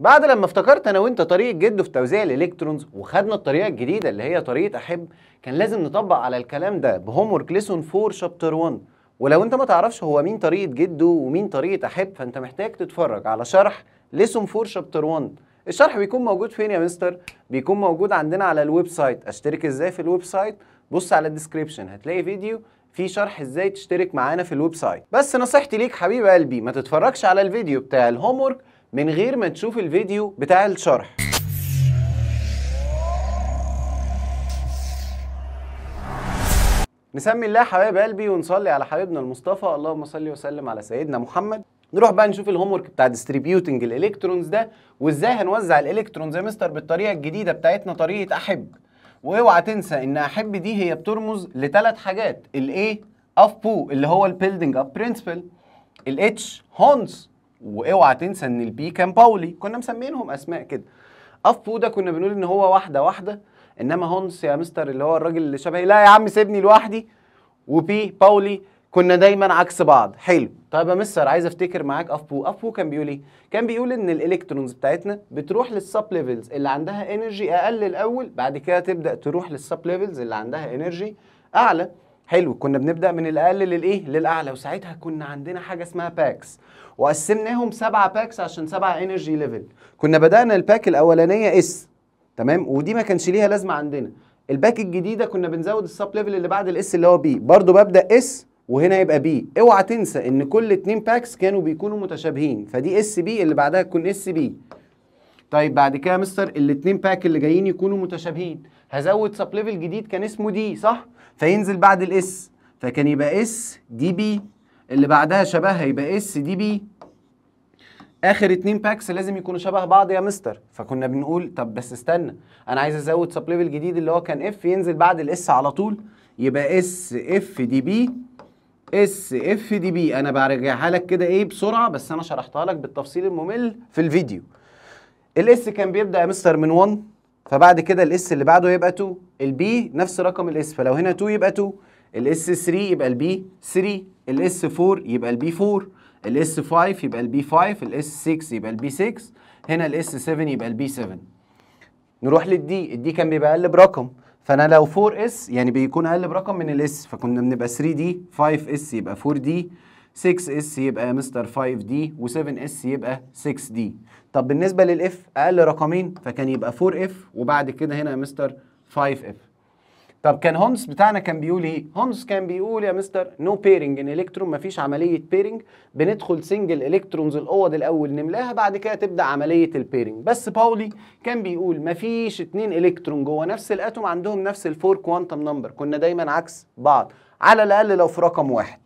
بعد لما افتكرت انا وانت طريقه جده في توزيع الالكترونز وخدنا الطريقه الجديده اللي هي طريقه احب كان لازم نطبق على الكلام ده بهوم ورك ليسون 4 شابتر 1 ولو انت ما تعرفش هو مين طريقه جده ومين طريقه احب فانت محتاج تتفرج على شرح ليسون 4 شابتر 1 الشرح بيكون موجود فين يا مستر بيكون موجود عندنا على الويب سايت اشترك ازاي في الويب سايت بص على الديسكريبشن هتلاقي فيديو في شرح ازاي تشترك معانا في الويب سايت بس نصيحتي ليك حبيب قلبي ما تتفرجش على الفيديو بتاع الهوم من غير ما تشوف الفيديو بتاع الشرح نسمي الله حبايب قلبي ونصلي على حبيبنا المصطفى اللهم صل وسلم على سيدنا محمد نروح بقى نشوف الهوم ورك بتاع ديستريبيوتنج الالكترونز ده وازاي هنوزع الالكترونز يا مستر بالطريقه الجديده بتاعتنا طريقه احب واوعى تنسى ان احب دي هي بترمز لثلاث حاجات الايه اف بو اللي هو البيلدنج اب برنسبل الاتش هونز واوعى تنسى ان البي كان باولي كنا مسمينهم اسماء كده اف بودا كنا بنقول ان هو واحده واحده انما هونس يا مستر اللي هو الراجل اللي شبهي لا يا عم سيبني لوحدي وبي باولي كنا دايما عكس بعض حلو طيب يا مستر عايز افتكر معاك اف بو كان بيقول ايه كان بيقول ان الالكترونز بتاعتنا بتروح للسب ليفلز اللي عندها انرجي اقل الاول بعد كده تبدا تروح للسب ليفلز اللي عندها انرجي اعلى حلو كنا بنبدا من الاقل للايه للاعلى وساعتها كنا عندنا حاجه اسمها باكس وقسمناهم سبعة باكس عشان سبعة انرجي ليفل كنا بدأنا الباك الأولانية اس تمام ودي ما كانش ليها لازمة عندنا الباك الجديدة كنا بنزود السب ليفل اللي بعد الاس اللي هو بي برضو ببدأ اس وهنا يبقى بي اوعى تنسى ان كل اتنين باكس كانوا بيكونوا متشابهين فدي اس بي اللي بعدها تكون اس بي طيب بعد كده يا مستر الاتنين باك اللي جايين يكونوا متشابهين هزود سب ليفل جديد كان اسمه دي صح فينزل بعد الاس فكان يبقى اس دي بي اللي بعدها شبهها يبقى اس دي بي اخر اتنين باكس لازم يكونوا شبه بعض يا مستر فكنا بنقول طب بس استنى انا عايز ازود سب ليفل جديد اللي هو كان اف ينزل بعد الاس على طول يبقى اس اف دي بي اس اف دي بي انا برجعها لك كده ايه بسرعه بس انا شرحتها لك بالتفصيل الممل في الفيديو الاس كان بيبدا يا مستر من 1 فبعد كده الاس اللي بعده يبقى 2 البي نفس رقم الاس فلو هنا 2 يبقى 2 الاس 3 يبقى البي 3 الاس 4 يبقى البي 4 الاس 5 يبقى البي 5 الاس 6 يبقى البي 6 هنا الاس 7 يبقى البي 7 نروح للدي الدي كان بيبقى اقل برقم فانا لو 4 اس يعني بيكون اقل برقم من الاس فكنا بنبقى 3 دي 5 اس يبقى 4 دي 6 اس يبقى مستر 5 دي و7 اس يبقى 6 دي طب بالنسبه للاف اقل رقمين فكان يبقى 4 اف وبعد كده هنا مستر 5 اف طب كان هومس بتاعنا كان بيقول ايه؟ هومس كان بيقول يا مستر نو بيرنج ان الكترون مفيش عمليه بيرنج بندخل سنجل الكترونز الاوض الاول نملاها بعد كده تبدا عمليه البيرنج بس باولي كان بيقول مفيش اتنين الكترون جوه نفس الاتوم عندهم نفس الفور كوانتم نمبر كنا دايما عكس بعض على الاقل لو في رقم واحد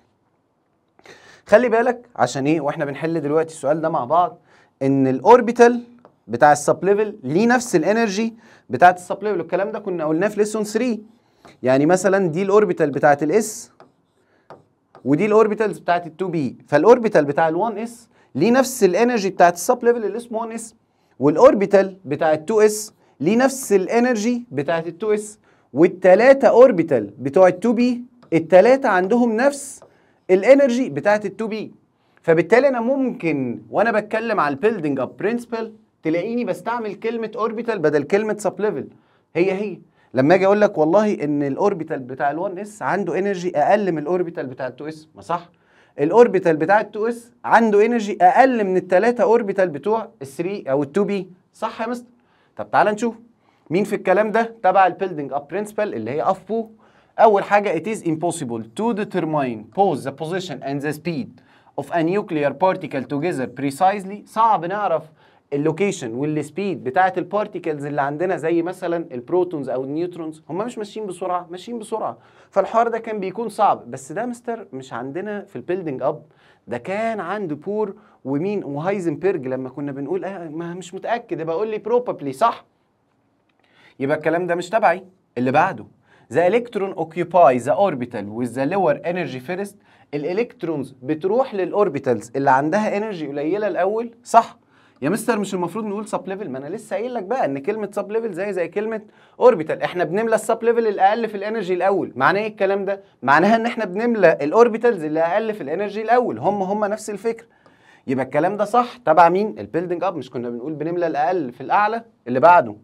خلي بالك عشان ايه واحنا بنحل دلوقتي السؤال ده مع بعض ان الاوربيتال بتاع السب ليفل ليه نفس الانرجي بتاعت السب ليفل الكلام ده كنا قلناه في ليسون 3 يعني مثلا دي الاوربيتال بتاعه الاس ودي الاوربيتالز بتاعه ال2 بي فالاوربيتال بتاع ال1 اس ليه نفس الانرجي بتاعه السب ليفل اللي اسمه 1 اس والاوربيتال بتاع ال2 اس ليه نفس الانرجي بتاعه ال2 اس والثلاثه اوربيتال بتوع ال2 بي الثلاثه عندهم نفس الانرجي بتاعه ال2 بي فبالتالي انا ممكن وانا بتكلم على البيلدنج اب برنسبل تلاقيني بستعمل كلمه اوربيتال بدل كلمه سب ليفل هي هي لما اجي اقول لك والله ان الاوربيتال بتاع ال1 اس عنده انرجي اقل من الاوربيتال بتاع ال2 اس ما صح الاوربيتال بتاع ال2 اس عنده انرجي اقل من الثلاثه اوربيتال بتوع ال3 او ال2 بي صح يا مستر طب تعال نشوف مين في الكلام ده تبع البيلدنج اب برنسبل اللي هي بو اول حاجه it is impossible to determine both the position and the speed of a nuclear particle together precisely صعب نعرف اللوكيشن والسبيد بتاعه البارتيكلز اللي عندنا زي مثلا البروتونز او النيوترونز هم مش ماشيين بسرعه ماشيين بسرعه فالحوار ده كان بيكون صعب بس ده مستر مش عندنا في البيلدنج اب ده كان عند بور ومين وهايزنبرج لما كنا بنقول آه ما مش متاكد يبقى قول لي بروبابلي صح يبقى الكلام ده مش تبعي اللي بعده ذا الكترون اوكيباي ذا اوربيتال وذا لور انرجي فيرست الالكترونز بتروح للاوربيتالز اللي عندها انرجي قليله الاول صح يا مستر مش المفروض نقول سب ليفل ما انا لسه قايل لك بقى ان كلمه سب ليفل زي زي كلمه اوربيتال احنا بنملى السب ليفل الاقل في الانرجي الاول معناه ايه الكلام ده معناها ان احنا بنملى الاوربيتالز اللي اقل في الانرجي الاول هم هم نفس الفكره يبقى الكلام ده صح تبع مين البيلدنج اب مش كنا بنقول بنملى الاقل في الاعلى اللي بعده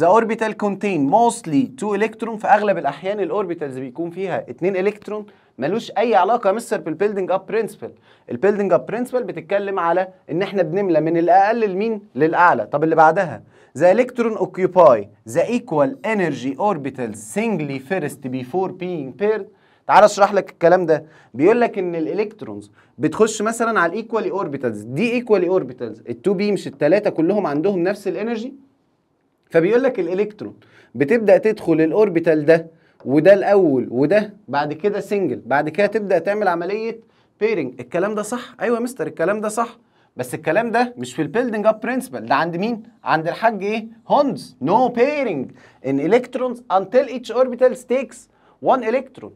The orbital contain mostly two الكترون في اغلب الاحيان الاوربيتالز بيكون فيها 2 الكترون ملوش اي علاقه يا مستر بالبيلدنج اب برنسبل البيلدنج اب برنسبل بتتكلم على ان احنا بنملى من الاقل لمين للاعلى طب اللي بعدها الكترون electron ذا ايكوال انرجي اوربيتال orbitals فيرست first before بينج بيرد تعال اشرح لك الكلام ده بيقول لك ان الالكترونز بتخش مثلا على الايكوالي اوربيتالز دي ايكوالي اوربيتالز التو مش الثلاثه كلهم عندهم نفس الانرجي فبيقول لك الالكترون بتبدا تدخل الاوربيتال ده وده الاول وده بعد كده سنجل بعد كده تبدا تعمل عمليه بيرنج الكلام ده صح ايوه يا مستر الكلام ده صح بس الكلام ده مش في البيلدنج اب برنسبل ده عند مين عند الحاج ايه هونز نو بيرنج ان الكترونز انتل ايتش اوربيتال ستيكس 1 الكترون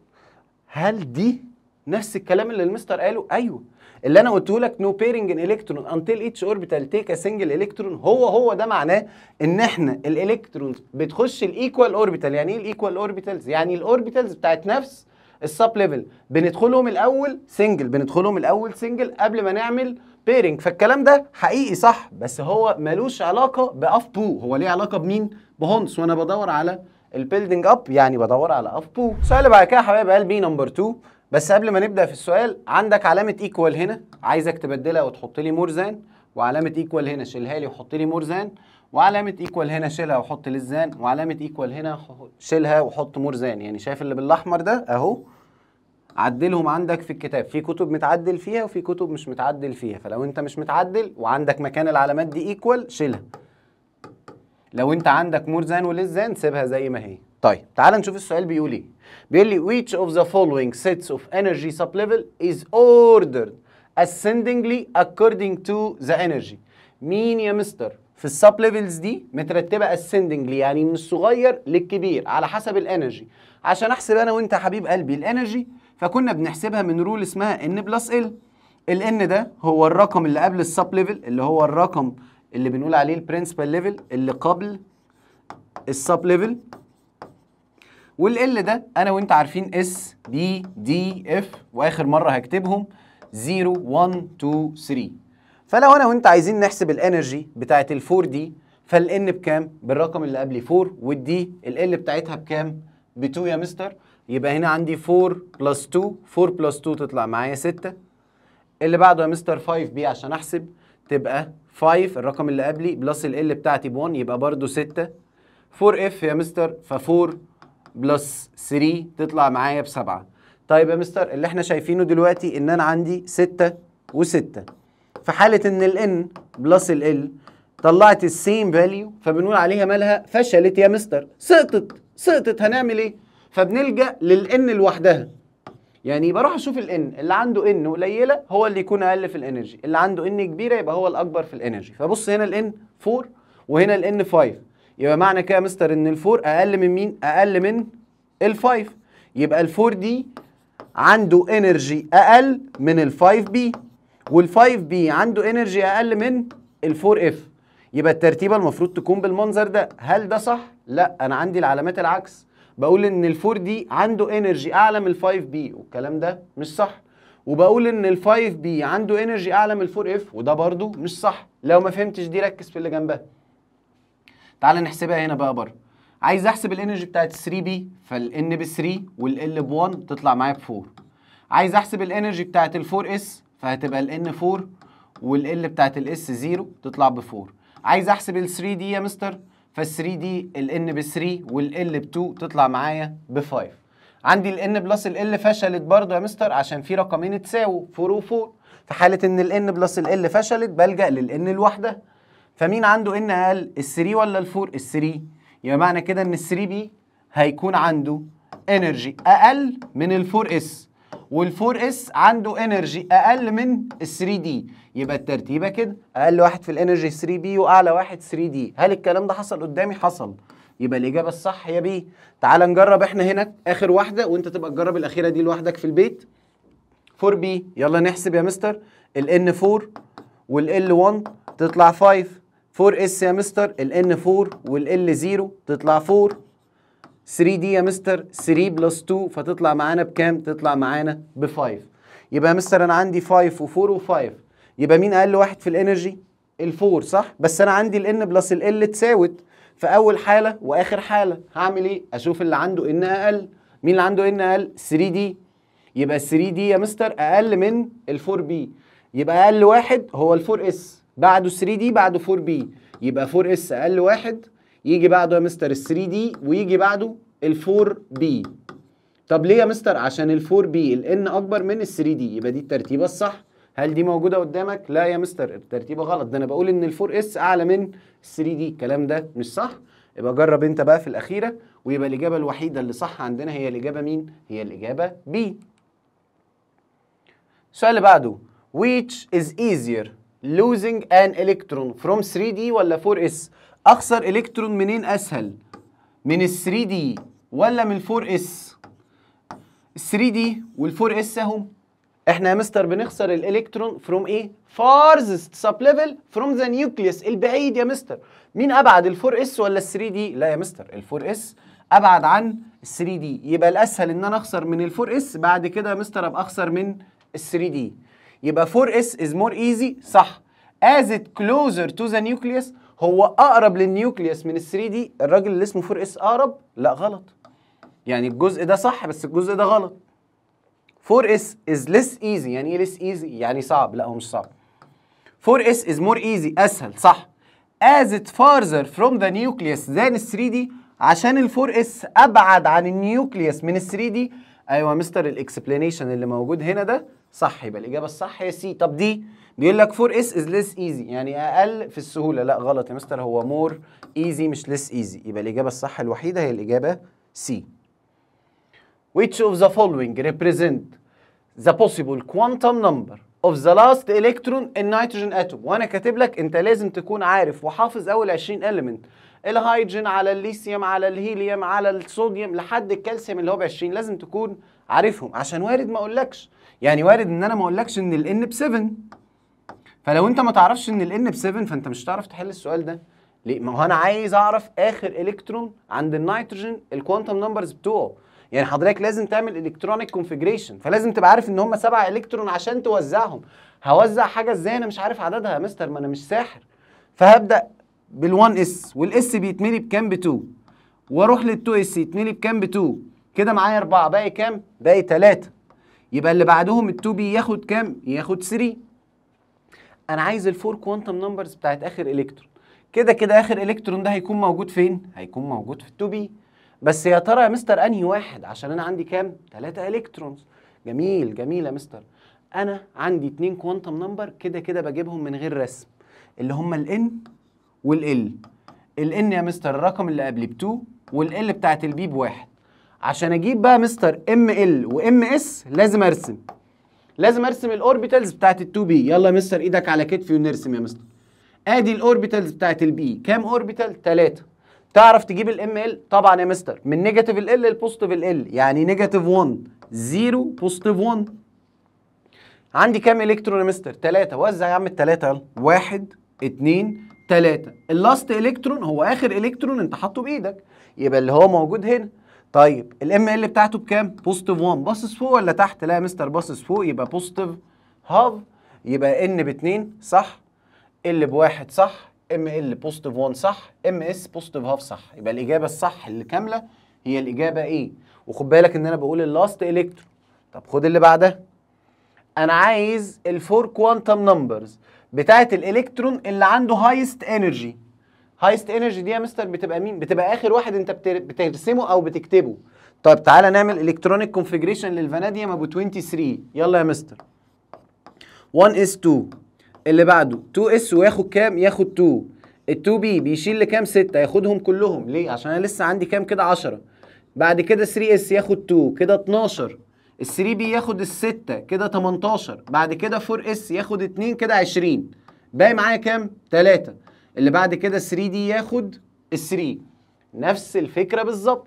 هل دي نفس الكلام اللي المستر قاله ايوه اللي انا قلته لك نو بيرنج ان الكترون انتل اتش اوربيتال تيك ا سنجل الكترون هو هو ده معناه ان احنا الالكترونز بتخش الايكوال اوربيتال يعني ايه الايكوال اوربيتالز يعني الاوربيتالز بتاعت نفس السب ليفل بندخلهم الاول سنجل بندخلهم الاول سنجل قبل ما نعمل بيرنج فالكلام ده حقيقي صح بس هو ملوش علاقه باف بو هو ليه علاقه بمين بهونس وانا بدور على البيلدنج اب يعني بدور على اف بو السؤال اللي بعد كده يا حبايب قلبي نمبر 2 بس قبل ما نبدا في السؤال عندك علامه ايكوال هنا عايزك تبدلها وتحط لي ذان وعلامه ايكوال هنا شيلها لي وحط لي ذان وعلامه ايكوال هنا شيلها وحط لي الزان وعلامه ايكوال هنا شيلها وحط مور ذان يعني شايف اللي بالاحمر ده اهو عدلهم عندك في الكتاب في كتب متعدل فيها وفي كتب مش متعدل فيها فلو انت مش متعدل وعندك مكان العلامات دي ايكوال شيلها لو انت عندك مور مرزان ذان سيبها زي ما هي طيب تعال نشوف السؤال بيقول ايه بيقول لي which of the following sets of energy sub level is ordered ascendingly according to the energy مين يا مستر في السب ليفلز دي مترتبه ascendingly يعني من الصغير للكبير على حسب الانرجي عشان احسب انا وانت حبيب قلبي الانرجي فكنا بنحسبها من رول اسمها ان بلس ال الان ده هو الرقم اللي قبل السب ليفل اللي هو الرقم اللي بنقول عليه البرنسبال ليفل اللي قبل السب ليفل والال ده انا وانت عارفين اس بي دي اف واخر مره هكتبهم 0 1 2 3 فلو انا وانت عايزين نحسب الانرجي بتاعه ال4 دي فالان بكام بالرقم اللي قبلي 4 والدي ال بتاعتها بكام ب 2 يا مستر يبقى هنا عندي 4 بلس 2 4 بلس 2 تطلع معايا 6 اللي بعده يا مستر 5 بي عشان احسب تبقى 5 الرقم اللي قبلي بلس ال بتاعتي ب 1 يبقى برده 6 4 اف يا مستر ف 4 بلس 3 تطلع معايا بسبعة طيب يا مستر اللي احنا شايفينه دلوقتي ان انا عندي 6 و6 في حالة ان ال n بلس ال l طلعت السيم فاليو فبنقول عليها مالها فشلت يا مستر سقطت سقطت هنعمل ايه؟ فبنلجأ n لوحدها يعني بروح اشوف n اللي عنده ان قليله هو اللي يكون اقل في الانرجي اللي عنده ان كبيره يبقى هو الاكبر في الانرجي فبص هنا n 4 وهنا n 5 يبقى معنى كده يا مستر ان الفور اقل من مين اقل من الفايف يبقى الفور دي عنده انرجي اقل من الفايف بي والفايف بي عنده انرجي اقل من الفور اف يبقى الترتيبه المفروض تكون بالمنظر ده هل ده صح لا انا عندي العلامات العكس بقول ان الفور دي عنده انرجي اعلى من الفايف بي والكلام ده مش صح وبقول ان الفايف بي عنده انرجي اعلى من الفور اف وده برضو مش صح لو ما فهمتش دي ركز في اللي جنبها تعال نحسبها هنا بقى بره عايز احسب الانرجي بتاعت 3 بي فالان ب 3 والال ب 1 تطلع معايا ب 4 عايز احسب الانرجي بتاعت ال 4 اس فهتبقى الان 4 والال بتاعت الاس 0 تطلع ب 4 عايز احسب ال 3 دي يا مستر فال 3 دي الان ب 3 والال ب 2 تطلع معايا ب 5 عندي الان بلس ال فشلت برضه يا مستر عشان في رقمين اتساووا 4 و 4 في حاله ان الان بلس ال فشلت بلجا للان لوحدها فمين عنده ان اقل ال3 ولا ال4 ال3 يبقى معنى كده ان ال3 بي هيكون عنده انرجي اقل من ال4 اس وال4 اس عنده انرجي اقل من ال3 دي يبقى الترتيبه كده اقل واحد في الانرجي 3 بي واعلى واحد 3 دي هل الكلام ده حصل قدامي حصل يبقى الاجابه الصح يا بي تعال نجرب احنا هنا اخر واحده وانت تبقى تجرب الاخيره دي لوحدك في البيت 4 بي يلا نحسب يا مستر ال ان 4 وال ال 1 تطلع 5 4 اس يا مستر الN 4 والL 0 تطلع 4 3 دي يا مستر 3 بلس 2 فتطلع معانا بكام؟ تطلع معانا ب 5 يبقى يا مستر انا عندي 5 و4 و5 يبقى مين اقل واحد في الانرجي؟ 4 صح؟ بس انا عندي الان بلس ال تساوت في اول حاله واخر حاله هعمل ايه؟ اشوف اللي عنده ان اقل مين اللي عنده ان اقل؟ 3 دي يبقى 3 دي يا مستر اقل من ال 4 بي يبقى اقل واحد هو ال 4 اس بعده 3 دي بعده 4 بي يبقى 4 اس اقل واحد يجي بعده يا مستر ال 3 دي ويجي بعده ال 4 بي طب ليه يا مستر عشان ال 4 بي الان اكبر من ال 3 دي يبقى دي الترتيبه الصح هل دي موجوده قدامك لا يا مستر الترتيبه غلط ده انا بقول ان ال 4 اس اعلى من ال 3 دي الكلام ده مش صح يبقى جرب انت بقى في الاخيره ويبقى الاجابه الوحيده اللي صح عندنا هي الاجابه مين هي الاجابه بي السؤال اللي بعده which is easier losing an electron from 3D ولا 4S اخسر الكترون منين اسهل من ال 3D ولا من ال 4S 3D وال 4S اهم احنا يا مستر بنخسر الالكترون from ايه farthest sub level from the nucleus البعيد يا مستر مين ابعد ال 4S ولا ال 3D لا يا مستر ال 4S ابعد عن ال 3D يبقى الاسهل ان انا اخسر من ال 4S بعد كده يا مستر ابقى اخسر من ال 3D يبقى 4s is more easy صح as it closer to the nucleus هو اقرب للنيوكليوس من ال 3 دي الراجل اللي اسمه 4 s اقرب لا غلط يعني الجزء ده صح بس الجزء ده غلط 4 s is less easy يعني ايه less easy يعني صعب لا هو مش صعب 4 s is more easy اسهل صح as it farther from the nucleus than 3 دي عشان ال 4 s ابعد عن النيوكليوس من ال 3 دي ايوه مستر الاكسبلانيشن اللي موجود هنا ده صح يبقى الاجابه الصح هي سي طب دي بيقول لك 4 اس از ليس ايزي يعني اقل في السهوله لا غلط يا مستر هو مور ايزي مش ليس ايزي يبقى الاجابه الصح الوحيده هي الاجابه سي which of the following represent the possible quantum number of the last electron in nitrogen atom وانا كاتب لك انت لازم تكون عارف وحافظ اول 20 element الهيدروجين على الليثيوم على الهيليوم على الصوديوم لحد الكالسيوم اللي هو ب 20 لازم تكون عارفهم عشان وارد ما اقولكش يعني وارد ان انا ما اقولكش ان الان ب 7 فلو انت ما تعرفش ان الان ب 7 فانت مش هتعرف تحل السؤال ده ليه ما هو انا عايز اعرف اخر الكترون عند النيتروجين الكوانتم نمبرز بتوعه يعني حضرتك لازم تعمل الكترونيك كونفيجريشن فلازم تبقى عارف ان هم سبع الكترون عشان توزعهم هوزع حاجه ازاي انا مش عارف عددها يا مستر ما انا مش ساحر فهبدا بال1 اس والاس بيتملي بكام ب2 واروح لل2 اس يتملي بكام ب2 كده معايا اربعه باقي كام باقي 3 يبقى اللي بعدهم ال 2 بي ياخد كام؟ ياخد 3 انا عايز الفور كوانتم نمبرز بتاعت اخر الكترون كده كده اخر الكترون ده هيكون موجود فين؟ هيكون موجود في ال 2 بي بس يا ترى يا مستر انهي واحد عشان انا عندي كام؟ 3 الكترونز جميل جميل يا مستر انا عندي اتنين كوانتم نمبر كده كده بجيبهم من غير رسم اللي هما الان والال الان يا مستر الرقم اللي قبل ب 2 والال بتاعت البي بواحد عشان اجيب بقى مستر ام ال وام اس لازم ارسم لازم ارسم الاوربيتالز بتاعت ال2 بي يلا يا مستر ايدك على كتفي ونرسم يا مستر ادي الاوربيتالز بتاعت البي كام اوربيتال 3 تعرف تجيب الام ال طبعا يا مستر من نيجاتيف ال ال لبوزيتيف ال ال يعني نيجاتيف 1 0 بوزيتيف 1 عندي كام الكترون يا مستر 3 وزع يا عم الثلاثه يلا 1 2 3 اللاست الكترون هو اخر الكترون انت حاطه بايدك يبقى اللي هو موجود هنا طيب الام ال بتاعته بكام؟ بوزيتيف 1 باصص فوق ولا تحت؟ لا يا مستر باصص فوق يبقى بوزيتيف هاف يبقى ان ب 2 صح ال بواحد صح ام ال بوزيتيف 1 صح ام اس بوزيتيف هاف صح يبقى الاجابه الصح اللي كامله هي الاجابه ايه؟ وخد بالك ان انا بقول اللاست الكترو طب خد اللي بعدها انا عايز الفور كوانتم نمبرز بتاعت الالكترون اللي عنده هايست انرجي هايست انرجي دي يا مستر بتبقى مين بتبقى اخر واحد انت بترسمه او بتكتبه طيب تعالى نعمل الكترونيك كونفجريشن للفناديوم ابو 23 يلا يا مستر 1 اس 2 اللي بعده 2 اس وياخد كام ياخد 2 ال 2 بي بيشيل لكام 6 ياخدهم كلهم ليه عشان انا لسه عندي كام كده 10 بعد كده 3 اس ياخد 2 كده 12 ال 3 بي ياخد ال 6 كده 18 بعد كده 4 اس ياخد 2 كده 20 باقي معايا كام 3 اللي بعد كده 3 دي ياخد ال 3 نفس الفكره بالظبط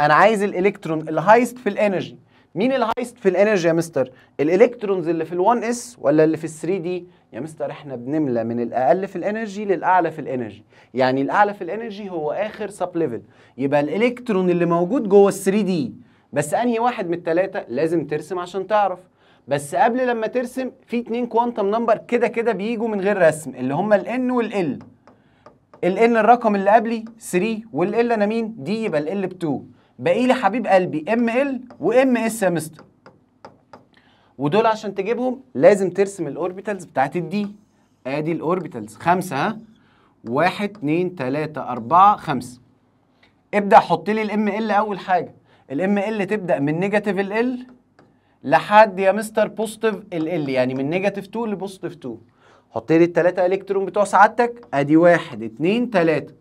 انا عايز الالكترون الهايست في الانرجي مين الهايست في الانرجي يا مستر الالكترونز اللي في ال1 اس ولا اللي في ال3 دي يا مستر احنا بنملى من الاقل في الانرجي للاعلى في الانرجي يعني الاعلى في الانرجي هو اخر سب ليفل يبقى الالكترون اللي موجود جوه ال3 دي بس انهي واحد من الثلاثه لازم ترسم عشان تعرف بس قبل لما ترسم في اتنين كوانتم نمبر كده كده بيجوا من غير رسم اللي هما ال n وال l ال ان الرقم اللي قبلي 3 وال ال انا مين؟ دي يبقى ال ال ب 2 باقي لي حبيب قلبي ام ال وام اس يا مستر ودول عشان تجيبهم لازم ترسم الاوربيتالز بتاعت الدي ادي الاوربيتالز خمسه ها 1 2 3 4 5 ابدا حط لي الام ال اول حاجه الام ال تبدا من نيجاتيف ال ال لحد يا مستر بوزيتيف ال ال يعني من نيجاتيف 2 لبوزيتيف 2 حط لي الثلاثه الكترون بتوع سعادتك ادي واحد اتنين تلاته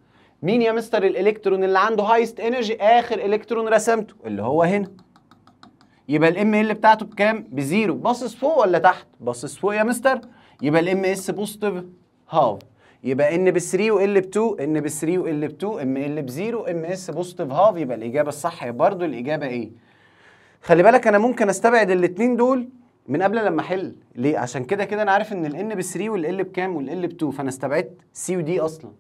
مين يا مستر الالكترون اللي عنده هايست انرجي اخر الكترون رسمته اللي هو هنا يبقى الام ال بتاعته بكام بزيرو باصص فوق ولا تحت باصص فوق يا مستر يبقى الام اس بوزيتيف هاف يبقى ان ب 3 وال ب 2 ان ب 3 وال ب 2 ام ال بزيرو ام اس بوزيتيف هاف يبقى الاجابه الصح برضو الاجابه ايه خلي بالك انا ممكن استبعد الاثنين دول من قبل لما احل ليه عشان كده كده انا عارف ان الان ب 3 والال بكام والال ب 2 فانا استبعدت سي ودي اصلا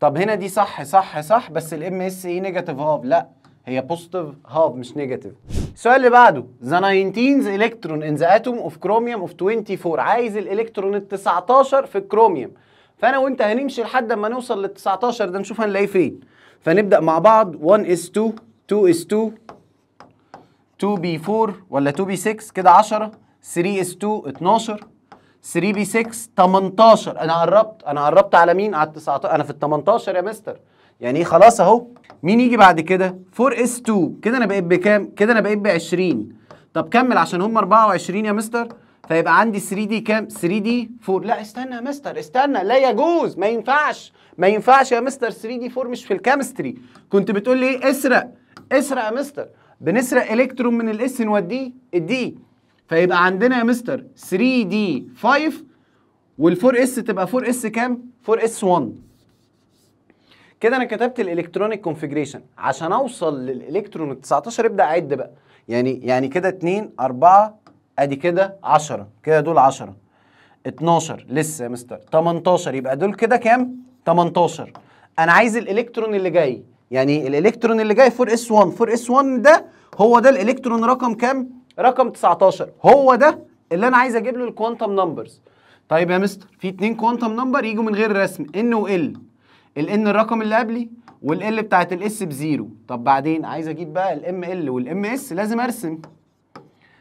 طب هنا دي صح صح صح بس الام اس اي نيجاتيف هاف لا هي بوزيتيف هاف مش نيجاتيف السؤال اللي بعده ذا 19 الكترون ان ذا اتوم اوف كروميوم اوف 24 عايز الالكترون ال 19 في الكروميوم فانا وانت هنمشي لحد ما نوصل لل 19 ده نشوف هنلاقيه فين فنبدا مع بعض 1 s 2 2 s 2 2 b 4 ولا 2 b 6 كده 10 3 اس 2 12 3 بي 6 18 انا قربت انا قربت على مين على 19 انا في ال 18 يا مستر يعني إيه؟ خلاص اهو مين يجي بعد كده 4 اس 2 كده انا بقيت بكام كده انا بقيت ب 20 طب كمل عشان هم 24 يا مستر فيبقى عندي 3 دي كام 3 دي 4 لا استنى يا مستر استنى لا يجوز ما ينفعش ما ينفعش يا مستر 3 دي 4 مش في الكيمستري كنت بتقول لي ايه اسرق اسرق يا مستر بنسرق الكترون من الاس نوديه الدي فيبقى عندنا يا مستر 3 d 5 وال4 s تبقى 4 s كام 4 s 1 كده انا كتبت الالكترونيك كونفجريشن عشان اوصل للالكترون ال 19 ابدا اعد بقى يعني يعني كده 2 4 ادي كده 10 كده دول 10 12 لسه يا مستر 18 يبقى دول كده كام 18 انا عايز الالكترون اللي جاي يعني الالكترون اللي جاي 4 s 1 4 s 1 ده هو ده الالكترون رقم كام رقم 19 هو ده اللي انا عايز اجيب له الكوانتم نمبرز طيب يا مستر في اتنين كوانتم نمبر يجوا من غير رسم ان وال الان الرقم اللي قبلي والال بتاعت الاس بزيرو طب بعدين عايز اجيب بقى الام ال والام اس لازم ارسم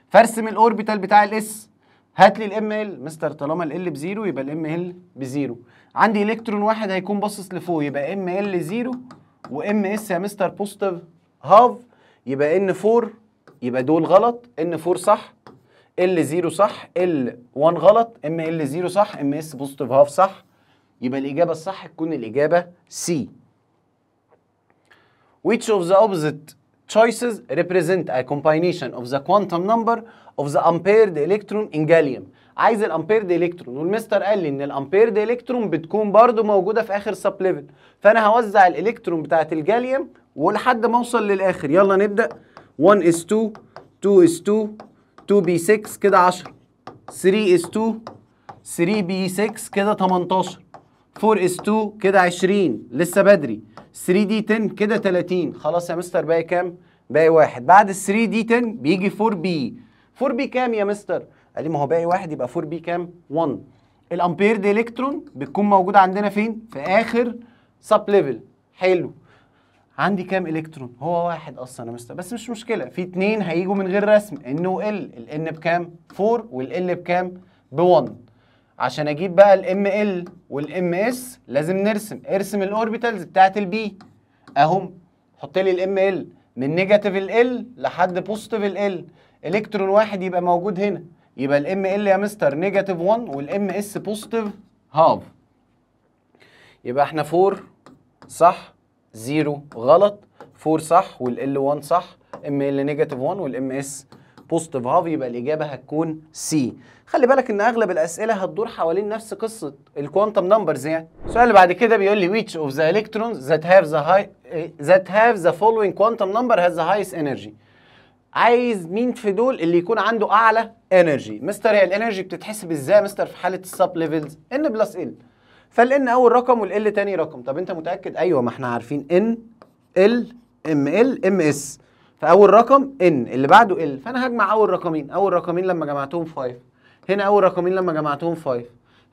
فارسم الاوربيتال بتاع الاس هات لي الام ال مستر طالما ال بزيرو يبقى الام ال بزيرو عندي الكترون واحد هيكون باصص لفوق يبقى ام ال زيرو وام اس يا مستر بوستيف هاف يبقى ان 4 يبقى دول غلط ان 4 صح ال 0 صح ال 1 غلط ام ال 0 صح ام اس بوزيتيف هاف صح يبقى الاجابه الصح تكون الاجابه سي Which of the opposite choices represent a combination of the quantum number of the unpaired electron in gallium عايز الامبيرد الكترون والمستر قال لي ان الامبيرد الكترون بتكون برضو موجوده في اخر سب ليفل فانا هوزع الالكترون بتاعه الجاليوم ولحد ما اوصل للاخر يلا نبدا 1 is 2 2 is 2 2 بي 6 كده 10 3 is 2 3 بي 6 كده 18 4 is 2 كده 20 لسه بدري 3 دي 10 كده 30 خلاص يا مستر باقي كام؟ باقي واحد بعد ال 3 دي 10 بيجي 4 بي 4 بي كام يا مستر؟ قال لي ما هو باقي واحد يبقى 4 بي كام؟ 1 الامبير دي الكترون بتكون موجوده عندنا فين؟ في اخر سب ليفل حلو عندي كام الكترون هو واحد اصلا يا مستر بس مش مشكله في اتنين هيجوا من غير رسم ان وال الان بكام 4 والال بكام ب 1 عشان اجيب بقى الام ال والام اس لازم نرسم ارسم الاوربيتالز بتاعه البي اهم حط لي الام ال من نيجاتيف ال ال لحد بوزيتيف ال الكترون واحد يبقى موجود هنا يبقى الام ال يا مستر نيجاتيف 1 والام اس بوزيتيف هاف يبقى احنا 4 صح 0 غلط 4 صح والال 1 صح ام ال نيجاتيف 1 والام اس بوزيتيف هاف يبقى الاجابه هتكون سي خلي بالك ان اغلب الاسئله هتدور حوالين نفس قصه الكوانتم نمبرز يعني السؤال اللي بعد كده بيقول لي which of the electrons that have the high that have the following quantum number has the highest energy عايز مين في دول اللي يكون عنده اعلى انرجي مستر هي الانرجي بتتحسب ازاي مستر في حاله السب ليفلز ان بلس ال فالان اول رقم والال تاني رقم طب انت متاكد ايوه ما احنا عارفين ان ال ام ال ام اس فاول رقم ان اللي بعده ال فانا هجمع اول رقمين اول رقمين لما جمعتهم 5 هنا اول رقمين لما جمعتهم 5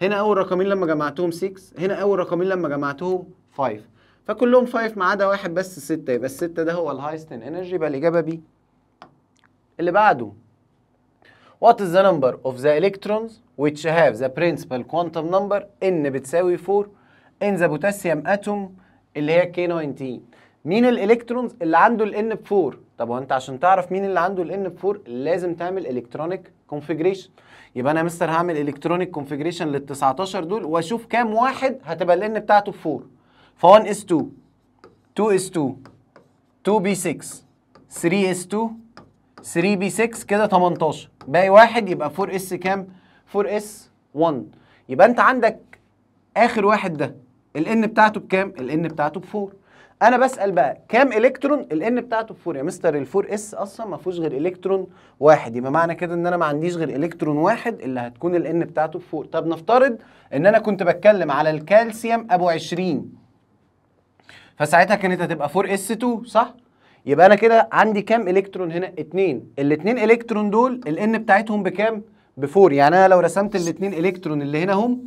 هنا اول رقمين لما جمعتهم 6 هنا اول رقمين لما جمعتهم 5 فكلهم 5 ما عدا واحد بس 6 يبقى ال6 ده هو الهايست ان انرجي يبقى الاجابه بي اللي بعده What is the number of the electrons which have the principal quantum number n بتساوي 4 in the potassium atom اللي هي K19 مين الالكترونز اللي عنده N ب 4 طب وانت عشان تعرف مين اللي عنده N ب 4 لازم تعمل الكترونيك كونفجريشن. يبقى انا يا مستر هعمل الكترونيك كونفجريشن لل 19 دول واشوف كام واحد هتبقى N بتاعته ب 4 ف 1 S2 2 2 s 2 2 b 6 3 s 2 3 بي 6 كده 18 باقي واحد يبقى 4 اس كام 4 اس 1 يبقى انت عندك اخر واحد ده الان بتاعته بكام الان بتاعته ب 4 انا بسال بقى كام الكترون الان بتاعته ب 4 يا مستر ال4 اس اصلا ما فيهوش غير الكترون واحد يبقى معنى كده ان انا ما عنديش غير الكترون واحد اللي هتكون الان بتاعته ب 4 طب نفترض ان انا كنت بتكلم على الكالسيوم ابو 20 فساعتها كانت هتبقى 4 اس 2 صح يبقى انا كده عندي كام الكترون هنا اتنين الاتنين الكترون دول الان بتاعتهم بكام بفور يعني انا لو رسمت الاتنين الكترون اللي هنا هم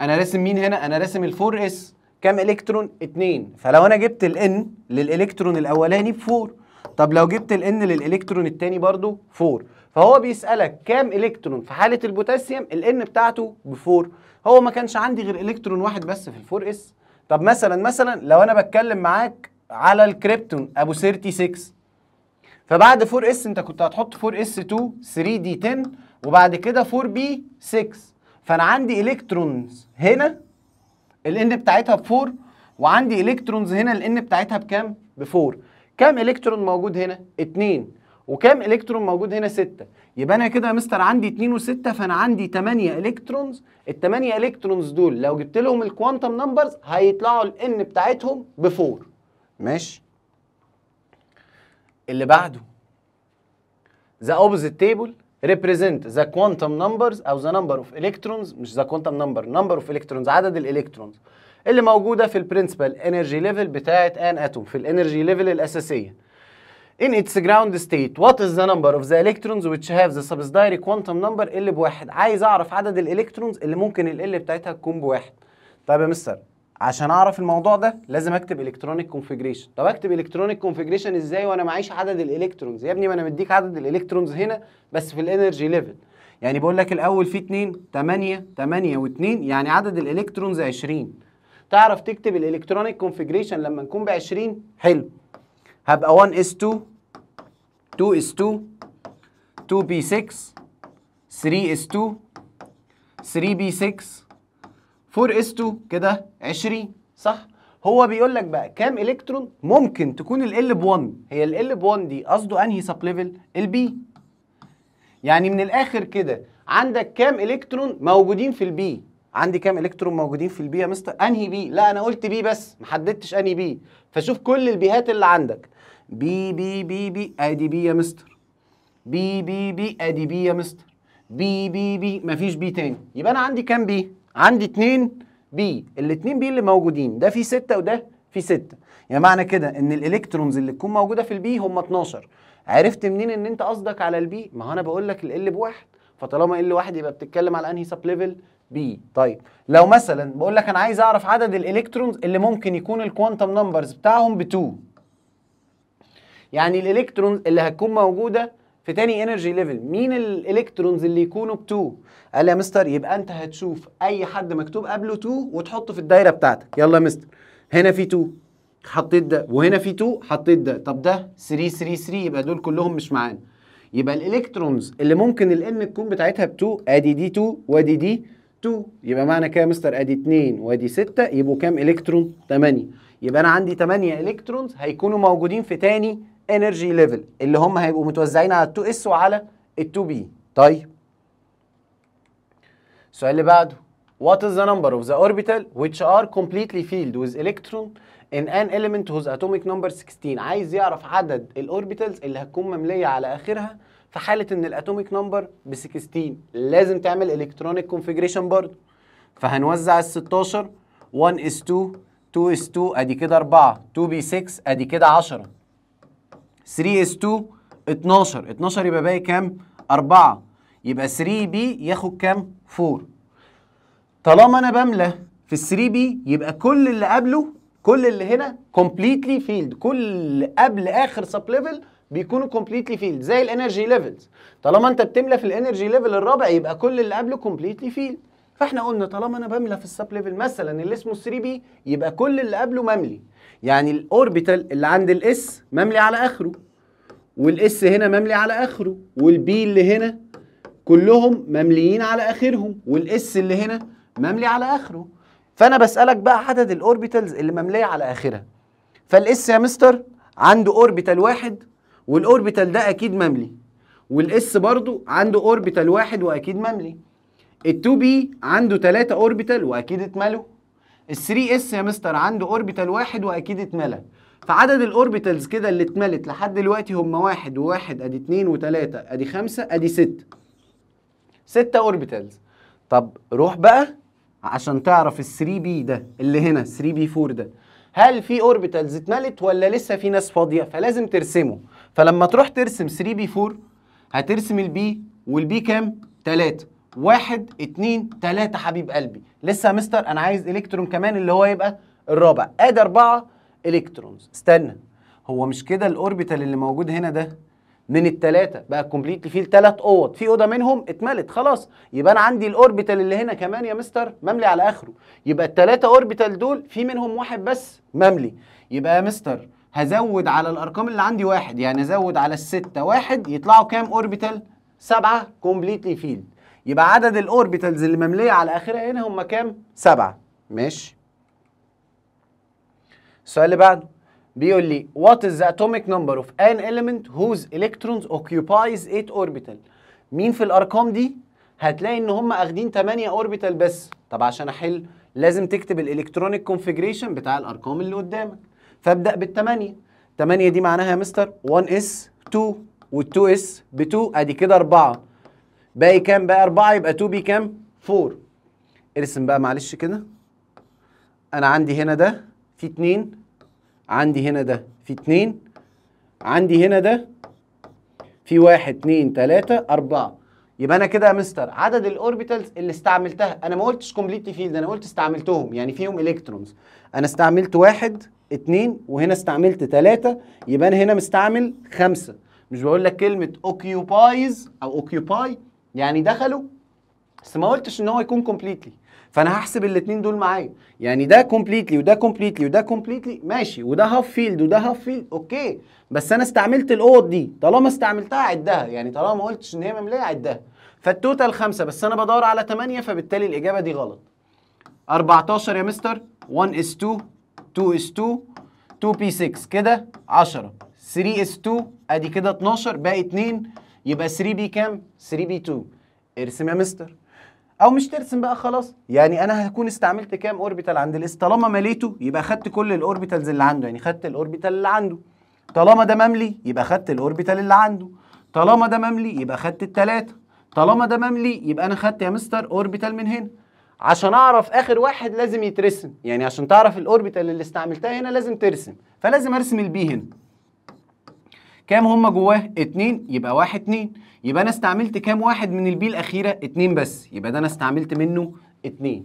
انا راسم مين هنا انا راسم الفور اس كام الكترون اتنين فلو انا جبت الان للالكترون الاولاني بفور طب لو جبت الان للالكترون الثاني برضه 4 فهو بيسالك كام الكترون في حاله البوتاسيوم الان بتاعته ب4 هو ما كانش عندي غير الكترون واحد بس في الفور اس طب مثلا مثلا لو انا بتكلم معاك على الكريبتون ابو 36 فبعد 4 s انت كنت هتحط 4 s 2 3 d 10 وبعد كده 4 b 6 فانا عندي الكترونز هنا الان بتاعتها ب 4 وعندي الكترونز هنا الان بتاعتها بكام؟ ب 4 كام الكترون موجود هنا؟ 2 وكام الكترون موجود هنا 6 يبقى انا كده يا مستر عندي 2 و6 فانا عندي 8 الكترونز ال 8 الكترونز دول لو جبت لهم الكوانتم نمبرز هيطلعوا الان بتاعتهم ب 4 ماشي اللي بعده the opposite table represent the quantum numbers او the number of electrons مش the quantum number number of electrons عدد الالكترونز اللي موجوده في principal انرجي ليفل بتاعه ان اتوم في الانرجي ليفل الاساسيه in its ground state what is the number of the electrons which have the subsidiary quantum number اللي بواحد عايز اعرف عدد الالكترونز اللي ممكن ال بتاعتها تكون بواحد طيب يا مستر عشان اعرف الموضوع ده لازم اكتب الكترونيك كونفيجريشن طب اكتب الكترونيك كونفيجريشن ازاي وانا معيش عدد الالكترونز يا ابني ما انا مديك عدد الالكترونز هنا بس في الانرجي ليفل يعني بقول لك الاول في 2 8 8 و2 يعني عدد الالكترونز 20 تعرف تكتب الالكترونيك كونفيجريشن لما نكون ب 20 حلو هبقى 1 اس 2 2 اس 2 2 بي 6 3 اس 2 3 بي 6 4 اس 2 كده 20 صح هو بيقول لك بقى كام الكترون ممكن تكون ال ب 1 هي ال ب 1 دي قصده انهي سب ليفل البي يعني من الاخر كده عندك كام الكترون موجودين في البي عندي كام الكترون موجودين في البي يا مستر انهي بي لا انا قلت بي بس ما حددتش انهي بي فشوف كل البيهات اللي عندك بي بي بي بي ادي بي يا مستر بي بي بي ادي بي يا مستر بي بي بي مفيش بي تاني يبقى انا عندي كام بي عندي 2 بي الاتنين بي اللي موجودين ده فيه 6 وده فيه 6 يعني معنى كده ان الالكترونز اللي تكون موجوده في البي هم 12 عرفت منين ان انت قصدك على البي ما انا بقول لك ال بواحد فطالما ال واحد يبقى بتتكلم على انهي سب ليفل بي طيب لو مثلا بقول لك انا عايز اعرف عدد الالكترونز اللي ممكن يكون الكوانتم نمبرز بتاعهم ب 2 يعني الالكترونز اللي هتكون موجوده في تاني انرجي ليفل مين الالكترونز اللي يكونوا ب 2 قال يا مستر يبقى انت هتشوف اي حد مكتوب قبله 2 وتحطه في الدايره بتاعتك يلا يا مستر هنا في 2 حطيت ده وهنا في 2 حطيت ده طب ده 3 3 3 يبقى دول كلهم مش معانا يبقى الالكترونز اللي ممكن الان تكون بتاعتها ب 2 ادي دي 2 وادي دي 2 يبقى معنى كده يا مستر ادي 2 وادي 6 يبقوا كام الكترون 8 يبقى انا عندي 8 الكترونز هيكونوا موجودين في تاني انرجي ليفل اللي هم هيبقوا متوزعين على 2 اس وعلى ال 2 بي طيب السؤال اللي بعده What is the number of the orbital which are completely filled with electron in an element whose atomic number 16 عايز يعرف عدد الاوربيتالز اللي هتكون مملية على آخرها في حالة إن الاتوميك نمبر ب 16 لازم تعمل الكترونيك كونفيجريشن برضه فهنوزع ال 16 1 اس 2 2 اس 2 ادي كده 4 2 بي 6 ادي كده 10 3 اس 2 12 12 يبقى باقي كام 4 يبقى 3 بي ياخد كام 4 طالما انا بملى في ال 3 بي يبقى كل اللي قبله كل اللي هنا كومبليتلي فيلد كل اللي قبل اخر سب ليفل بيكونوا كومبليتلي فيلد زي الانرجي ليفلز طالما انت بتملى في الانرجي ليفل الرابع يبقى كل اللي قبله كومبليتلي فيلد فاحنا قلنا طالما انا بملى في السب ليفل مثلا اللي اسمه 3 بي يبقى كل اللي قبله مملي يعني الاوربيتال اللي عند الاس مملي على اخره والاس هنا مملي على اخره والبي اللي هنا كلهم ممليين على اخرهم والاس اللي هنا مملي على اخره فانا بسالك بقى عدد الاوربيتالز اللي ممليه على اخرها فالاس يا مستر عنده اوربيتال واحد والاوربيتال ده اكيد مملي والاس برضو عنده اوربيتال واحد واكيد مملي التو 2 بي عنده ثلاثة اوربيتال واكيد اتملوا ال 3 اس يا مستر عنده اوربيتال واحد واكيد اتملى فعدد الاوربيتالز كده اللي اتملت لحد دلوقتي هم واحد وواحد ادي اتنين وتلاته ادي خمسه ادي سته سته اوربيتالز طب روح بقى عشان تعرف ال 3 بي ده اللي هنا 3 بي 4 ده هل في اوربيتالز اتملت ولا لسه في ناس فاضيه فلازم ترسمه فلما تروح ترسم 3 بي 4 هترسم البي والبي كام 3 واحد اتنين تلاتة حبيب قلبي لسه يا مستر انا عايز الكترون كمان اللي هو يبقى الرابع ادي اربعة الكترونز استنى هو مش كده الاوربيتال اللي موجود هنا ده من التلاتة بقى كومبليتلي فيه تلات اوض في اوضه منهم اتملت خلاص يبقى انا عندي الاوربيتال اللي هنا كمان يا مستر مملي على اخره يبقى التلاتة اوربيتال دول في منهم واحد بس مملي يبقى يا مستر هزود على الارقام اللي عندي واحد يعني ازود على الستة واحد يطلعوا كام اوربيتال سبعة كومبليتلي فيلد يبقى عدد الاوربيتالز اللي ممليه على اخرها هنا هم كام؟ سبعه ماشي السؤال اللي بعده بيقول لي وات از اتوميك نمبر اوف ان element whose electrons occupies 8 orbital مين في الارقام دي هتلاقي ان هم اخدين 8 اوربيتال بس طب عشان احل لازم تكتب الالكترونيك كونفجريشن بتاع الارقام اللي قدامك فابدا 8 8 دي معناها يا مستر 1 اس 2 وال2 اس ب2 ادي كده 4 باقي كام بقى 4 يبقى 2 بي كام 4 ارسم بقى معلش كده انا عندي هنا ده في 2 عندي هنا ده في 2 عندي هنا ده في 1 2 3 4 يبقى انا كده يا مستر عدد الاوربيتالز اللي استعملتها انا ما قلتش كومبليت فيلد انا قلت استعملتهم يعني فيهم الكترونز انا استعملت 1 2 وهنا استعملت 3 يبقى انا هنا مستعمل 5 مش بقول لك كلمة اوكيوبايز او اوكيوباي يعني دخلوا بس ما قلتش ان هو يكون كومبليتلي فانا هحسب الاثنين دول معايا يعني ده كومبليتلي وده كومبليتلي وده كومبليتلي ماشي وده هاف فيلد وده هاف فيلد اوكي بس انا استعملت الاوض دي طالما استعملتها عدها يعني طالما ما قلتش ان هي ممليه عدها فالتوتال خمسة بس انا بدور على ثمانيه فبالتالي الاجابه دي غلط 14 يا مستر 1 اس 2 2 اس 2 2 بي 6 كده 10 3 اس 2 ادي كده 12 باقي 2 يبقى 3 بي كام 3 بي 2 ارسم يا مستر او مش ترسم بقى خلاص يعني انا هكون استعملت كام اوربيتال عند الاس طالما مليته يبقى خدت كل الاوربيتالز اللي عنده يعني خدت الاوربيتال اللي عنده طالما ده مملي يبقى خدت الاوربيتال اللي عنده طالما ده مملي يبقى خدت التلاتة طالما ده مملي يبقى انا خدت يا مستر اوربيتال من هنا عشان اعرف اخر واحد لازم يترسم يعني عشان تعرف الاوربيتال اللي استعملتها هنا لازم ترسم فلازم ارسم البي هنا كام هما جواه 2 يبقى واحد 2 يبقى انا استعملت كام واحد من البي الاخيره 2 بس يبقى ده انا استعملت منه 2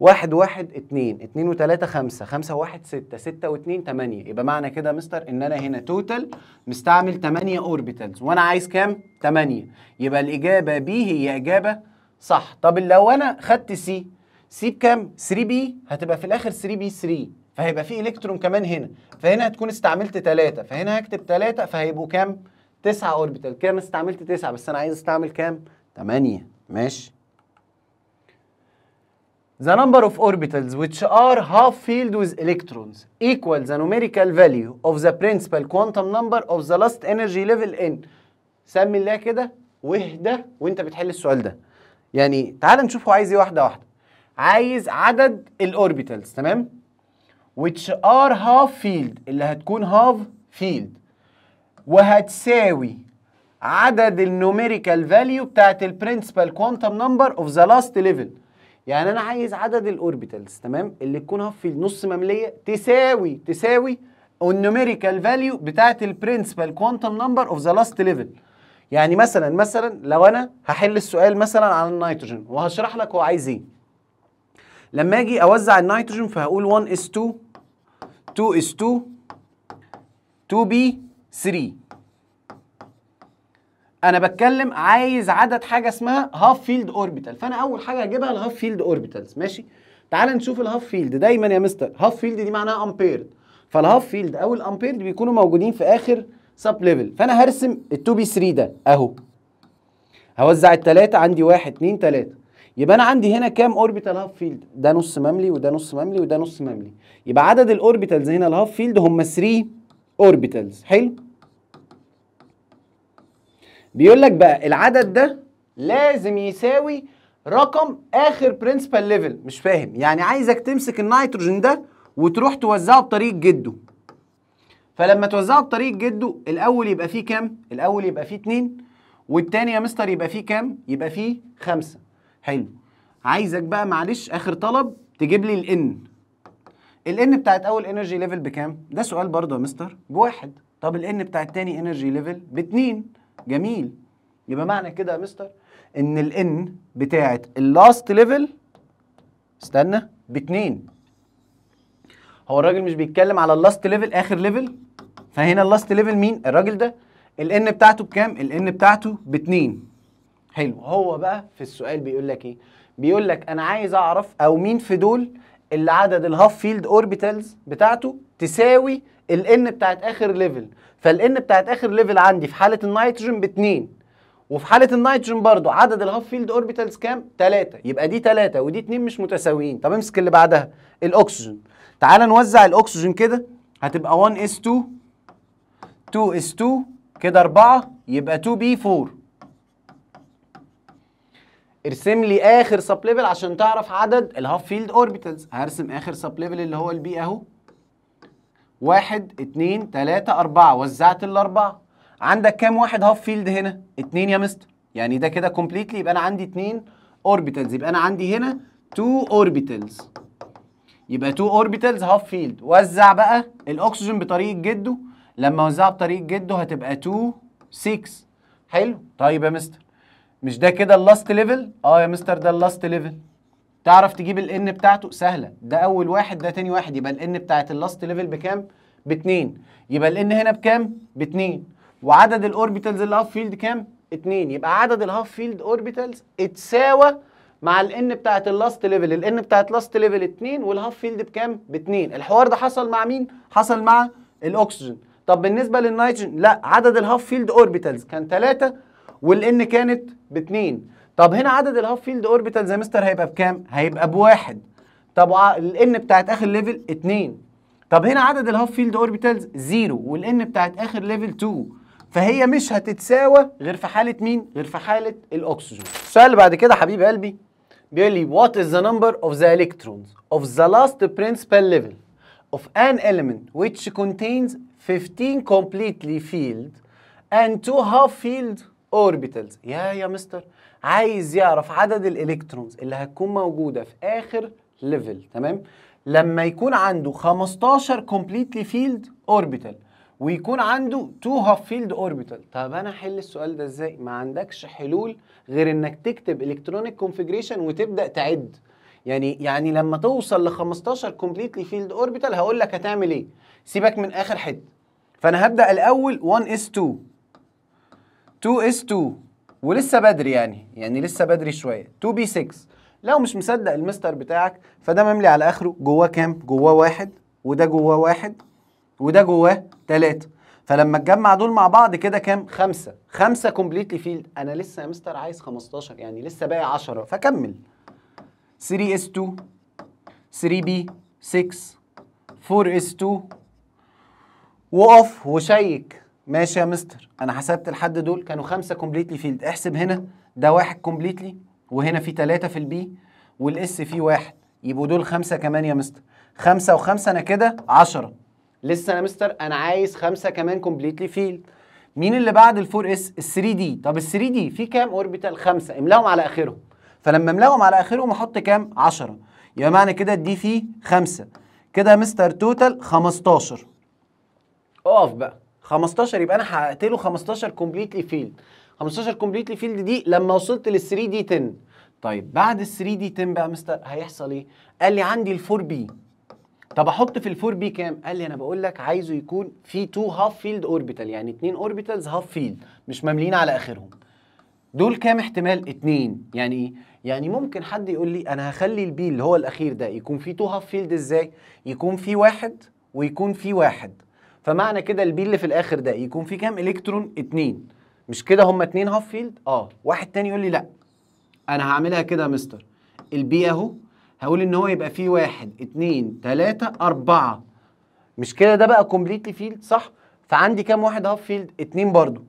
واحد واحد اتنين اتنين وتلاتة خمسة خمسة واحد ستة ستة واتنين تمانية يبقى معنى كده مستر ان انا هنا توتال مستعمل تمانية اوربيتالز وانا عايز كام؟ تمانية يبقى الاجابة بي هي اجابة صح طب لو انا خدت سي سي بكام؟ 3 بي هتبقى في الاخر 3 بي 3 فهيبقى في الكترون كمان هنا فهنا هتكون استعملت 3 فهنا هكتب 3 فهيبقوا كام 9 اوربيتال كده انا استعملت 9 بس انا عايز استعمل كام 8 ماشي The number of orbitals which are half filled with electrons equal the numerical value of the principal quantum number of the last energy level n. سمي الله كده وحده وانت بتحل السؤال ده. يعني تعال نشوف هو عايز ايه واحده واحده. عايز عدد الاوربيتالز تمام؟ which are half field اللي هتكون half field وهتساوي عدد النوميريكال فاليو بتاعت البرنسبال كوانتم نمبر اوف ذا لاست ليفل يعني انا عايز عدد الاوربيتالز تمام اللي تكون هاف فيلد نص ممليه تساوي تساوي النوميريكال فاليو بتاعت البرنسبال كوانتم نمبر اوف ذا لاست ليفل يعني مثلا مثلا لو انا هحل السؤال مثلا على النيتروجين وهشرح لك هو عايز ايه لما اجي اوزع النيتروجين فهقول 1 s 2 2 is 2 2b 3 انا بتكلم عايز عدد حاجه اسمها هاف فيلد اوربيتال فانا اول حاجه هجيبها الهاف فيلد اوربيتالز ماشي تعال نشوف الهاف فيلد دايما يا مستر هاف فيلد دي معناها امبيرد فالهاف فيلد او الامبيرد بيكونوا موجودين في اخر سب ليفل فانا هرسم ال 2 بي 3 ده اهو هوزع الثلاثه عندي 1 2 3 يبقى انا عندي هنا كام اوربيتال هاف فيلد ده نص مملي وده نص مملي وده نص مملي يبقى عدد الاوربيتالز هنا الهاف فيلد هم 3 اوربيتالز حلو بيقول لك بقى العدد ده لازم يساوي رقم اخر برنسبال ليفل مش فاهم يعني عايزك تمسك النيتروجين ده وتروح توزعه بطريق جده فلما توزعه بطريق جده الاول يبقى فيه كام الاول يبقى فيه 2 والتاني يا مستر يبقى فيه كام يبقى فيه 5 حلو عايزك بقى معلش اخر طلب تجيب لي الان الان بتاعت اول انرجي ليفل بكام ده سؤال برضه يا مستر بواحد طب الان بتاعت تاني انرجي ليفل باتنين جميل يبقى معنى كده يا مستر ان الان بتاعت اللاست ليفل استنى باتنين هو الراجل مش بيتكلم على اللاست ليفل اخر ليفل فهنا اللاست ليفل مين الراجل ده الان بتاعته بكام الان بتاعته باتنين حلو هو بقى في السؤال بيقول لك ايه بيقول لك انا عايز اعرف او مين في دول اللي عدد الهاف فيلد اوربيتالز بتاعته تساوي الان بتاعت اخر ليفل فالان بتاعت اخر ليفل عندي في حاله النيتروجين باتنين وفي حاله النيتروجين برضه عدد الهاف فيلد اوربيتالز كام ثلاثه يبقى دي ثلاثه ودي اتنين مش متساويين طب امسك اللي بعدها الاكسجين تعال نوزع الاكسجين كده هتبقى 1 اس 2 2 اس 2 كده 4 يبقى 2 بي 4 ارسم لي اخر سب ليفل عشان تعرف عدد الهاف فيلد اوربيتالز هرسم اخر سب ليفل اللي هو البي اهو واحد اتنين تلاتة أربعة وزعت الأربعة عندك كام واحد هاف فيلد هنا؟ اتنين يا مستر يعني ده كده كومبليتلي يبقى أنا عندي اتنين اوربيتالز يبقى أنا عندي هنا تو اوربيتالز يبقى تو اوربيتالز هاف فيلد وزع بقى الأكسجين بطريقة جده لما وزعها بطريقة جده هتبقى تو 6 حلو طيب يا مستر مش ده كده اللاست ليفل اه يا مستر ده اللاست ليفل تعرف تجيب الان بتاعته سهله ده اول واحد ده تاني واحد يبقى الان بتاعت اللاست ليفل بكام باتنين يبقى الان هنا بكام باتنين وعدد الاوربيتالز اللي هاف فيلد كام اتنين يبقى عدد الهاف فيلد اوربيتالز اتساوى مع الان بتاعت اللاست ليفل الان بتاعت لاست ليفل اتنين والهاف فيلد بكام باتنين الحوار ده حصل مع مين حصل مع الاكسجين طب بالنسبه للنيتروجين لا عدد الهاف فيلد اوربيتالز كان ثلاثة والان كانت باتنين طب هنا عدد الهاف فيلد اوربيتالز يا مستر هيبقى بكام؟ هيبقى بواحد طب آه، الان بتاعت اخر ليفل اتنين طب هنا عدد الهاف فيلد اوربيتالز زيرو والان بتاعت اخر ليفل 2 فهي مش هتتساوى غير في حاله مين؟ غير في حاله الاكسجين. السؤال اللي بعد كده حبيب قلبي بيقول لي what is the number of the electrons of the last principal level of an element which contains 15 completely filled and two half filled اوربيتالز يا يا مستر عايز يعرف عدد الالكترونز اللي هتكون موجوده في اخر ليفل تمام لما يكون عنده 15 كومبليتلي فيلد اوربيتال ويكون عنده تو هاف فيلد اوربيتال طب انا احل السؤال ده ازاي ما عندكش حلول غير انك تكتب الكترونيك كونفيجريشن وتبدا تعد يعني يعني لما توصل ل 15 كومبليتلي فيلد اوربيتال هقول لك هتعمل ايه سيبك من اخر حد فانا هبدا الاول 1 اس 2 2 اس 2 ولسه بدري يعني يعني لسه بدري شويه 2 بي 6 لو مش مصدق المستر بتاعك فده مملي على اخره جواه كام جواه واحد وده جواه واحد وده جواه تلاتة فلما تجمع دول مع بعض كده كام خمسة خمسة كومبليتلي فيلد انا لسه يا مستر عايز 15 يعني لسه باقي 10 فكمل 3 اس 2 3 بي 6 4 اس 2 وقف وشيك ماشي يا مستر انا حسبت لحد دول كانوا خمسه كومبليتلي فيلد احسب هنا ده واحد كومبليتلي وهنا في ثلاثه في البي والاس فيه واحد يبقوا دول خمسه كمان يا مستر خمسه وخمسه انا كده 10 لسه انا مستر انا عايز خمسه كمان كومبليتلي فيلد مين اللي بعد الفور اس ال 3 دي طب ال 3 دي في كام اوربيتال خمسه املاهم على اخرهم فلما املاهم على اخرهم احط كام 10 يبقى معنى كده الدي فيه خمسه كده يا مستر توتال 15 اقف بقى 15 يبقى انا حققت له 15 كومبليتلي فيلد 15 كومبليتلي فيلد دي لما وصلت لل 3 دي 10 طيب بعد ال 3 دي 10 بقى مستر هيحصل ايه؟ قال لي عندي ال 4 بي طب احط في ال 4 بي كام؟ قال لي انا بقول لك عايزه يكون في 2 هاف فيلد اوربيتال يعني 2 اوربيتالز هاف فيلد مش مملين على اخرهم دول كام احتمال؟ 2 يعني ايه؟ يعني ممكن حد يقول لي انا هخلي البي اللي هو الاخير ده يكون في 2 هاف فيلد ازاي؟ يكون في واحد ويكون في واحد فمعنى كده البي اللي في الاخر ده يكون فيه كام الكترون اتنين مش كده هما اتنين هاف فيلد اه واحد تاني يقول لي لا انا هعملها كده يا مستر البي اهو هقول ان هو يبقى فيه واحد اتنين تلاتة اربعة مش كده ده بقى كومبليتلي فيلد صح فعندي كام واحد هاف فيلد اتنين برضو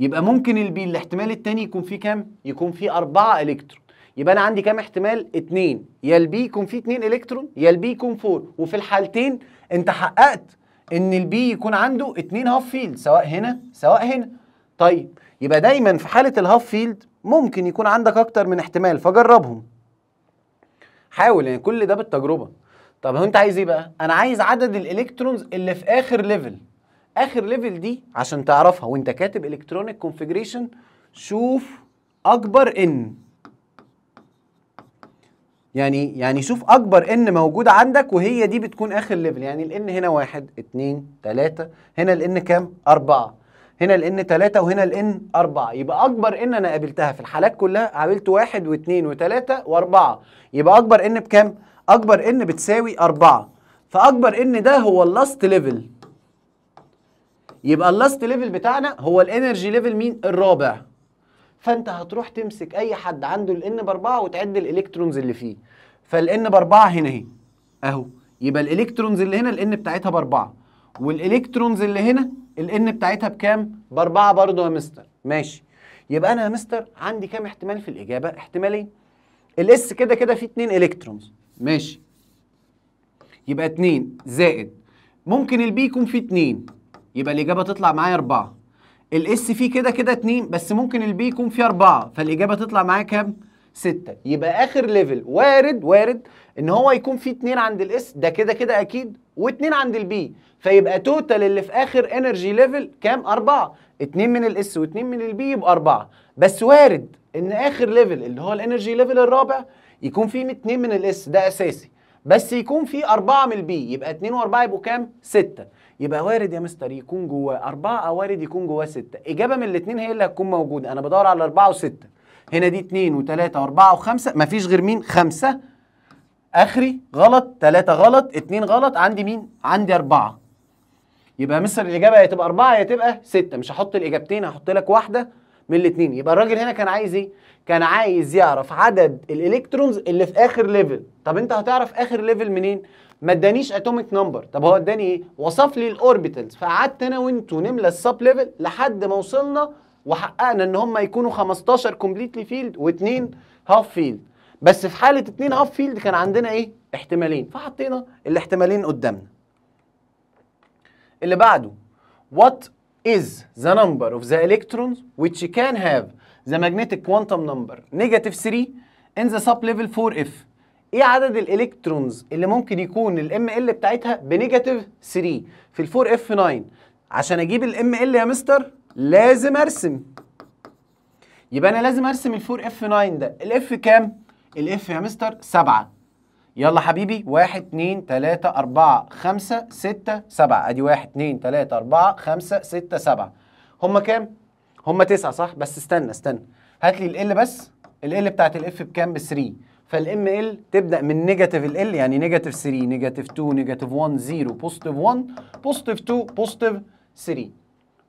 يبقى ممكن البي الاحتمال التاني يكون فيه كام يكون فيه اربعة الكترون يبقى انا عندي كام احتمال اتنين يا البي يكون فيه اتنين الكترون يا البي يكون فور وفي الحالتين انت حققت ان البي يكون عنده اتنين هاف فيلد سواء هنا سواء هنا طيب يبقى دايما في حاله الهاف فيلد ممكن يكون عندك اكتر من احتمال فجربهم حاول يعني كل ده بالتجربه طب هو انت عايز ايه بقى انا عايز عدد الالكترونز اللي في اخر ليفل اخر ليفل دي عشان تعرفها وانت كاتب الكترونيك كونفيجريشن شوف اكبر ان يعني يعني شوف اكبر ان موجوده عندك وهي دي بتكون اخر ليفل يعني الان هنا واحد اتنين تلاته هنا الان كام؟ اربعه هنا الان تلاته وهنا الان اربعه يبقى اكبر ان انا قابلتها في الحالات كلها قابلت واحد واتنين وتلاته واربعه يبقى اكبر ان بكام؟ اكبر ان بتساوي اربعه فاكبر ان ده هو اللاست ليفل يبقى اللاست ليفل بتاعنا هو الانرجي ليفل مين؟ الرابع فانت هتروح تمسك اي حد عنده الان باربعه وتعد الالكترونز اللي فيه فالان باربعه هنا اهي اهو يبقى الالكترونز اللي هنا الان بتاعتها باربعه والالكترونز اللي هنا الان بتاعتها بكام؟ باربعه برضو يا مستر ماشي يبقى انا يا مستر عندي كام احتمال في الاجابه؟ احتمالين الاس كده كده فيه اتنين الكترونز ماشي يبقى اتنين زائد ممكن البي يكون فيه اتنين يبقى الاجابه تطلع معايا اربعه الاس فيه كده كده 2 بس ممكن البي يكون فيه 4 فالاجابه تطلع معايا كام 6 يبقى اخر ليفل وارد وارد ان هو يكون فيه 2 عند الاس ده كده كده اكيد و2 عند البي فيبقى توتال اللي في اخر انرجي ليفل كام 4 2 من الاس و2 من البي يبقى 4 بس وارد ان اخر ليفل اللي هو الانرجي ليفل الرابع يكون فيه 2 من الاس ده اساسي بس يكون فيه 4 من البي يبقى 2 و4 يبقوا كام 6 يبقى وارد يا مستر يكون جواه أربعة أو وارد يكون جواه ستة إجابة من الاتنين هي اللي هتكون موجودة أنا بدور على أربعة وستة هنا دي اتنين وتلاتة وأربعة وخمسة مفيش غير مين خمسة آخري غلط تلاتة غلط اتنين غلط عندي مين عندي أربعة يبقى مستر الإجابة يا تبقى أربعة يا تبقى ستة مش هحط الإجابتين هحط لك واحدة من الاتنين يبقى الراجل هنا كان عايز إيه كان عايز يعرف عدد الالكترونز اللي في اخر ليفل طب انت هتعرف اخر ليفل منين ما ادانيش اتوميك نمبر طب هو اداني ايه وصف لي الاوربيتالز فقعدت انا وانتوا نملى السب ليفل لحد ما وصلنا وحققنا ان هم يكونوا 15 كومبليتلي فيلد واثنين هاف فيلد بس في حاله اثنين هاف فيلد كان عندنا ايه احتمالين فحطينا الاحتمالين قدامنا اللي بعده what is the number of the electrons which can have the magnetic quantum number negative 3 in the sub level 4f ايه عدد الالكترونز اللي ممكن يكون الام ال بتاعتها بنيجاتيف 3 في ال 4 اف 9 عشان اجيب الام ال يا مستر لازم ارسم يبقى انا لازم ارسم ال 4 اف 9 ده الاف كام الاف يا مستر 7 يلا حبيبي 1 2 3 4 5 6 7 ادي 1 2 3 4 5 6 7 هما كام هم تسعه صح بس استنى استنى هات لي ال بس ال ال بتاعت الاف بكام ب 3 فالام ال تبدا من نيجاتيف ال ال يعني نيجاتيف 3 نيجاتيف 2 نيجاتيف 1 0 بوزيتيف 1 بوزيتيف 2 بوزيتيف 3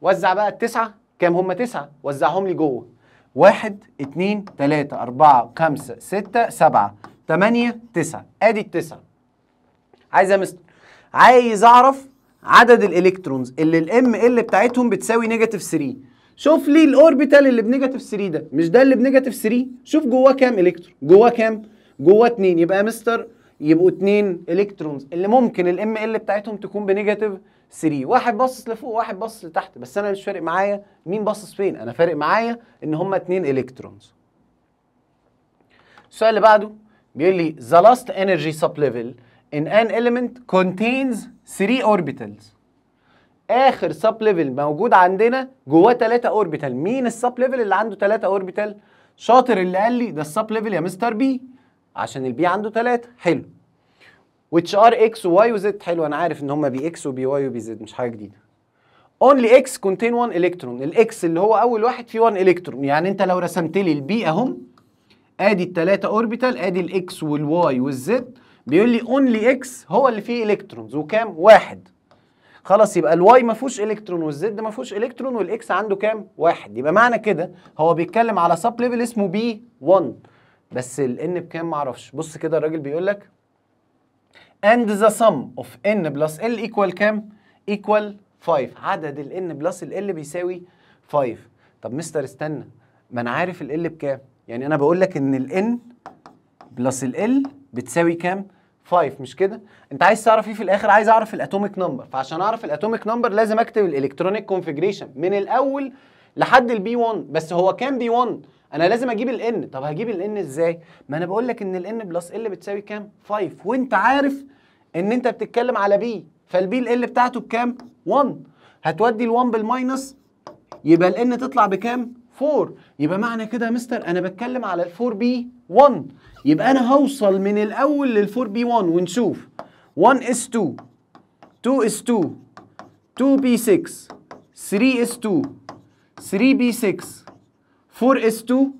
وزع بقى التسعه كام هم تسعه وزعهم لي جوه 1 2 3 4 5 6 7 8 9 ادي التسعه عايز يا مستر عايز اعرف عدد الالكترونز اللي الام ال بتاعتهم بتساوي نيجاتيف 3 شوف لي الاوربيتال اللي بنيجاتيف 3 ده مش ده اللي بنيجاتيف 3 شوف جواه كام الكترون جواه كام جواه 2 يبقى مستر يبقوا 2 الكترونز اللي ممكن الام ال بتاعتهم تكون بنيجاتيف 3 واحد باصص لفوق واحد باصص لتحت بس انا مش فارق معايا مين باصص فين انا فارق معايا ان هما 2 الكترونز السؤال اللي بعده بيقول لي the last energy sub level in an element contains 3 orbitals اخر سب ليفل موجود عندنا جواه 3 اوربيتال مين السب ليفل اللي عنده 3 اوربيتال شاطر اللي قال لي ده السب ليفل يا مستر بي عشان البي عنده 3 حلو which are x y وزد حلو انا عارف ان هما بي اكس وبي واي وبي زد مش حاجه جديده only x contain one electron الاكس اللي هو اول واحد فيه 1 الكترون يعني انت لو رسمت لي البي اهم ادي الثلاثه اوربيتال ادي الاكس والواي والزد بيقول لي اونلي اكس هو اللي فيه الكترونز وكام واحد خلاص يبقى الواي ما فيهوش الكترون والزد ما فيهوش الكترون والاكس عنده كام؟ واحد يبقى معنى كده هو بيتكلم على سب ليفل اسمه بي 1 بس الان بكام معرفش بص كده الراجل بيقول لك اند ذا سم اوف n بلس ال ايكوال كام؟ ايكوال 5 عدد ال n بلس ال ال بيساوي 5 طب مستر استنى ما انا عارف ال ال بكام؟ يعني انا بقول لك ان ال n بلس ال ال بتساوي كام؟ 5 مش كده انت عايز تعرف ايه في الاخر عايز اعرف الاتوميك نمبر فعشان اعرف الاتوميك نمبر لازم اكتب الالكترونيك كونفيجريشن من الاول لحد البي 1 بس هو كام بي 1 انا لازم اجيب الان طب هجيب الان ازاي ما انا بقول لك ان الان بلس ال بتساوي كام 5 وانت عارف ان انت بتتكلم على بي فالبي ال بتاعته بكام 1 هتودي ال1 بالماينس يبقى الان تطلع بكام 4 يبقى معنى كده يا مستر انا بتكلم على ال 4 بي 1 يبقى انا هوصل من الاول لل 4 بي 1 ونشوف 1 اس 2 2 اس 2 2 بي 6 3 اس 2 3 بي 6 4 اس 2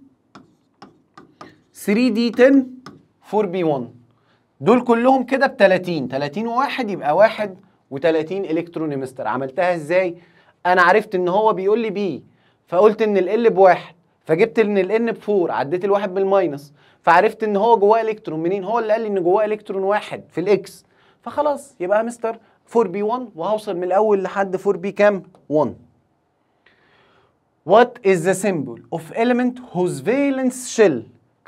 3 دي 10 4 بي 1 دول كلهم كده ب 30 30 وواحد يبقى 31 الكترونيمستر عملتها ازاي؟ انا عرفت ان هو بيقول لي بي فقلت ان ال ال بواحد فجبت ان ال ان بفور عديت الواحد بالماينس فعرفت ان هو جواه الكترون منين هو اللي قال لي ان جواه الكترون واحد في الاكس فخلاص يبقى مستر 4 بي 1 وهوصل من الاول لحد 4 بي كام 1 What is the symbol of element whose valence shell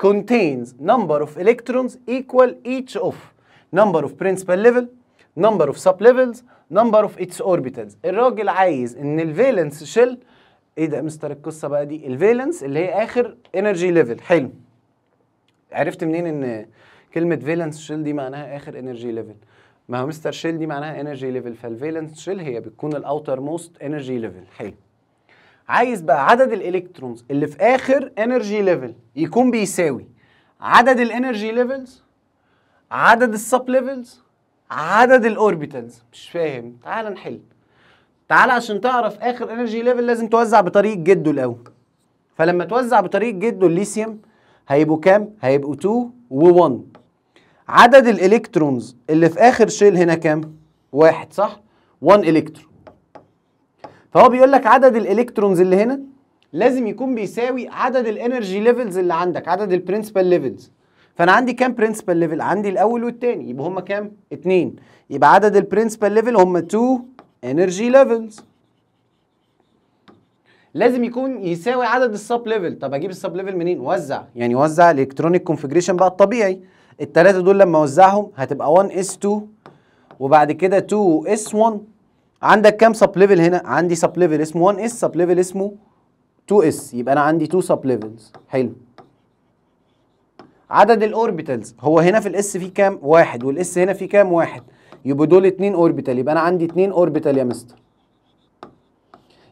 contains number of electrons equal each of number of principal level number of sub levels number of its orbitals الراجل عايز ان الفالنس شيل ايه ده يا مستر القصه بقى دي الفالنس اللي هي اخر انرجي ليفل حلو عرفت منين ان كلمه فيلنس شيل دي معناها اخر انرجي ليفل ما هو مستر شيل دي معناها انرجي ليفل فالفيلنس شيل هي بتكون الاوتر موست انرجي ليفل حلو عايز بقى عدد الالكترونز اللي في اخر انرجي ليفل يكون بيساوي عدد الانرجي ليفلز عدد السب ليفلز عدد الاوربيتالز مش فاهم تعال نحل تعال عشان تعرف اخر انرجي ليفل لازم توزع بطريقه جدول الاول فلما توزع بطريقه جدول الليثيوم هيبقوا كام؟ هيبقوا 2 و1 عدد الالكترونز اللي في اخر شيل هنا كام؟ واحد صح؟ 1 الكترون فهو بيقول لك عدد الالكترونز اللي هنا لازم يكون بيساوي عدد الانرجي ليفلز اللي عندك عدد البرنسبال ليفلز فانا عندي كام برنسبال ليفل عندي الاول والثاني يبقى هما كام اثنين يبقى عدد البرنسبال ليفل هما 2 انرجي ليفلز لازم يكون يساوي عدد السب ليفل طب اجيب السب ليفل منين وزع يعني وزع الالكترونيك كونفيجريشن بقى الطبيعي الثلاثه دول لما اوزعهم هتبقى 1 اس 2 وبعد كده 2 اس 1 عندك كام سب ليفل هنا عندي سب ليفل اسمه 1 اس سب ليفل اسمه 2 اس يبقى انا عندي 2 سب ليفلز حلو عدد الاوربيتالز هو هنا في الاس فيه كام واحد والاس هنا فيه كام واحد يبقى دول اتنين اوربيتال يبقى انا عندي اتنين اوربيتال يا مستر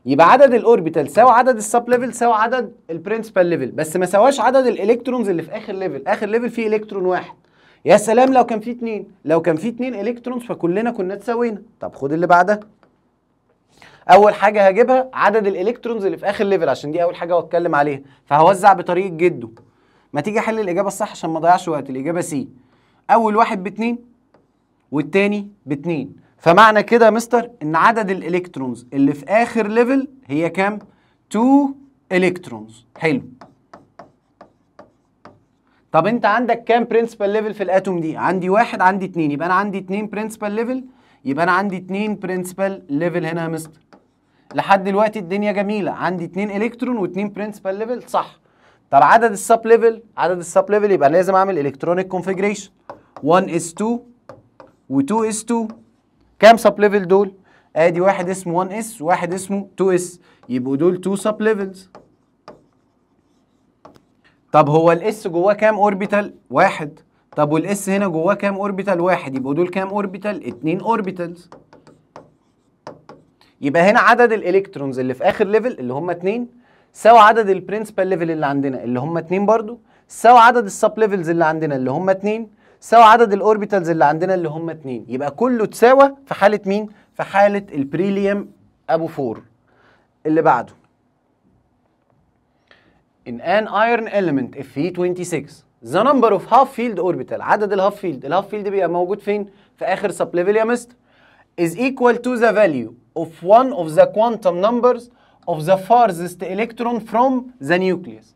يبقى عدد الاوربيتال ساوي عدد السب ليفل ساوي عدد البرنسبال ليفل بس ما سواش عدد الالكترونز اللي في اخر ليفل اخر ليفل فيه الكترون واحد يا سلام لو كان فيه اتنين لو كان فيه اتنين الكترونز فكلنا كنا اتساوينا طب خد اللي بعدها اول حاجه هجيبها عدد الالكترونز اللي في اخر ليفل عشان دي اول حاجه هتكلم عليها فهوزع بطريقه جده ما تيجي احل الاجابه الصح عشان ما اضيعش وقت الاجابه سي اول واحد باتنين والتاني باتنين فمعنى كده يا مستر ان عدد الالكترونز اللي في اخر ليفل هي كام 2 الكترونز حلو طب انت عندك كام برنسبال ليفل في الاتوم دي عندي واحد عندي اتنين يبقى انا عندي اتنين برنسبال ليفل يبقى انا عندي اتنين برنسبال ليفل هنا يا مستر لحد دلوقتي الدنيا جميله عندي اتنين الكترون واتنين برنسبال ليفل صح طب عدد السب ليفل عدد السب ليفل يبقى لازم اعمل الكترونيك كونفيجريشن 1 اس 2 و2 اس 2 كام سب ليفل دول ادي واحد اسمه 1 اس وواحد اسمه 2 اس يبقوا دول 2 سب ليفلز طب هو الاس جواه كام اوربيتال واحد طب والاس هنا جواه كام اوربيتال واحد يبقوا دول كام اوربيتال اتنين اوربيتالز يبقى هنا عدد الالكترونز اللي في اخر ليفل اللي هم اتنين سوى عدد البرنسبال ليفل اللي عندنا اللي هم اتنين برضو سوى عدد السب ليفلز اللي عندنا اللي هم اتنين سوى عدد الاوربيتالز اللي عندنا اللي هم اتنين يبقى كله اتساوى في حاله مين في حاله البريليوم ابو 4 اللي بعده in an iron element if E26 the number of half field orbital عدد الهاف فيلد الهاف فيلد بيبقى موجود فين في اخر subleveliamist is equal to the value of one of the quantum numbers of the farthest electron from the nucleus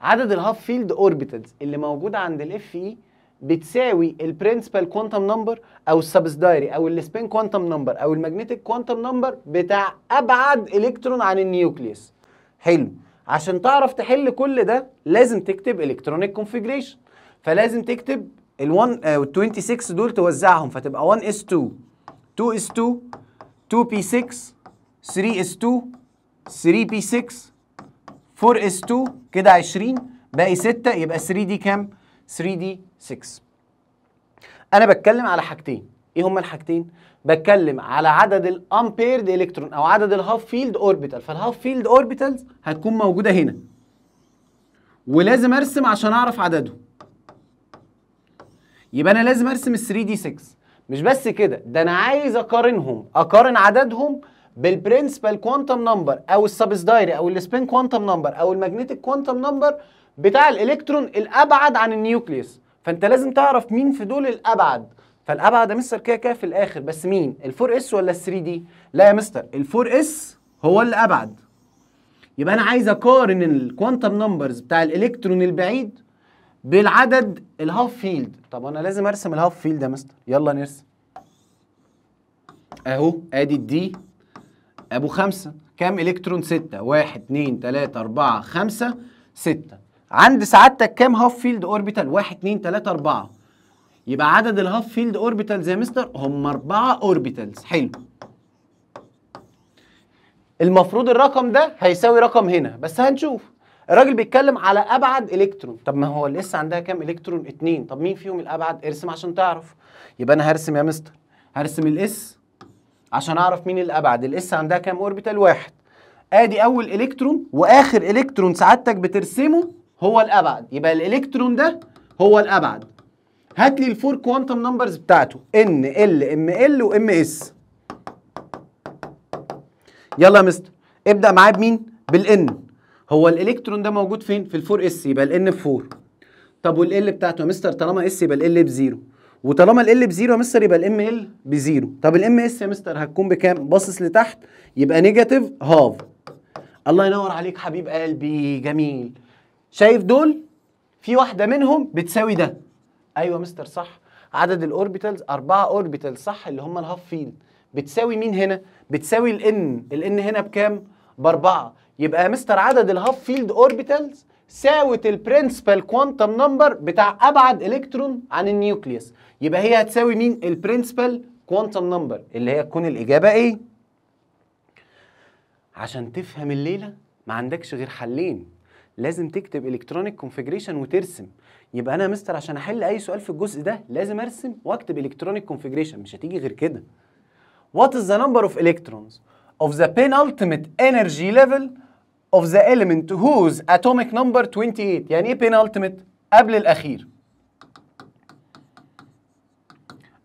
عدد الهاف فيلد اوربيتالز اللي موجوده عند الاف اي بتساوي البرنسبال كوانتم نمبر او السبسدايري او السبين كوانتم نمبر او الماجنتيك كوانتم نمبر بتاع ابعد الكترون عن النيوكليوس حلو عشان تعرف تحل كل ده لازم تكتب الكترونيك كونفيجريشن فلازم تكتب ال1 وال26 آه، دول توزعهم فتبقى 1 اس 2 2 اس 2 2 p 6 3 اس 2 3 p 6 4 اس 2 كده 20 باقي 6 يبقى 3 دي كام 3 دي 6 انا بتكلم على حاجتين ايه هما الحاجتين بتكلم على عدد الامبيرد الكترون او عدد الهاف فيلد اوربيتال فالهاف فيلد اوربيتالز هتكون موجوده هنا ولازم ارسم عشان اعرف عدده يبقى انا لازم ارسم ال 3 دي 6 مش بس كده ده انا عايز اقارنهم اقارن عددهم بالبرنسبال كوانتم نمبر او السابس دايري او السبين كوانتم نمبر او الماجنتيك كوانتم نمبر بتاع الالكترون الابعد عن النيوكليوس فانت لازم تعرف مين في دول الابعد فالابعد يا مستر كده كده في الاخر بس مين ال4 اس ولا ال3 دي لا يا مستر ال4 اس هو اللي ابعد يبقى انا عايز اقارن الكوانتم نمبرز بتاع الالكترون البعيد بالعدد الهاف فيلد طب انا لازم ارسم الهاف فيلد يا مستر يلا نرسم اهو ادي الدي ابو خمسة كام الكترون ستة واحد اتنين تلاتة اربعة خمسة ستة عند سعادتك كام هاف فيلد اوربيتال 1 2 3 4 يبقى عدد الهاف فيلد اوربيتالز يا مستر هم 4 اوربيتالز حلو المفروض الرقم ده هيساوي رقم هنا بس هنشوف الراجل بيتكلم على ابعد الكترون طب ما هو الاس عندها كام الكترون اثنين، طب مين فيهم الابعد ارسم عشان تعرف يبقى انا هرسم يا مستر هرسم الاس عشان اعرف مين الابعد الاس عندها كام اوربيتال واحد ادي اول الكترون واخر الكترون سعادتك بترسمه هو الابعد يبقى الالكترون ده هو الابعد هات لي الفور كوانتم نمبرز بتاعته ان ال ام ال وام اس يلا يا مستر ابدا معاه بمين بالان هو الالكترون ده موجود فين في الفور اس يبقى الان 4 طب والال بتاعته يا مستر طالما اس يبقى الال بزيرو وطالما الال بزيرو يا مستر يبقى الام ال بزيرو طب الام اس يا مستر هتكون بكام باصص لتحت يبقى نيجاتيف هاف الله ينور عليك حبيب قلبي جميل شايف دول في واحده منهم بتساوي ده ايوه مستر صح عدد الاوربيتالز اربعه اوربيتال صح اللي هم الهاف فيلد بتساوي مين هنا بتساوي الان الان هنا بكام باربعه يبقى يا مستر عدد الهاف فيلد اوربيتالز ساوت البرنسبال كوانتم نمبر بتاع ابعد الكترون عن النيوكليوس يبقى هي هتساوي مين البرنسبال كوانتم نمبر اللي هي تكون الاجابه ايه عشان تفهم الليله ما عندكش غير حلين لازم تكتب الكترونيك كونفيجريشن وترسم يبقى انا يا مستر عشان احل اي سؤال في الجزء ده لازم ارسم واكتب الكترونيك كونفيجريشن مش هتيجي غير كده what is the number of electrons of the penultimate energy level of the element whose atomic number 28 يعني ايه penultimate قبل الاخير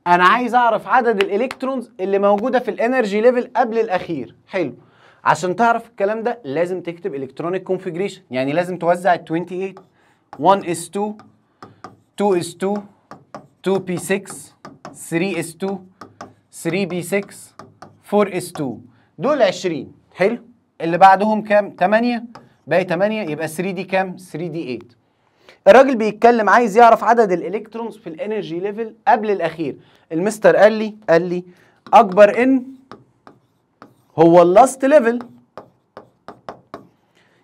انا عايز اعرف عدد الالكترونز اللي موجوده في الانرجي ليفل قبل الاخير حلو عشان تعرف الكلام ده لازم تكتب الكترونيك كونفيجريشن يعني لازم توزع ال 28 1 s 2 2 s 2 2 p6 3 s 2 3 b 6 4 s 2 دول 20 حلو اللي بعدهم كام 8 باقي 8 يبقى 3 دي كام 3 دي 8 الراجل بيتكلم عايز يعرف عدد الالكترونز في الانرجي ليفل قبل الاخير المستر قال لي قال لي اكبر ان هو اللاست ليفل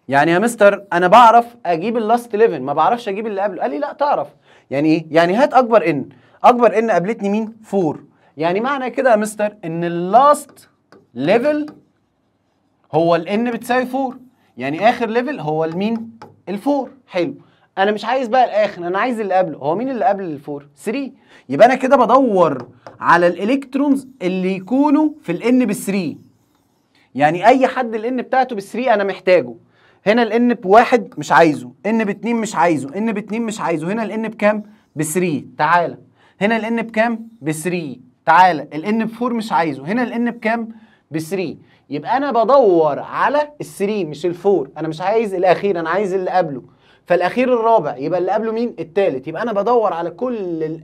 يعني يا مستر انا بعرف اجيب اللاست ليفل ما بعرفش اجيب اللي قبله قال لي لا تعرف يعني ايه يعني هات اكبر ان اكبر ان قابلتني مين 4 يعني معنى كده يا مستر ان اللاست ليفل هو الان بتساوي 4 يعني اخر ليفل هو المين الفور حلو انا مش عايز بقى الاخر انا عايز اللي قبله هو مين اللي قبل الفور 3 يبقى انا كده بدور على الالكترونز اللي يكونوا في الان بال 3 يعني اي حد الان بتاعته بالثري انا محتاجه هنا الان بواحد مش عايزه ان باتنين مش عايزه ان باتنين مش عايزه هنا الان بكام بثري تعالى هنا الان بكام بثري تعالى الان بفور مش عايزه هنا الان بكام بثري يبقى انا بدور على الثري مش الفور انا مش عايز الاخير انا عايز اللي قبله فالاخير الرابع يبقى اللي قبله مين التالت يبقى انا بدور على كل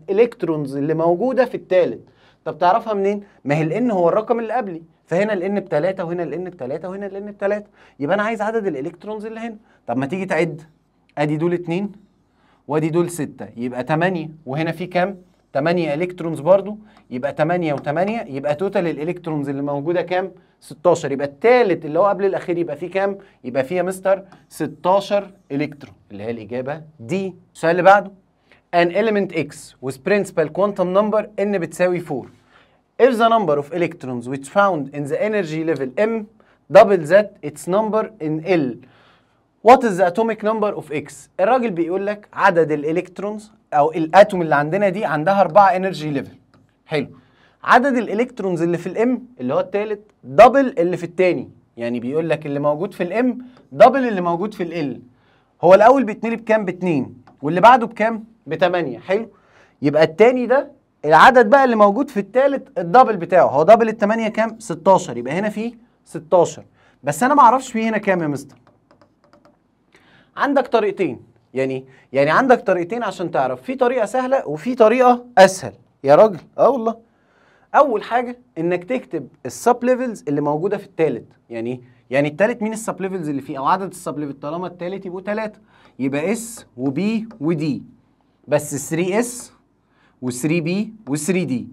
الالكترونز اللي موجوده في التالت طب تعرفها منين ما هي الان هو الرقم اللي قبلي فهنا ب بتلاته وهنا ب بتلاته وهنا ب بتلاته يبقى انا عايز عدد الالكترونز اللي هنا طب ما تيجي تعد ادي دول اتنين وادي دول سته يبقى تمانيه وهنا في كام؟ 8 الكترونز برضو يبقى 8 و8 يبقى توتال الالكترونز اللي موجوده كام 16 يبقى الثالث اللي هو قبل الاخير يبقى فيه كام يبقى فيه يا مستر 16 الكترون اللي هي الاجابه دي السؤال اللي بعده ان اليمنت اكس وذ principal كوانتم نمبر ان بتساوي 4 If the number of electrons which found in the energy level M double that its number in L What is the atomic number of X الراجل بيقول لك عدد الالكترونز او الاتوم اللي عندنا دي عندها 4 انرجي ليفل حلو عدد الالكترونز اللي في الام اللي هو الثالث دبل اللي في الثاني يعني بيقول لك اللي موجود في الام دبل اللي موجود في ال هو الاول بيتملي بكام باتنين واللي بعده بكام بثمانية، حلو يبقى الثاني ده العدد بقى اللي موجود في الثالث الدبل بتاعه هو دبل الثمانية كام 16 يبقى هنا فيه 16 بس انا ما اعرفش فيه هنا كام يا مستر عندك طريقتين يعني يعني عندك طريقتين عشان تعرف في طريقه سهله وفي طريقه اسهل يا راجل اه والله اول حاجه انك تكتب السب ليفلز اللي موجوده في الثالث يعني يعني الثالث مين السب ليفلز اللي فيه او عدد السب ليفل طالما الثالث يبقوا ثلاثه يبقى اس وبي ودي بس 3 اس و3 بي و3 دي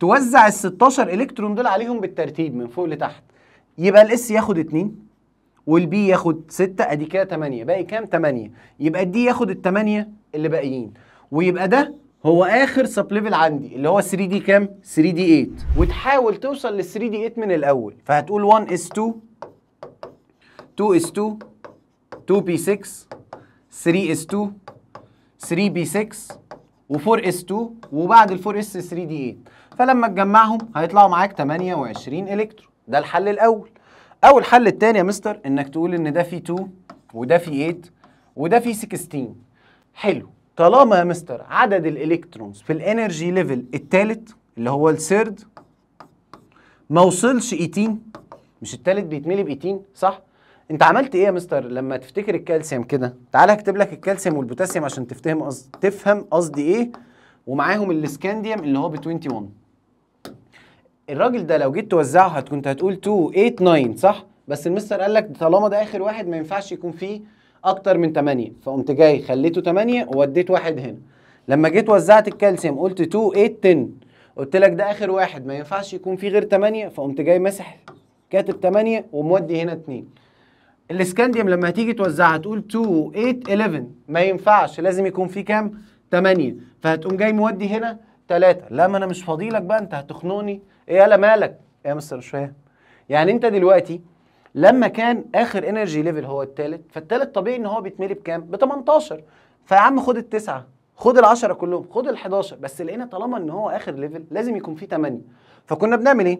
توزع ال 16 الكترون دول عليهم بالترتيب من فوق لتحت يبقى الاس ياخد 2 والبي ياخد 6 ادي كده 8 باقي كام 8 يبقى الدي ياخد ال 8 اللي باقيين ويبقى ده هو اخر سب ليفل عندي اللي هو 3 دي كام 3 دي 8 وتحاول توصل لل 3 دي 8 من الاول فهتقول 1 اس 2 2 اس 2 2 بي 6 3 اس 2 3 بي 6 و4 اس 2 وبعد ال 4 اس 3 دي 8 فلما تجمعهم هيطلعوا معاك 28 الكترون ده الحل الاول او الحل الثاني يا مستر انك تقول ان ده فيه 2 وده فيه 8 وده فيه 16 حلو طالما يا مستر عدد الالكترونز في الانرجي ليفل الثالث اللي هو الثيرد ما وصلش 18 مش الثالث بيتملي ب 18 صح انت عملت ايه يا مستر لما تفتكر الكالسيوم كده تعال هكتب لك الكالسيوم والبوتاسيوم عشان تفهم قصد تفهم قصدي ايه ومعاهم الاسكانديوم اللي هو ب 21 الراجل ده لو جيت توزعها كنت هتقول 2 8 9 صح بس المستر قال لك طالما ده اخر واحد ما ينفعش يكون فيه اكتر من 8 فقمت جاي خليته 8 ووديت واحد هنا لما جيت وزعت الكالسيوم قلت 2 8 10 قلت لك ده اخر واحد ما ينفعش يكون فيه غير 8 فقمت جاي ماسح كاتب 8 ومودي هنا 2 الاسكانديوم لما هتيجي توزعها تقول 2 8 11 ما ينفعش لازم يكون في كام 8 فهتقوم جاي مودي هنا 3 لا ما انا مش فاضي لك بقى انت هتخنقني ايه يالا مالك ايه يا مستر مش فاهم يعني انت دلوقتي لما كان اخر انرجي ليفل هو الثالث فالثالث طبيعي ان هو بيتملي بكام ب 18 فيا عم خد التسعه خد ال10 كلهم خد ال11 بس لقينا طالما ان هو اخر ليفل لازم يكون فيه 8 فكنا بنعمل ايه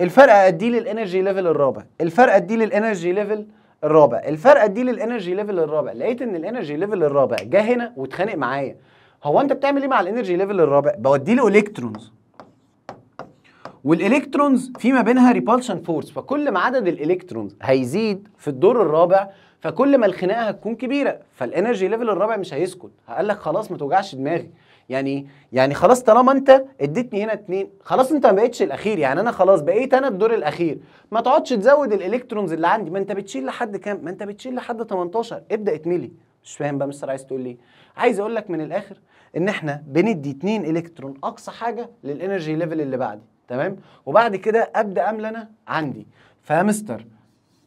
الفرق اديه للانرجي ليفل الرابع الفرق اديه للانرجي ليفل الرابع الفرقه دي للانرجي ليفل الرابع لقيت ان الانرجي ليفل الرابع جه هنا واتخانق معايا هو انت بتعمل ايه مع الانرجي ليفل الرابع بودي له الكترونز والالكترونز في ما بينها ريبالشن فورس فكل ما عدد الالكترونز هيزيد في الدور الرابع فكل ما الخناقه هتكون كبيره فالانرجي ليفل الرابع مش هيسكت هقول لك خلاص ما توجعش دماغي يعني يعني خلاص طالما انت اديتني هنا اتنين خلاص انت ما بقتش الاخير يعني انا خلاص بقيت انا الدور الاخير ما تقعدش تزود الالكترونز اللي عندي ما انت بتشيل لحد كام ما انت بتشيل لحد 18 ابدا اتملي مش فاهم بقى مستر عايز تقول لي إيه. عايز اقول لك من الاخر ان احنا بندي اتنين الكترون اقصى حاجه للانرجي ليفل اللي بعدي تمام وبعد كده ابدا املى انا عندي فيا مستر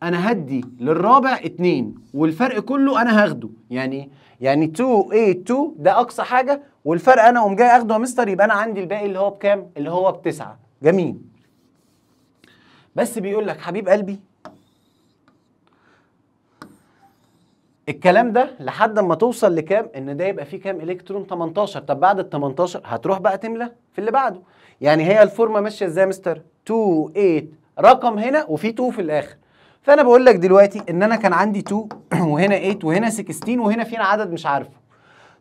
انا هدي للرابع اتنين والفرق كله انا هاخده يعني ايه؟ يعني 2 2 ده اقصى حاجه والفرق انا اقوم جاي اخده يا مستر يبقى انا عندي الباقي اللي هو بكام؟ اللي هو بتسعه جميل بس بيقول لك حبيب قلبي الكلام ده لحد ما توصل لكام ان ده يبقى فيه كام الكترون 18 طب بعد ال 18 هتروح بقى تملى في اللي بعده يعني هي الفورمه ماشيه ازاي يا مستر 2 8 رقم هنا وفي 2 في الاخر فانا بقول لك دلوقتي ان انا كان عندي 2 وهنا 8 وهنا 16 وهنا فينا عدد مش عارفه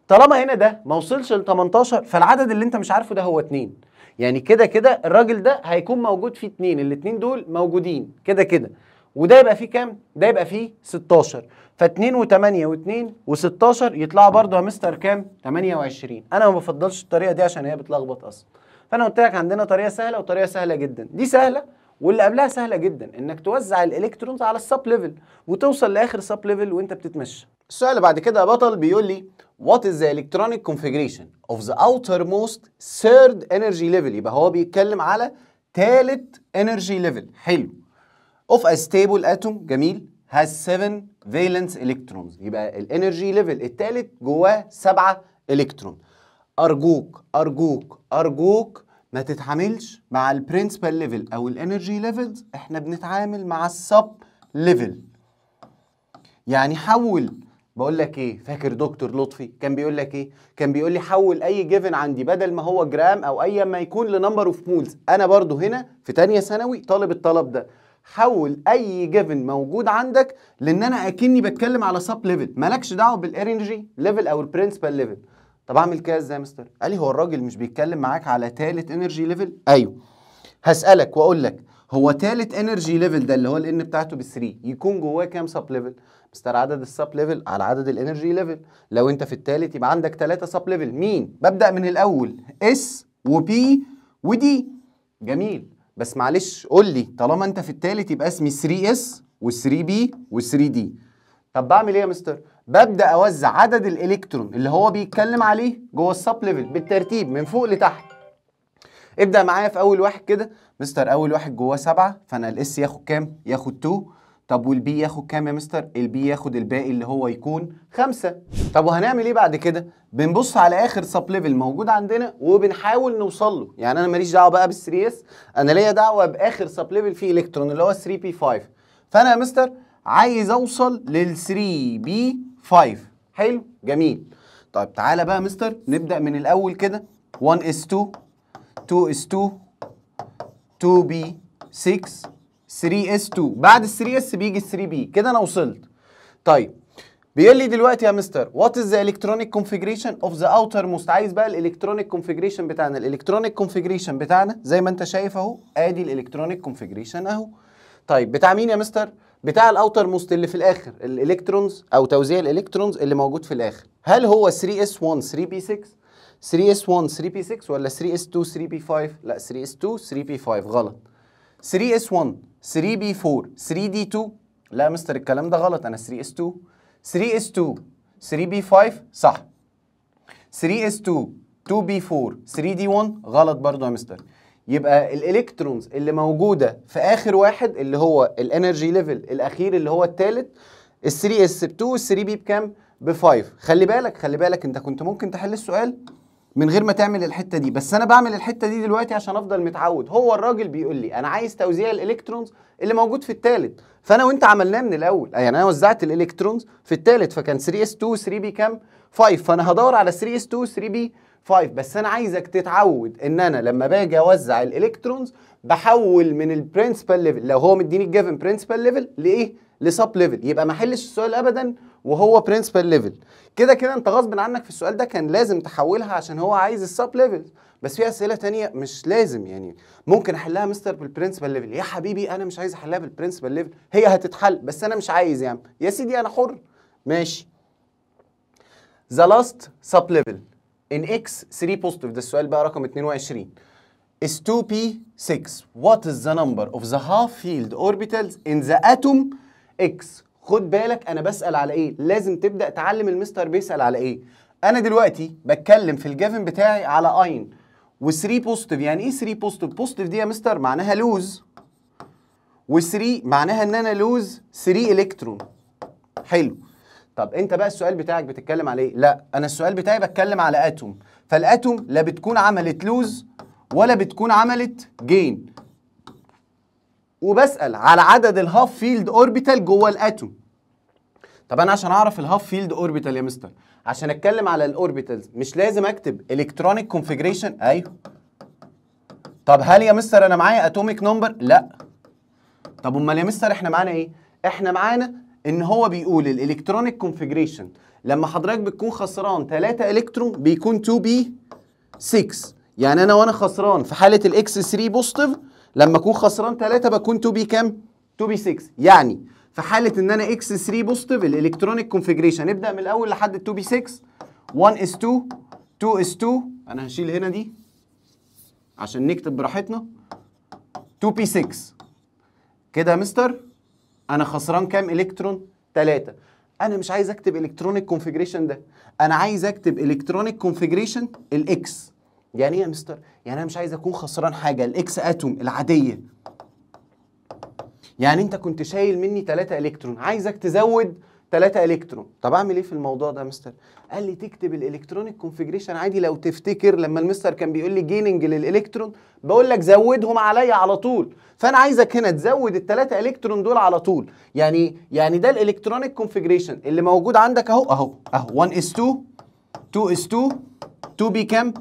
طالما هنا ده ما وصلش ل 18 فالعدد اللي انت مش عارفه ده هو 2 يعني كده كده الراجل ده هيكون موجود فيه 2 الاثنين دول موجودين كده كده وده يبقى فيه كام ده يبقى فيه 16 ف2 و8 و2 و16 يطلعوا برضه يا مستر كام 28 انا ما بفضلش الطريقه دي عشان هي بتلخبط اصلا فانا قلت لك عندنا طريقه سهله وطريقه سهله جدا دي سهله واللي قبلها سهله جدا انك توزع الالكترونز على السب ليفل وتوصل لاخر سب ليفل وانت بتتمشى السؤال اللي بعد كده يا بطل بيقول لي What is the electronic configuration of the outermost third energy level يبقى هو بيتكلم على ثالث energy level حلو of a stable atom جميل has 7 valence electrons يبقى الانرجي ليفل الثالث جواه 7 الكترون ارجوك ارجوك ارجوك ما تتعاملش مع البرنسبال ليفل او الانرجي ليفلز احنا بنتعامل مع السب ليفل يعني حول بقول لك ايه فاكر دكتور لطفي كان بيقول لك ايه كان بيقول لي حول اي جيفن عندي بدل ما هو جرام او اي ما يكون لنمبر اوف مولز انا برضو هنا في تانية ثانوي طالب الطلب ده حول اي جيفن موجود عندك لان انا اكني بتكلم على سب ليفل مالكش دعوه بالانرجي ليفل او البرنسبال ليفل طب اعمل كده ازاي يا مستر قال لي هو الراجل مش بيتكلم معاك على تالت انرجي ليفل ايوه هسالك واقول لك هو تالت انرجي ليفل ده اللي هو الان بتاعته ب 3 يكون جواه كام سب ليفل مستر عدد السب ليفل على عدد الانرجي ليفل لو انت في التالت يبقى عندك ثلاثة سب ليفل مين ببدا من الاول اس وبي ودي جميل بس معلش قول لي طالما انت في التالت يبقى اسمي 3 اس و3 بي و3 دي طب بعمل ايه يا مستر؟ ببدا اوزع عدد الالكترون اللي هو بيتكلم عليه جوه السب ليفل بالترتيب من فوق لتحت. ابدا معايا في اول واحد كده مستر اول واحد جواه سبعه فانا الاس ياخد كام؟ ياخد 2 طب والبي ياخد كام يا مستر؟ البي ياخد الباقي اللي هو يكون خمسة طب وهنعمل ايه بعد كده؟ بنبص على اخر سب ليفل موجود عندنا وبنحاول نوصل له، يعني انا ماليش دعوه بقى بال 3 اس، انا ليا دعوه باخر سب ليفل فيه الكترون اللي هو 3 بي 5 فانا يا مستر عايز اوصل لل 3 بي 5 حلو جميل طيب تعالى بقى مستر نبدا من الاول كده 1 اس 2 2 اس 2 2 بي 6 3 اس 2 بعد ال 3 اس بيجي ال 3 بي كده انا وصلت طيب بيقول لي دلوقتي يا مستر وات از ذا الكترونيك كونفيجريشن اوف ذا اوتر موست عايز بقى الالكترونيك كونفيجريشن بتاعنا الالكترونيك كونفيجريشن بتاعنا زي ما انت شايف اهو ادي الالكترونيك كونفيجريشن اهو طيب بتاع مين يا مستر بتاع الاوتر موست اللي في الاخر الالكترونز او توزيع الالكترونز اللي موجود في الاخر هل هو 3s1 3p6 3s1 3p6 ولا 3s2 3p5 لا 3s2 3p5 غلط 3s1 3b4 3d2 لا يا مستر الكلام ده غلط انا 3s2 3s2 3b5 صح 3s2 2b4 3d1 غلط برضه يا مستر يبقى الالكترونز اللي موجوده في اخر واحد اللي هو الانرجي ليفل الاخير اللي هو الثالث ال 3 اس ب 2 وال 3 بي بكام؟ ب 5 خلي بالك خلي بالك انت كنت ممكن تحل السؤال من غير ما تعمل الحته دي بس انا بعمل الحته دي دلوقتي عشان افضل متعود هو الراجل بيقول لي انا عايز توزيع الالكترونز اللي موجود في الثالث فانا وانت عملناه من الاول يعني انا وزعت الالكترونز في الثالث فكان 3 اس 2 3 بي كام 5 فانا هدور على 3 اس 2 3 بي 5 بس انا عايزك تتعود ان انا لما باجي اوزع الالكترونز بحول من البرنسبال ليفل لو هو مديني الجيفن برنسبال ليفل لايه لسب ليفل يبقى ما حلش السؤال ابدا وهو برنسبال ليفل كده كده انت غصب عنك في السؤال ده كان لازم تحولها عشان هو عايز السب ليفل بس في اسئله تانية مش لازم يعني ممكن احلها مستر بالبرنسبال ليفل يا حبيبي انا مش عايز احلها بالبرنسبال ليفل هي هتتحل بس انا مش عايز يا يعني. عم يا سيدي انا حر ماشي ذا لاست سب ليفل ان اكس 3 بوزيتيف ده السؤال بقى رقم 22 is 2p6 what is the number of the half field orbitals in the atom x خد بالك انا بسال على ايه لازم تبدا تعلم المستر بيسال على ايه انا دلوقتي بتكلم في الجافن بتاعي على اين و3 بوزيتيف يعني ايه 3 بوزيتيف بوزيتيف دي يا مستر معناها لوز و3 معناها ان انا لوز 3 الكترون حلو طب انت بقى السؤال بتاعك بتتكلم على ايه لا انا السؤال بتاعي بتكلم على اتوم فالاتوم لا بتكون عملت لوز ولا بتكون عملت جين وبسال على عدد الهاف فيلد اوربيتال جوه الاتوم طب انا عشان اعرف الهاف فيلد اوربيتال يا مستر عشان اتكلم على الاوربيتالز مش لازم اكتب الكترونيك كونفيجريشن ايوه طب هل يا مستر انا معايا اتوميك نمبر لا طب امال يا مستر احنا معانا ايه احنا معانا ان هو بيقول الالكترونيك كونفيجريشن لما حضرتك بتكون خسران 3 الكترون بيكون 2 بي 6 يعني انا وانا خسران في حاله الاكس 3 بوزيتيف لما اكون خسران 3 بكون 2 بي كام 2 بي 6 يعني في حاله ان انا اكس 3 بوزيتيف الالكترونيك كونفيجريشن ابدا من الاول لحد 2 بي 6 1 اس 2 2 اس 2 انا هشيل هنا دي عشان نكتب براحتنا 2 بي 6 كده يا مستر انا خسران كام الكترون 3 انا مش عايز اكتب الكترونيك كونفيجريشن ده انا عايز اكتب الكترونيك كونفيجريشن الاكس يعني ايه يا مستر يعني انا مش عايز اكون خسران حاجه الاكس اتوم العاديه يعني انت كنت شايل مني 3 الكترون عايزك تزود 3 الكترون طب اعمل ايه في الموضوع ده يا مستر قال لي تكتب الالكترونيك كونفيجريشن عادي لو تفتكر لما المستر كان بيقول لي جيننج للالكترون بقول لك زودهم عليا على طول فانا عايزك هنا تزود الثلاثه الكترون دول على طول يعني يعني ده الالكترونيك كونفيجريشن اللي موجود عندك اهو اهو اهو 1 اس 2 2 اس 2 2 بي كام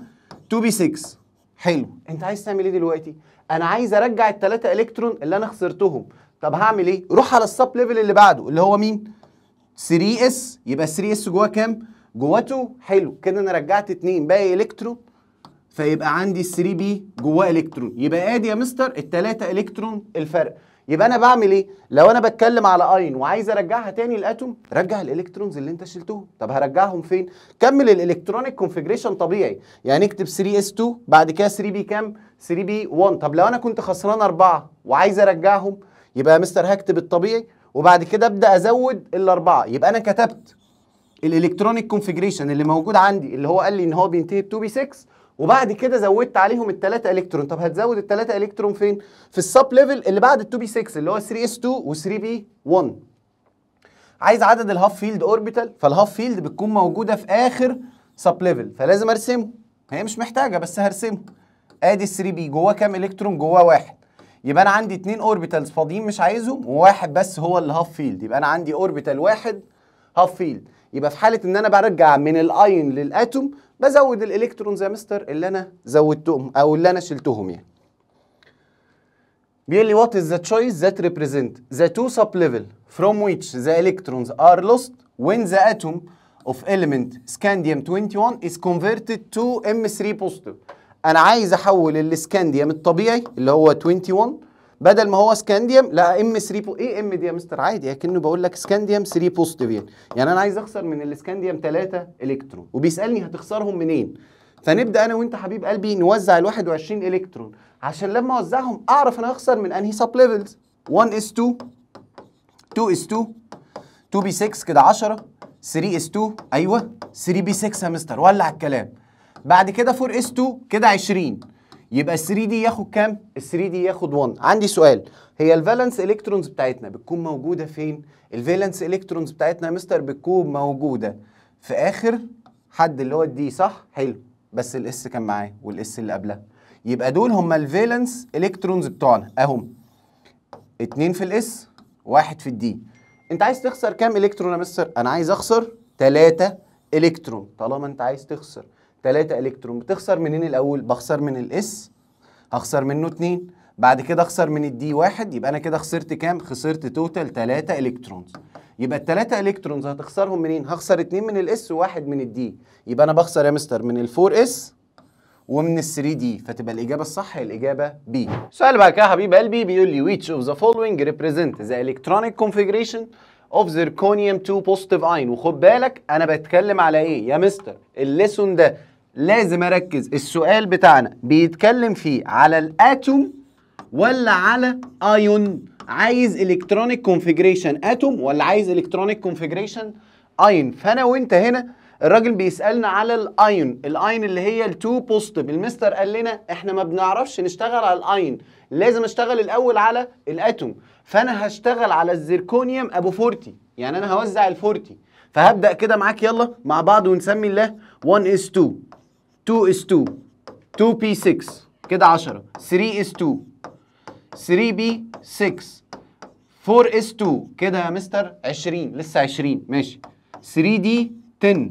2 بي 6 حلو انت عايز تعمل ايه دلوقتي انا عايز ارجع الثلاثه الكترون اللي انا خسرتهم طب هعمل ايه روح على السب ليفل اللي بعده اللي هو مين 3 اس يبقى 3 اس جواه كام جواته حلو كده انا رجعت اتنين باقي الكترون فيبقى عندي ال 3 بي جواه الكترون يبقى ادي يا مستر الثلاثه الكترون الفرق يبقى انا بعمل ايه لو انا بتكلم على اين وعايز ارجعها تاني الاتوم رجع الالكترونز اللي انت شلتهم طب هرجعهم فين كمل الالكترونيك كونفيجريشن طبيعي يعني اكتب 3s2 بعد كده 3b كام 3b1 طب لو انا كنت خسران اربعه وعايز ارجعهم يبقى يا مستر هكتب الطبيعي وبعد كده ابدا ازود الاربعه يبقى انا كتبت الالكترونيك كونفيجريشن اللي موجود عندي اللي هو قال لي ان هو بينتهي ب 2 b 6 وبعد كده زودت عليهم الثلاثه الكترون طب هتزود الثلاثه الكترون فين في السب ليفل اللي بعد ال 2 بي 6 اللي هو 3 اس 2 و 3 بي 1 عايز عدد الهاف فيلد اوربيتال فالهاف فيلد بتكون موجوده في اخر سب ليفل فلازم ارسمه هي مش محتاجه بس هرسمه ادي 3 بي جواه كام الكترون جواه واحد يبقى انا عندي اثنين اوربيتالز فاضيين مش عايزهم وواحد بس هو اللي هاف فيلد يبقى انا عندي اوربيتال واحد هاف فيلد يبقى في حاله ان انا برجع من الاين للاتوم بزود الالكترون زي مستر اللي انا زودتهم او اللي انا شلتهم يعني بيقول لي what is the choice that represent the two sub level from which the electrons are lost when the atom of element scandium 21 is converted to M3 positive انا عايز احول الاسكانديوم الطبيعي اللي هو 21 بدل ما هو سكانديوم لا ام 3 بو ايه ام دي يا مستر عادي اكنه بقول لك سكانديوم 3 بوزيتيف يعني انا عايز اخسر من الاسكانديوم 3 الكترون وبيسالني هتخسرهم منين فنبدا انا وانت حبيب قلبي نوزع ال 21 الكترون عشان لما اوزعهم اعرف انا هخسر من انهي سب ليفلز 1 اس 2 2 اس 2 2 بي 6 كده 10 3 اس 2 ايوه 3 بي 6 يا مستر ولع الكلام بعد كده 4 اس 2 كده 20 يبقى ال 3 دي ياخد كام؟ ال 3 دي ياخد 1 عندي سؤال هي الفالنس الكترونز بتاعتنا بتكون موجوده فين؟ الفالنس الكترونز بتاعتنا يا مستر بتكون موجوده في اخر حد اللي هو الدي صح؟ حلو بس الاس كان معاه والاس اللي قبلها يبقى دول هم الفالنس الكترونز بتوعنا اهم اتنين في الاس واحد في الدي انت عايز تخسر كام الكترون يا مستر؟ انا عايز اخسر 3 الكترون طالما انت عايز تخسر 3 الكترون بتخسر منين الاول بخسر من الاس هخسر منه 2 بعد كده اخسر من الدي 1 يبقى انا كده خسرت كام خسرت توتال 3 الكترونز يبقى ال 3 الكترونز هتخسرهم منين هخسر 2 من الاس وواحد من الدي يبقى انا بخسر يا مستر من ال 4 اس ومن ال 3 دي فتبقى الاجابه الصح هي الاجابه بي السؤال اللي بعد كده يا حبيب قلبي بيقول لي which of the following represent the electronic configuration of zirconium 2 positive ion وخد بالك انا بتكلم على ايه يا مستر الليسون ده لازم اركز السؤال بتاعنا بيتكلم فيه على الاتوم ولا على ايون عايز الكترونيك كونفيجريشن اتوم ولا عايز الكترونيك كونفيجريشن ايون فانا وانت هنا الراجل بيسالنا على الايون الايون اللي هي التو بوزيتيف المستر قال لنا احنا ما بنعرفش نشتغل على الايون لازم اشتغل الاول على الاتوم فانا هشتغل على الزيركونيوم ابو 40 يعني انا هوزع ال 40 فهبدا كده معاك يلا مع بعض ونسمي الله 1 is 2 2 is 2 2p6 كده 10 3 is 2 3b6 4 is 2 كده يا مستر 20 لسه 20 ماشي 3d 10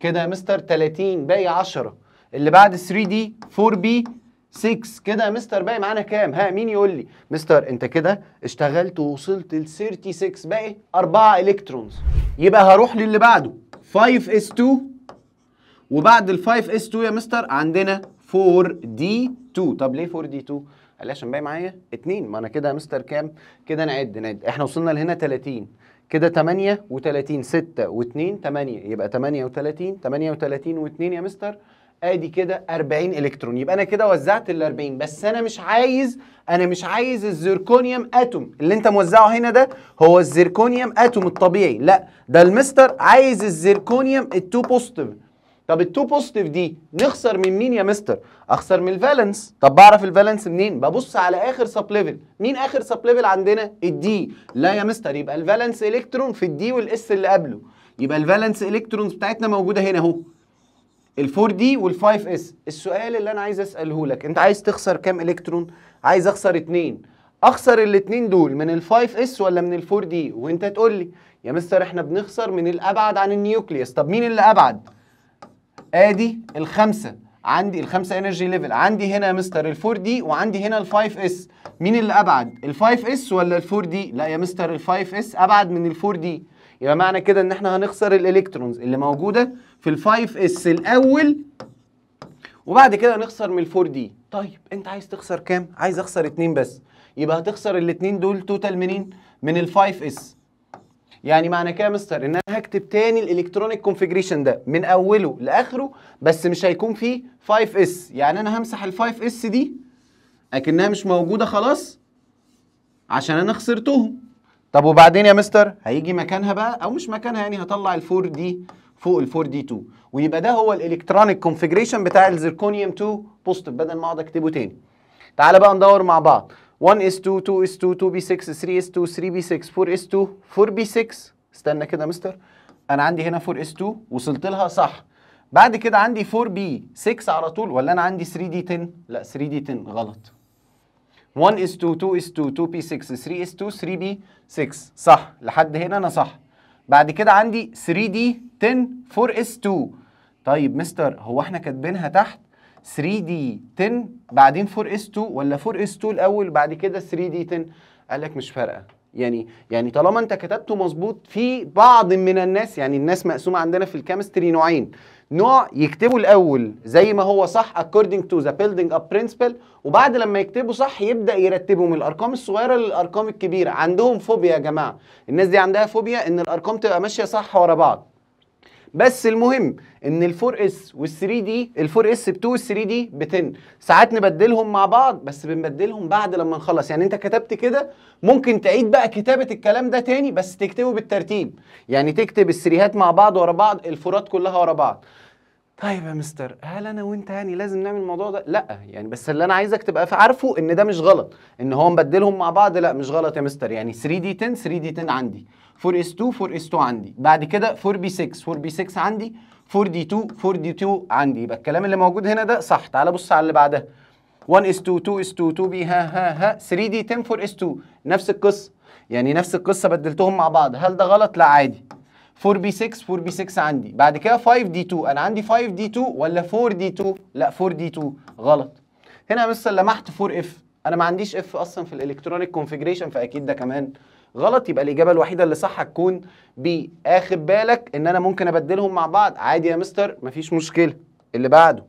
كده يا مستر 30 باقي 10 اللي بعد 3d 4b 6 كده يا مستر باقي معانا كام؟ ها مين يقول لي؟ مستر انت كده اشتغلت ووصلت ل 36 باقي 4 الكترونز يبقى هروح للي بعده 5 is 2 وبعد ال 5 اس 2 يا مستر عندنا 4 دي 2 طب ليه 4 دي 2 قال لي عشان باقي معايا 2 ما انا كده يا مستر كام كده نعد نعد احنا وصلنا لهنا 30 كده 38 6 و2 8 يبقى 38 38 و2 يا مستر ادي كده 40 الكترون يبقى انا كده وزعت ال 40 بس انا مش عايز انا مش عايز الزيركونيوم اتوم اللي انت موزعه هنا ده هو الزيركونيوم اتوم الطبيعي لا ده المستر عايز الزيركونيوم التو 2 بوزيتيف طب التو بوزيتيف دي نخسر من مين يا مستر؟ اخسر من الفالنس، طب بعرف الفالنس منين؟ ببص على اخر سب ليفل، مين اخر سب ليفل عندنا؟ الدي، لا يا مستر يبقى الفالنس الكترون في الدي والاس اللي قبله، يبقى الفالنس الكترونز بتاعتنا موجوده هنا اهو. ال4 دي وال5 اس، السؤال اللي انا عايز اساله لك، انت عايز تخسر كام الكترون؟ عايز اخسر اثنين، اخسر الاثنين دول من ال5 اس ولا من ال4 دي؟ وانت تقول لي يا مستر احنا بنخسر من الابعد عن النيوكليوس، طب مين اللي ابعد؟ ادي الخمسه عندي الخمسه انرجي ليفل عندي هنا يا مستر ال4 دي وعندي هنا ال5 اس مين اللي ابعد ال5 اس ولا ال4 دي لا يا مستر ال5 اس ابعد من ال4 دي يبقى معنى كده ان احنا هنخسر الالكترونز اللي موجوده في ال5 اس الاول وبعد كده نخسر من ال4 دي طيب انت عايز تخسر كام عايز اخسر اتنين بس يبقى هتخسر الاتنين دول توتال منين من ال5 اس يعني معنى كده يا مستر ان انا هكتب تاني الالكترونيك كونفجريشن ده من اوله لاخره بس مش هيكون فيه 5 s يعني انا همسح ال 5 s دي اكنها مش موجوده خلاص عشان انا خسرتهم طب وبعدين يا مستر هيجي مكانها بقى او مش مكانها يعني هطلع ال 4 d فوق ال 4 d 2 ويبقى ده هو الالكترونيك كونفجريشن بتاع الزيركونيوم 2 بوزيتيف بدل ما اقعد اكتبه تاني تعالى بقى ندور مع بعض 1 اس 2 2 اس 2 2 بي 6 3 اس 2 3 بي 6 4 اس 2 4 بي 6 استنى كده يا مستر انا عندي هنا 4 اس 2 وصلت لها صح بعد كده عندي 4 بي 6 على طول ولا انا عندي 3 دي 10 لا 3 دي 10 غلط 1 اس 2 2 اس 2 2 بي 6 3 اس 2 3 بي 6 صح لحد هنا انا صح بعد كده عندي 3 دي 10 4 اس 2 طيب مستر هو احنا كاتبينها تحت 3 دي 10 بعدين 4 اس 2 ولا 4 اس 2 الاول بعد كده 3 دي 10 قال لك مش فارقه يعني يعني طالما انت كتبته مظبوط في بعض من الناس يعني الناس مقسومه عندنا في الكيمستري نوعين نوع يكتبوا الاول زي ما هو صح according to the building up principle وبعد لما يكتبوا صح يبدا يرتبوا من الارقام الصغيره للارقام الكبيره عندهم فوبيا يا جماعه الناس دي عندها فوبيا ان الارقام تبقى ماشيه صح ورا بعض بس المهم ان الفور اس وال3 دي الفور اس ب 2 وال3 دي ب 10 ساعات نبدلهم مع بعض بس بنبدلهم بعد لما نخلص يعني انت كتبت كده ممكن تعيد بقى كتابه الكلام ده تاني بس تكتبه بالترتيب يعني تكتب السريهات مع بعض ورا بعض الفورات كلها ورا بعض طيب يا مستر هل انا وانت يعني لازم نعمل الموضوع ده؟ لا يعني بس اللي انا عايزك تبقى عارفه ان ده مش غلط ان هو مبدلهم مع بعض لا مش غلط يا مستر يعني 3 دي 10 3 دي 10 عندي 4 اس 2 4 اس 2 عندي بعد كده 4 بي 6 4 بي 6 عندي 4 دي 2 4 دي 2 عندي يبقى الكلام اللي موجود هنا ده صح تعال بص على اللي بعدها 1 اس 2 2 اس 2 2 بي ها ها ها 3 دي 10 4 اس 2 نفس القصه يعني نفس القصه بدلتهم مع بعض هل ده غلط لا عادي 4 بي 6 4 بي 6 عندي بعد كده 5 دي 2 انا عندي 5 دي 2 ولا 4 دي 2 لا 4 دي 2 غلط هنا مثلا لمحت 4 اف انا ما عنديش اف اصلا في الالكترونيك كونفيجريشن فاكيد ده كمان غلط يبقى الاجابه الوحيده اللي صح هتكون بي اخد بالك ان انا ممكن ابدلهم مع بعض عادي يا مستر مفيش مشكله اللي بعده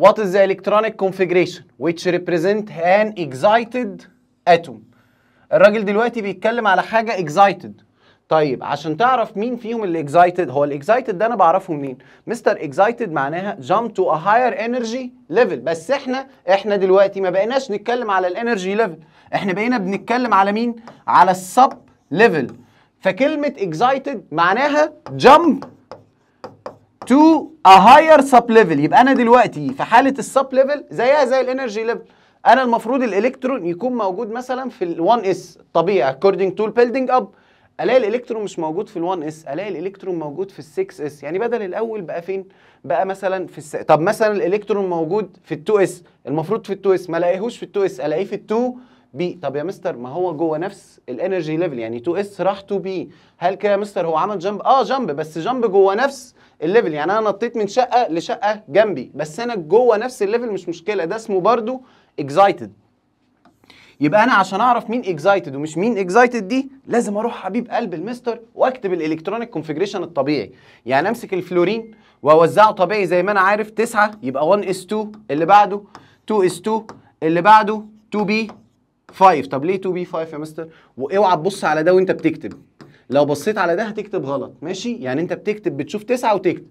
What is the electronic configuration which represent an excited atom الراجل دلوقتي بيتكلم على حاجه excited طيب عشان تعرف مين فيهم اللي اكزايتد هو الاكزايتد ده انا بعرفه منين مستر اكزايتد معناها جامب تو ا هاير انرجي ليفل بس احنا احنا دلوقتي ما بقيناش نتكلم على الانرجي ليفل احنا بقينا بنتكلم على مين على السب ليفل فكلمه اكزايتد معناها جامب تو ا هاير سب ليفل يبقى انا دلوقتي في حاله السب ليفل زيها زي الانرجي ليفل انا المفروض الالكترون يكون موجود مثلا في ال1 اس طبيعي اكوردنج تو البيلدنج اب الاقي الالكترون مش موجود في ال1 اس الاقي الالكترون موجود في ال6 اس يعني بدل الاول بقى فين بقى مثلا في الس... طب مثلا الالكترون موجود في ال2 اس المفروض في ال2 اس ما الاقيهوش في ال2 اس الاقيه في ال2 بي طب يا مستر ما هو جوه نفس الانرجي ليفل يعني 2 اس راح 2 بي هل كده يا مستر هو عمل جامب اه جامب بس جامب جوه نفس الليفل يعني انا نطيت من شقه لشقه جنبي بس انا جوه نفس الليفل مش مشكله ده اسمه برضو اكزايتد يبقى انا عشان اعرف مين اكزايتد ومش مين اكزايتد دي لازم اروح حبيب قلب المستر واكتب الالكترونيك كونفيجريشن الطبيعي يعني امسك الفلورين واوزعه طبيعي زي ما انا عارف 9 يبقى 1 اس 2 اللي بعده 2 اس 2 اللي بعده 2 بي 5 طب ليه 2 بي 5 يا مستر واوعى تبص على ده وانت بتكتب لو بصيت على ده هتكتب غلط ماشي يعني انت بتكتب بتشوف 9 وتكتب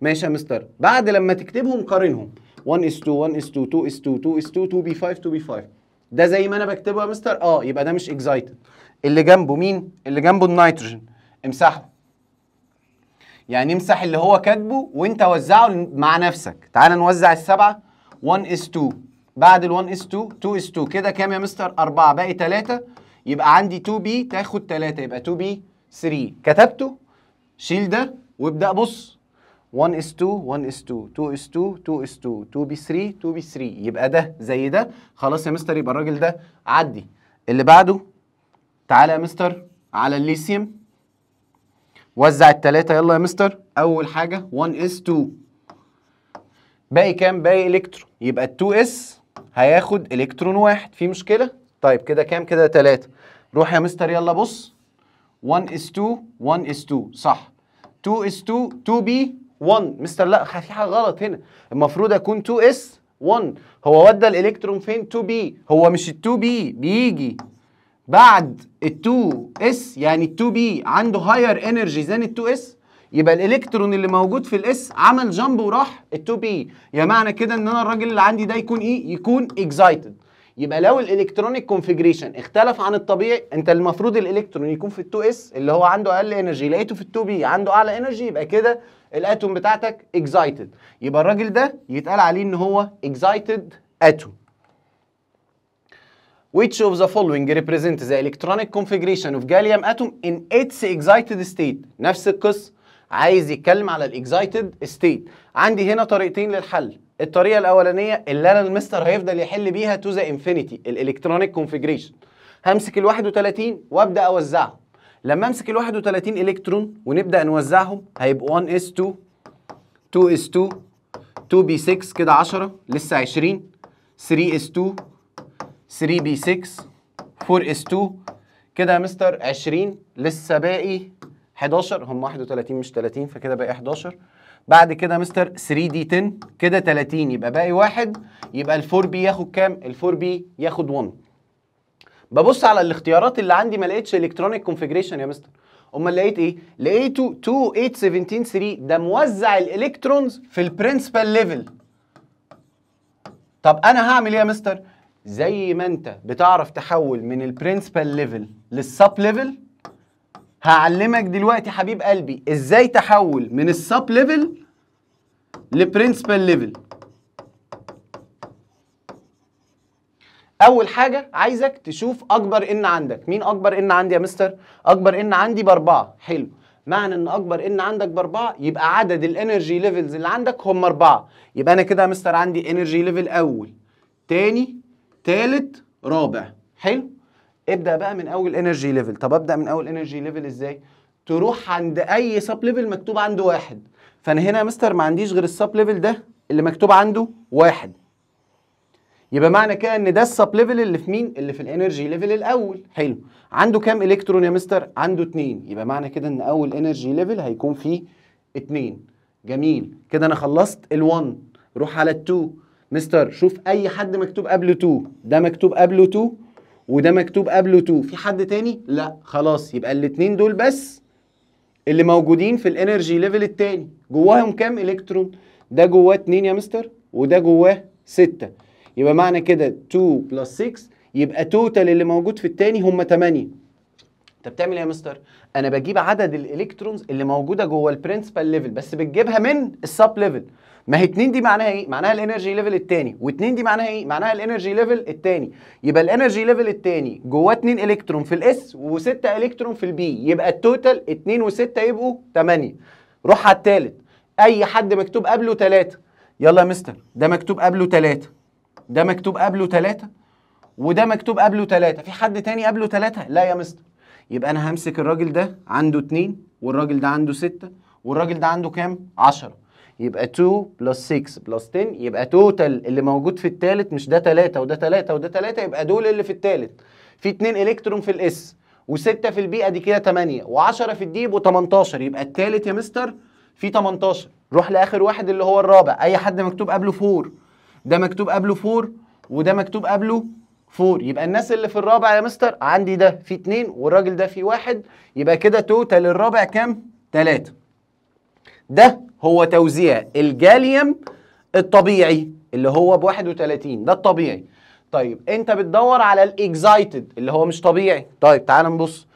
ماشي يا مستر بعد لما تكتبهم قارنهم 1 is 2 1 is 2 2 is 2 2 is 2 2 بي 5 2 بي 5 ده زي ما انا بكتبه يا مستر اه يبقى ده مش اكسايتد اللي جنبه مين اللي جنبه النيتروجين امسحه يعني امسح اللي هو كاتبه وانت وزعه مع نفسك تعال نوزع السبعه 1 is 2 بعد ال1 اس 2 2 اس 2 كده كام يا مستر 4 باقي 3 يبقى عندي 2 بي تاخد 3 يبقى 2 بي 3 كتبته شيل ده وابدا بص 1 اس 2 1 اس 2 2 اس 2 2 اس 2 2 بي 3 2 بي 3 يبقى ده زي ده خلاص يا مستر يبقى الراجل ده عدي اللي بعده تعالى يا مستر على الليثيوم وزع الثلاثة يلا يا مستر أول حاجة 1 اس 2 باقي كام؟ باقي الكترو يبقى 2 اس هياخد الكترون واحد في مشكله طيب كده كام كده 3 روح يا مستر يلا بص 1 is 2 1 is 2 صح 2 is 2 2 b 1 مستر لا في حاجه غلط هنا المفروض اكون 2 s 1 هو ودى الالكترون فين 2 b هو مش ال 2 b بيجي بعد ال 2 s يعني ال 2 b عنده هاير انرجي ذان ال 2 s يبقى الالكترون اللي موجود في الاس عمل جامب وراح التو 2 بي يا معنى كده ان انا الراجل اللي عندي ده يكون ايه يكون اكسايتد يبقى لو الالكترونيك كونفيجريشن اختلف عن الطبيعي انت المفروض الالكترون يكون في التو 2 اس اللي هو عنده اقل انرجي لقيته في التو 2 بي عنده اعلى انرجي يبقى كده الاتوم بتاعتك اكسايتد يبقى الراجل ده يتقال عليه ان هو اكسايتد اتوم Which of the following represents the electronic configuration of gallium atom in its excited state؟ نفس القصة عايز يتكلم على الاكسايتد ستيت عندي هنا طريقتين للحل الطريقه الاولانيه اللي انا المستر هيفضل يحل بيها تو ذا انفينيتي الالكترونيك كونفيجريشن همسك ال 31 وابدا اوزعه لما امسك ال 31 الكترون ونبدا نوزعهم هيبقوا 1 اس 2 2 اس 2 2 بي 6 كده 10 لسه 20 3 اس 2 3 بي 6 4 اس 2 كده يا مستر 20 لسه باقي 11 هم 31 مش 30 فكده باقي 11 بعد كده مستر 3 دي 10 كده 30 يبقى باقي واحد يبقى ال 4 بي ياخد كام؟ ال 4 بي ياخد 1 ببص على الاختيارات اللي عندي ما لقيتش الكترونيك كونفجريشن يا مستر امال لقيت ايه؟ لقيته 28173 3 ده موزع الالكترونز في البرنسبال ليفل طب انا هعمل ايه يا مستر؟ زي ما انت بتعرف تحول من البرنسبال ليفل للسب ليفل هعلمك دلوقتي حبيب قلبي ازاي تحول من السب ليفل لبرنسبل ليفل اول حاجه عايزك تشوف اكبر ان عندك مين اكبر ان عندي يا مستر اكبر ان عندي باربعه حلو معنى ان اكبر ان عندك باربعه يبقى عدد الانرجي ليفلز اللي عندك هم اربعه يبقى انا كده يا مستر عندي انرجي ليفل اول تاني تالت رابع حلو ابدا بقى من اول انرجي ليفل طب ابدا من اول انرجي ليفل ازاي تروح عند اي سب ليفل مكتوب عنده واحد فانا هنا يا مستر ما عنديش غير السب ليفل ده اللي مكتوب عنده واحد يبقى معنى كده ان ده السب ليفل اللي في مين اللي في الانرجي ليفل الاول حلو عنده كام الكترون يا مستر عنده اتنين يبقى معنى كده ان اول انرجي ليفل هيكون فيه اتنين جميل كده انا خلصت ال1 روح على ال2 مستر شوف اي حد مكتوب قبله 2 ده مكتوب قبله 2 وده مكتوب قبله 2 في حد تاني لا خلاص يبقى الاثنين دول بس اللي موجودين في الانرجي ليفل التاني جواهم كام الكترون ده جواه 2 يا مستر وده جواه 6 يبقى معنى كده 2 بلس 6 يبقى توتال اللي موجود في التاني هم 8 انت بتعمل ايه يا مستر انا بجيب عدد الالكترونز اللي موجوده جوه البرنسبال ليفل بس بتجيبها من السب ليفل ما هي 2 دي معناها ايه معناها الانرجي ليفل الثاني و2 دي معناها ايه معناها الانرجي ليفل الثاني يبقى الانرجي ليفل الثاني جواه 2 الكترون في الاس و6 الكترون في البي يبقى التوتال 2 و6 يبقوا 8 روح على الثالث اي حد مكتوب قبله 3 يلا يا مستر ده مكتوب قبله 3 ده مكتوب قبله 3 وده مكتوب قبله 3 في حد تاني قبله 3 لا يا مستر يبقى انا همسك الراجل ده عنده 2 والراجل ده عنده 6 والراجل ده عنده كام 10 يبقى 2 بلس 6 بلس 10 يبقى توتال اللي موجود في الثالث مش ده 3 وده 3 وده 3 يبقى دول اللي في الثالث في 2 الكترون في الاس و6 في البي ادي كده 8 و10 في الدي و 18 يبقى الثالث يا مستر في 18 روح لاخر واحد اللي هو الرابع اي حد مكتوب قبله 4 ده مكتوب قبله 4 وده مكتوب قبله 4 يبقى الناس اللي في الرابع يا مستر عندي ده في 2 والراجل ده في 1 يبقى كده توتال الرابع كام 3 ده هو توزيع الجاليوم الطبيعي اللي هو ب 31 ده الطبيعي طيب انت بتدور على الاكزايتد اللي هو مش طبيعي طيب تعال نبص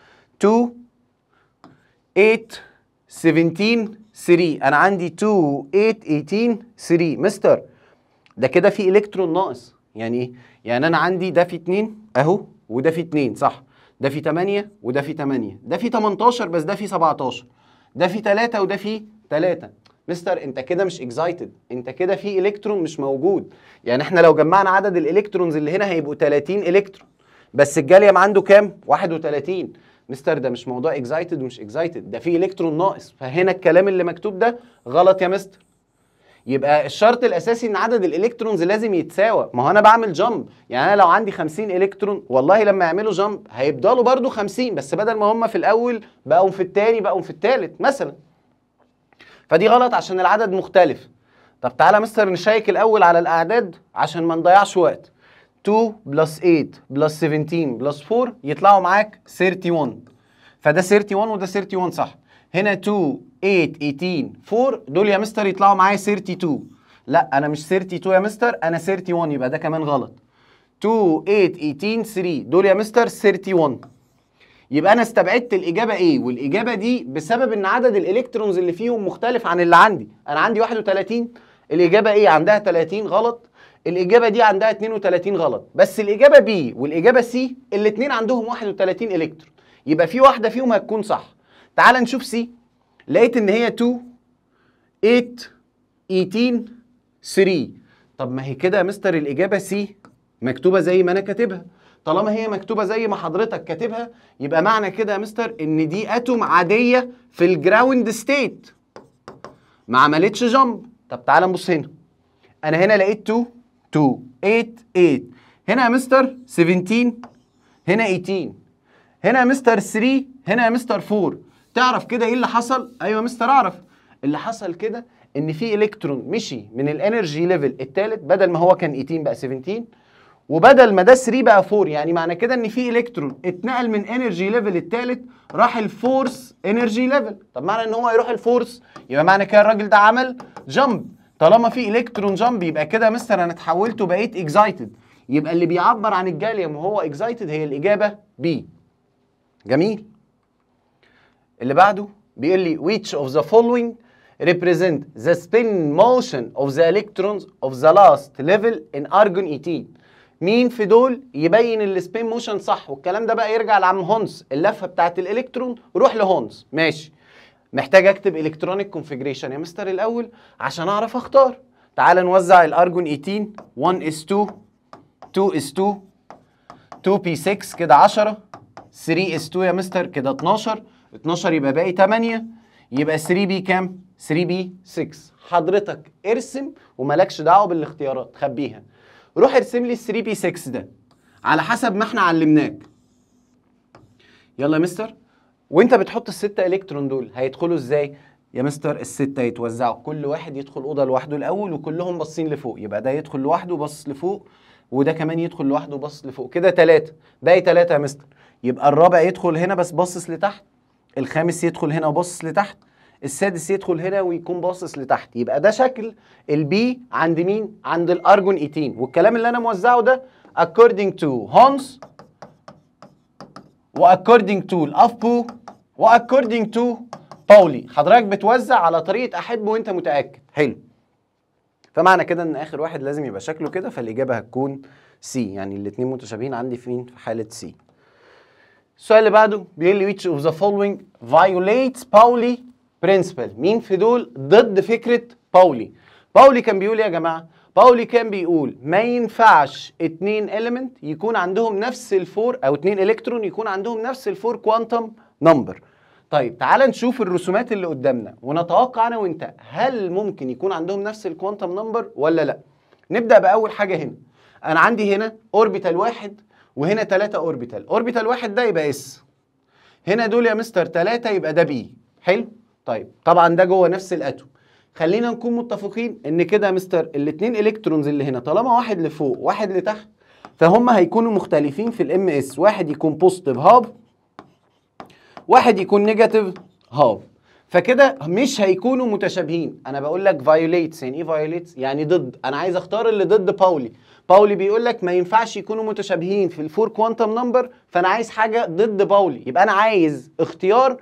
2 8 17 3 انا عندي 2 8 18 3 مستر ده كده في الكترون ناقص يعني ايه يعني انا عندي ده في 2 اهو وده في 2 صح ده في 8 وده في 8 ده في 18 بس ده في 17 ده في 3 وده في ثلاثة مستر انت كده مش اكزايتد انت كده في الكترون مش موجود يعني احنا لو جمعنا عدد الالكترونز اللي هنا هيبقوا 30 الكترون بس الجاليوم عنده كام 31 مستر ده مش موضوع اكزايتد ومش اكزايتد ده في الكترون ناقص فهنا الكلام اللي مكتوب ده غلط يا مستر يبقى الشرط الاساسي ان عدد الالكترونز لازم يتساوى ما هو انا بعمل جامب يعني انا لو عندي 50 الكترون والله لما يعملوا جامب هيفضلوا برده 50 بس بدل ما هم في الاول بقوا في الثاني بقوا في الثالث مثلا فدي غلط عشان العدد مختلف طب تعالى مستر نشيك الاول على الاعداد عشان ما نضيعش وقت 2 بلس 8 بلس 17 بلس 4 يطلعوا معاك 31 فده 31 وده 31 صح هنا 2 8 18 4 دول يا مستر يطلعوا معايا 32 لا انا مش 32 يا مستر انا 31 يبقى ده كمان غلط 2 8 18 3 دول يا مستر 31 يبقى انا استبعدت الاجابه ايه والاجابه دي بسبب ان عدد الالكترونز اللي فيهم مختلف عن اللي عندي انا عندي 31 الاجابه ايه عندها 30 غلط الاجابه دي عندها 32 غلط بس الاجابه بي والاجابه سي الاثنين عندهم 31 الكترون يبقى في واحده فيهم هتكون صح تعال نشوف سي لقيت ان هي 2 8 18 3 طب ما هي كده يا مستر الاجابه سي مكتوبه زي ما انا كاتبها طالما هي مكتوبه زي ما حضرتك كاتبها يبقى معنى كده يا مستر ان دي اتوم عاديه في الجراوند ستيت ما عملتش جامب طب تعالى نبص هنا انا هنا لقيت 2 2 8 8 هنا يا مستر 17 هنا 18 هنا يا مستر 3 هنا يا مستر 4 تعرف كده ايه اللي حصل ايوه يا مستر اعرف اللي حصل كده ان في الكترون مشي من الانرجي ليفل الثالث بدل ما هو كان 18 بقى 17 وبدل ما ده 3 بقى 4 يعني معنى كده ان في الكترون اتنقل من انرجي ليفل الثالث راح الفورس انرجي ليفل طب معنى ان هو هيروح الفورس يبقى معنى كده الراجل ده عمل جامب طالما في الكترون جامب يبقى كده مستر انا اتحولت وبقيت اكزايتد يبقى اللي بيعبر عن الجاليوم وهو اكزايتد هي الاجابه بي جميل اللي بعده بيقول لي which of the following represent the spin motion of the electrons of the last level in argon 18 e مين في دول يبين السبين موشن صح والكلام ده بقى يرجع لعم هونز اللفه بتاعت الالكترون روح لهونز ماشي محتاج اكتب الكترونيك كونفيجريشن يا مستر الاول عشان اعرف اختار تعال نوزع الارجون 18 1 اس 2 2 اس 2 2 بي 6 كده 10 3 اس 2 يا مستر كده 12 12 يبقى باقي 8 يبقى 3 بي كام 3 بي 6 حضرتك ارسم ومالكش دعوه بالاختيارات خبيها روح ارسم لي 3 بي 6 ده على حسب ما احنا علمناك يلا يا مستر وانت بتحط الستة الكترون دول هيدخلوا ازاي يا مستر الستة يتوزعوا كل واحد يدخل أوضة لوحده الأول وكلهم باصين لفوق يبقى ده يدخل لوحده وبص لفوق وده كمان يدخل لوحده وبص لفوق كده ثلاثة باقي ثلاثة يا مستر يبقى الرابع يدخل هنا بس باصص لتحت الخامس يدخل هنا وباصص لتحت السادس يدخل هنا ويكون باصص لتحت يبقى ده شكل البي عند مين عند الارجون 18 e والكلام اللي انا موزعه ده according to و واكوردنج تو الافبو واكوردنج تو باولي حضرتك بتوزع على طريقه احب وانت متاكد حلو فمعنى كده ان اخر واحد لازم يبقى شكله كده فالاجابه هتكون سي يعني الاثنين متشابهين عندي فين في حاله سي السؤال اللي بعده بيقول لي which of the following violates Pauli برنسبل مين في دول ضد فكره باولي باولي كان بيقول إيه يا جماعه باولي كان بيقول ما ينفعش اتنين اليمنت يكون عندهم نفس الفور او اتنين الكترون يكون عندهم نفس الفور كوانتم نمبر طيب تعال نشوف الرسومات اللي قدامنا ونتوقع انا وانت هل ممكن يكون عندهم نفس الكوانتم نمبر ولا لا نبدا باول حاجه هنا انا عندي هنا اوربيتال واحد وهنا تلاتة اوربيتال اوربيتال واحد ده يبقى اس هنا دول يا مستر تلاتة يبقى ده بي حلو طيب طبعا ده جوه نفس الاتوم خلينا نكون متفقين ان كده يا مستر الاثنين الكترونز اللي هنا طالما واحد لفوق واحد لتحت فهم هيكونوا مختلفين في الام اس واحد يكون بوزيتيف هاب واحد يكون نيجاتيف هاب فكده مش هيكونوا متشابهين انا بقول لك فايوليتس يعني ايه فايوليتس يعني ضد انا عايز اختار اللي ضد باولي باولي بيقول لك ما ينفعش يكونوا متشابهين في الفور كوانتم نمبر فانا عايز حاجه ضد باولي يبقى انا عايز اختيار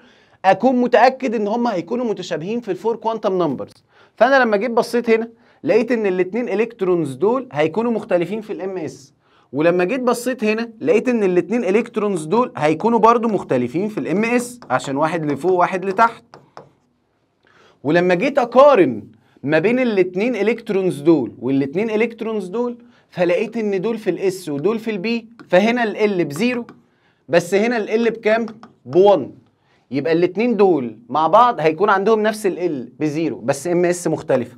اكون متاكد ان هم هيكونوا متشابهين في الفور كوانتم نمبرز فانا لما جيت بصيت هنا لقيت ان الاثنين الكترونز دول هيكونوا مختلفين في الام اس ولما جيت بصيت هنا لقيت ان الاثنين الكترونز دول هيكونوا برضو مختلفين في الام اس عشان واحد لفوق واحد لتحت ولما جيت اقارن ما بين الاثنين الكترونز دول والاثنين الكترونز دول فلقيت ان دول في الاس ودول في البي فهنا ال بزيرو بس هنا ال بكام؟ ب 1 يبقى الاثنين دول مع بعض هيكون عندهم نفس ال ال بزيرو بس ام اس مختلفه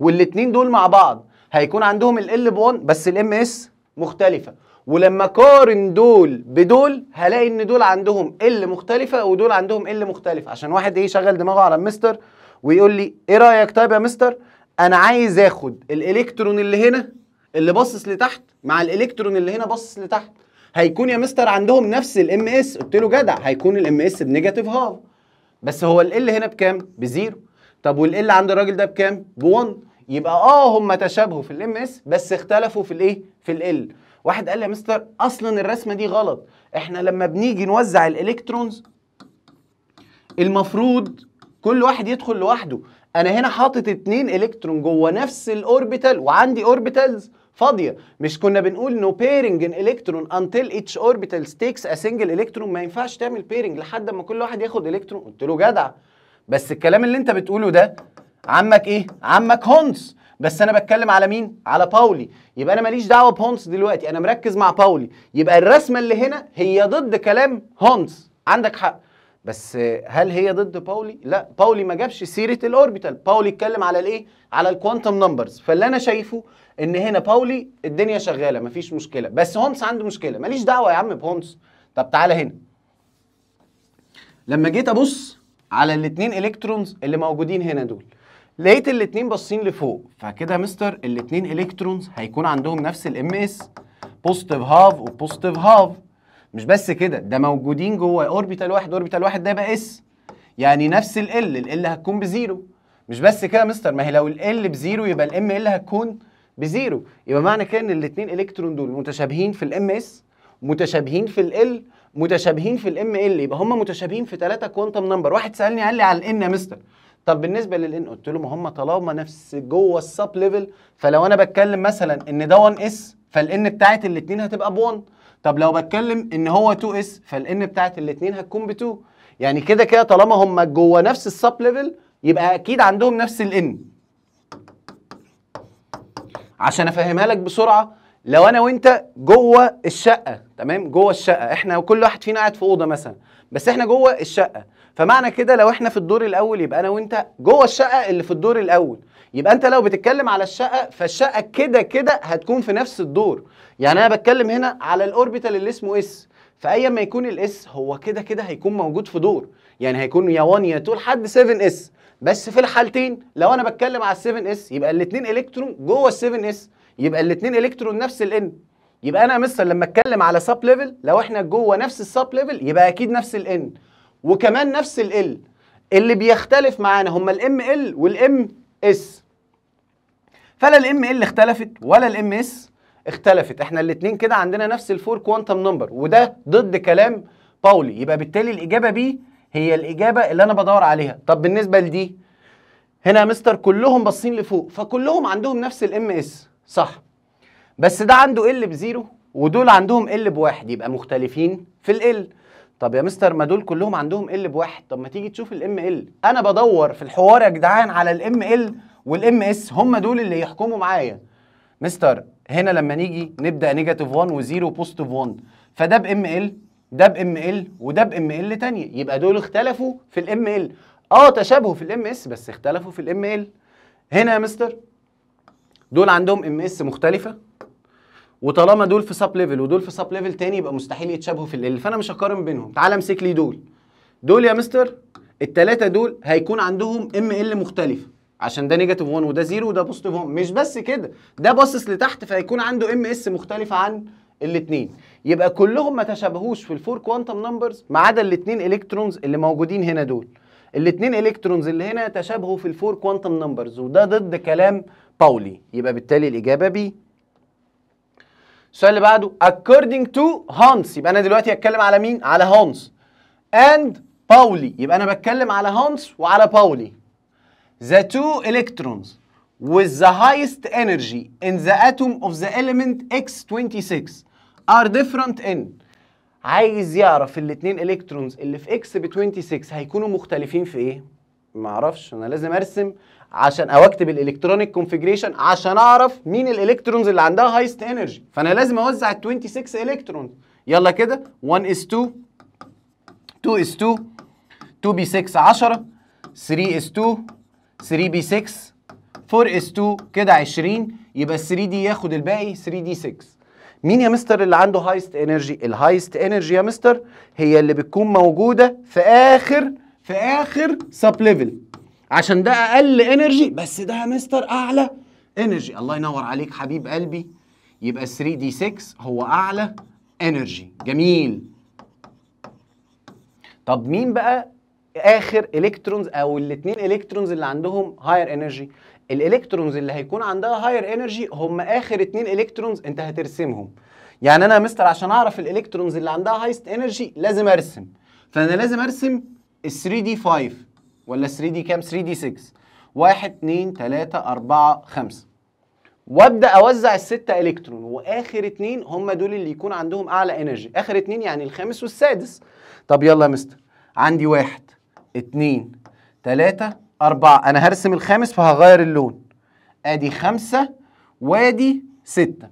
والاثنين دول مع بعض هيكون عندهم ال ال ب 1 بس الام اس مختلفه ولما اقارن دول بدول هلاقي ان دول عندهم ال مختلفه ودول عندهم ال مختلف عشان واحد ايه شغل دماغه على مستر ويقول لي ايه رايك طيب يا مستر انا عايز اخد الالكترون اللي هنا اللي باصص لتحت مع الالكترون اللي هنا باصص لتحت هيكون يا مستر عندهم نفس الام اس قلت له جدع هيكون الام اس بنيجاتيف هاف بس هو ال هنا بكام بزيرو طب وال ال عند الراجل ده بكام ب1 يبقى اه هم تشابهوا في الام اس بس اختلفوا في الايه في ال ال واحد قال لي يا مستر اصلا الرسمه دي غلط احنا لما بنيجي نوزع الالكترونز المفروض كل واحد يدخل لوحده انا هنا حاطط اتنين الكترون جوه نفس الاوربيتال وعندي اوربيتالز فاضيه مش كنا بنقول نو بيرنج ان الكترون انتل اتش اوربيتال ستيكس ا سنجل الكترون ما ينفعش تعمل بيرنج لحد ما كل واحد ياخد الكترون قلت له جدع بس الكلام اللي انت بتقوله ده عمك ايه عمك هونس بس انا بتكلم على مين على باولي يبقى انا ماليش دعوه بهونس دلوقتي انا مركز مع باولي يبقى الرسمه اللي هنا هي ضد كلام هونس عندك حق بس هل هي ضد باولي لا باولي ما جابش سيره الاوربيتال باولي اتكلم على الايه على الكوانتم نمبرز فاللي انا شايفه ان هنا باولي الدنيا شغاله مفيش مشكله بس هونس عنده مشكله ماليش دعوه يا عم بهونس طب تعالى هنا لما جيت ابص على الاثنين الكترونز اللي موجودين هنا دول لقيت الاثنين باصين لفوق فكده يا مستر الاثنين الكترونز هيكون عندهم نفس الام اس بوزيتيف هاف وبوزيتيف هاف مش بس كده ده موجودين جوه اوربيتال واحد اوربيتال واحد ده يبقى اس يعني نفس ال ال ال هتكون بزيرو مش بس كده يا مستر ما هي لو ال ال بزيرو يبقى الام ال هتكون بزيرو يبقى معنى كده ان الاثنين الكترون دول متشابهين في الام اس متشابهين في ال متشابهين في الام ال يبقى هم متشابهين في ثلاثه كوانتم نمبر واحد سالني قال لي على الان يا مستر طب بالنسبه للان قلت له ما هم طالما نفس جوه السب ليفل فلو انا بتكلم مثلا ان ده 1 اس فالان بتاعت الاثنين هتبقى ب 1 طب لو بتكلم ان هو 2 اس فالان بتاعت الاثنين هتكون ب 2 يعني كده كده طالما هم جوه نفس السب ليفل يبقى اكيد عندهم نفس الان عشان افهمها لك بسرعه لو انا وانت جوه الشقه تمام جوه الشقه احنا كل واحد فينا قاعد في اوضه مثلا بس احنا جوه الشقه فمعنى كده لو احنا في الدور الاول يبقى انا وانت جوه الشقه اللي في الدور الاول يبقى انت لو بتتكلم على الشقه فالشقه كده كده هتكون في نفس الدور يعني انا بتكلم هنا على الاوربيتال اللي اسمه اس فايا ما يكون الاس هو كده كده هيكون موجود في دور يعني هيكون يا 1 يا 2 لحد 7 اس بس في الحالتين لو انا بتكلم على 7 اس يبقى الاثنين الكترون جوه ال 7 اس يبقى الاثنين الكترون نفس الان يبقى انا مثلا لما اتكلم على سب ليفل لو احنا جوه نفس السب ليفل يبقى اكيد نفس الان وكمان نفس ال اللي بيختلف معانا هما الام ال والام اس فلا الام ال اختلفت ولا الام اس اختلفت احنا الاثنين كده عندنا نفس الفور كوانتم نمبر وده ضد كلام باولي يبقى بالتالي الاجابه بي هي الاجابه اللي انا بدور عليها طب بالنسبه لدي هنا يا مستر كلهم باصين لفوق فكلهم عندهم نفس الام اس صح بس ده عنده ال بزيرو ودول عندهم ال بواحد يبقى مختلفين في ال طب يا مستر ما دول كلهم عندهم ال بواحد طب ما تيجي تشوف الام ال انا بدور في الحوار يا جدعان على الام ال والام اس هم دول اللي يحكموا معايا مستر هنا لما نيجي نبدا نيجاتيف 1 و0 1 فده بام ال ده بام ال وده بام ال ثانيه يبقى دول اختلفوا في الام ال اه تشابهوا في الام اس بس اختلفوا في الام ال هنا يا مستر دول عندهم ام اس مختلفه وطالما دول في سب ليفل ودول في سب ليفل ثاني يبقى مستحيل يتشابهوا في ال فانا مش هقارن بينهم تعال امسك لي دول دول يا مستر التلاتة دول هيكون عندهم ام ال مختلفه عشان ده نيجاتيف 1 وده زيرو وده بوزيتيف 1 مش بس كده ده باصص لتحت فهيكون عنده ام اس مختلف عن الاثنين يبقى كلهم ما تشابهوش في الفور كوانتم نمبرز ما عدا الاثنين الكترونز اللي موجودين هنا دول الاثنين الكترونز اللي هنا تشابهوا في الفور كوانتم نمبرز وده ضد كلام باولي يبقى بالتالي الاجابه بي السؤال اللي بعده according to هانس يبقى انا دلوقتي هتكلم على مين على هانس and باولي يبقى انا بتكلم على هانس وعلى باولي the two electrons with the highest energy in the atom of the element X26 are different in عايز يعرف الاثنين الكترونز اللي في X ب 26 هيكونوا مختلفين في ايه؟ ما اعرفش انا لازم ارسم عشان او اكتب الالكترونيك كونفجريشن عشان اعرف مين الالكترونز اللي عندها هايست انرجي فانا لازم اوزع ال 26 الكترونز يلا كده 1 is 2 2 is 2 2 بي 6 10 3 is 2 3 b 6 4 s 2 كده 20 يبقى ال 3 3D ياخد الباقي 3 d 6 مين يا مستر اللي عنده هايست انرجي الهايست انرجي يا مستر هي اللي بتكون موجوده في اخر في اخر سب ليفل عشان ده اقل انرجي بس ده يا مستر اعلى انرجي الله ينور عليك حبيب قلبي يبقى 3 دي 6 هو اعلى انرجي جميل طب مين بقى اخر الكترونز او الاثنين الكترونز اللي عندهم هاير انرجي الالكترونز اللي هيكون عندها هاير انرجي هم اخر اثنين الكترونز انت هترسمهم يعني انا يا مستر عشان اعرف الالكترونز اللي عندها هايست انرجي لازم ارسم فانا لازم ارسم 3 دي 5 ولا 3 دي كام 3 دي 6 1 2 3 4 5 وابدا اوزع الستة الكترون واخر اثنين هم دول اللي يكون عندهم اعلى انرجي اخر اثنين يعني الخامس والسادس طب يلا يا مستر عندي واحد اتنين تلاتة أربعة أنا هرسم الخامس فهغير اللون أدي خمسة وأدي ستة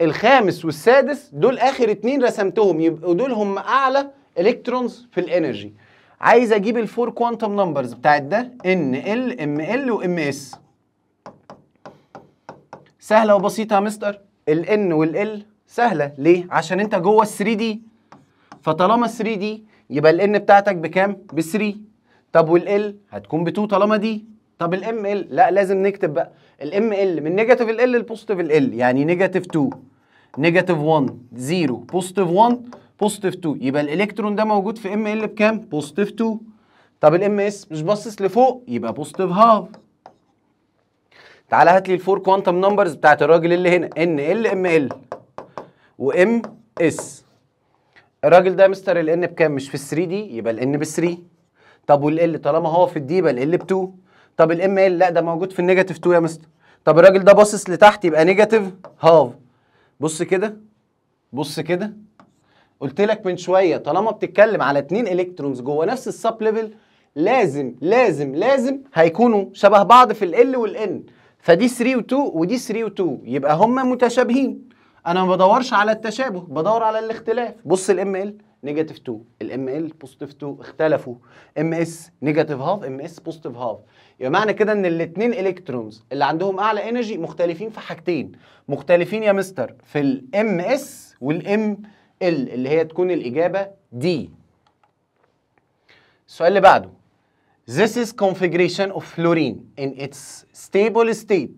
الخامس والسادس دول آخر اتنين رسمتهم يبقوا دول هم أعلى إلكترونز في الإنرجي عايز أجيب الفور كوانتم نمبرز بتاعت ده إن ال إم ال وإم إس سهلة وبسيطة يا مستر وال L سهلة ليه؟ عشان أنت جوه الـ 3 دي فطالما 3 دي يبقى N بتاعتك بكام؟ ب 3 طب والال هتكون ب 2 طالما دي طب الام ال لا لازم نكتب بقى الام ال من نيجاتيف ال لبوزيتيف ال يعني نيجاتيف 2 نيجاتيف 1 0 بوزيتيف 1 بوزيتيف 2 يبقى الالكترون ده موجود في ام ال بكام بوزيتيف 2 طب الام اس مش باصص لفوق يبقى بوزيتيف هاف تعالى هات لي الفور كوانتم نمبرز بتاعت الراجل اللي هنا ان ال ام ال وام اس الراجل ده مستر الان بكام مش في 3 دي يبقى الان ب 3 طب وال طالما هو في يبقى ال ب 2 طب الام ال لا ده موجود في النيجاتيف 2 يا مستر طب الراجل ده باصص لتحت يبقى نيجاتيف هاف بص كده بص كده قلت لك من شويه طالما بتتكلم على اتنين الكترونز جوه نفس السب ليفل لازم لازم لازم هيكونوا شبه بعض في ال والان فدي 3 و2 ودي 3 و2 يبقى هما متشابهين انا ما بدورش على التشابه بدور على الاختلاف بص الام ال نيجاتيف 2 الام ال بوزيتيف 2 اختلفوا ام اس نيجاتيف هاف ام اس بوزيتيف هاف يبقى معنى كده ان الاثنين الكترونز اللي عندهم اعلى انرجي مختلفين في حاجتين مختلفين يا مستر في الام اس والام ال اللي هي تكون الاجابه دي السؤال اللي بعده This is configuration of fluorine in its stable state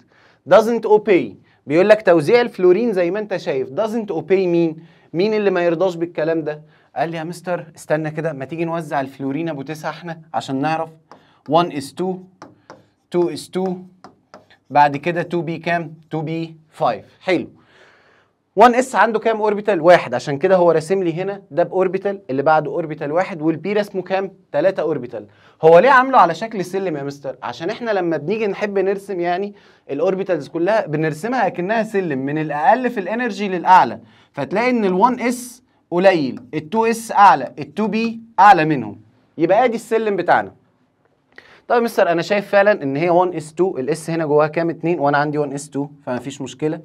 doesn't obey بيقول لك توزيع الفلورين زي ما انت شايف doesn't obey مين؟ مين اللي ما يرضاش بالكلام ده؟ قال لي يا مستر استنى كده ما تيجي نوزع الفلورين ابو تسعه احنا عشان نعرف 1 is 2 2 is 2 بعد كده 2 بي كام 2 بي 5 حلو 1 اس عنده كام اوربيتال واحد عشان كده هو راسم لي هنا ده باوربيتال اللي بعده اوربيتال واحد والبي رسمه كام 3 اوربيتال هو ليه عامله على شكل سلم يا مستر عشان احنا لما بنيجي نحب نرسم يعني الاوربيتالز كلها بنرسمها اكنها سلم من الاقل في الانرجي للاعلى فتلاقي ان ال1 اس قليل ال 2 اس اعلى ال 2 بي اعلى منهم يبقى ادي السلم بتاعنا طيب يا مستر انا شايف فعلا ان هي 1 اس 2 الاس هنا جواها كام 2 وانا عندي 1 اس 2 فما فيش مشكله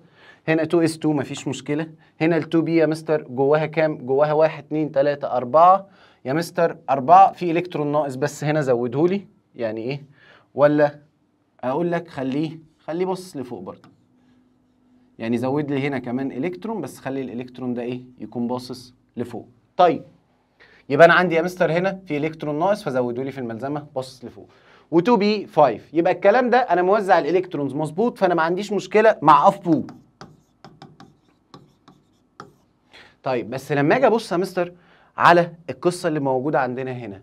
هنا 2 اس 2 ما فيش مشكله هنا ال 2 بي يا مستر جواها كام جواها 1 2 3 4 يا مستر 4 في الكترون ناقص بس هنا زوده لي يعني ايه ولا اقول لك خليه خليه بص لفوق برضه يعني زود لي هنا كمان الكترون بس خلي الالكترون ده ايه يكون باصص لفوق طيب يبقى انا عندي يا مستر هنا في الكترون ناقص فزودوا لي في الملزمه باصص لفوق و2 بي 5 يبقى الكلام ده انا موزع الالكترونز مظبوط فانا ما عنديش مشكله مع اف بو طيب بس لما اجي ابص يا مستر على القصه اللي موجوده عندنا هنا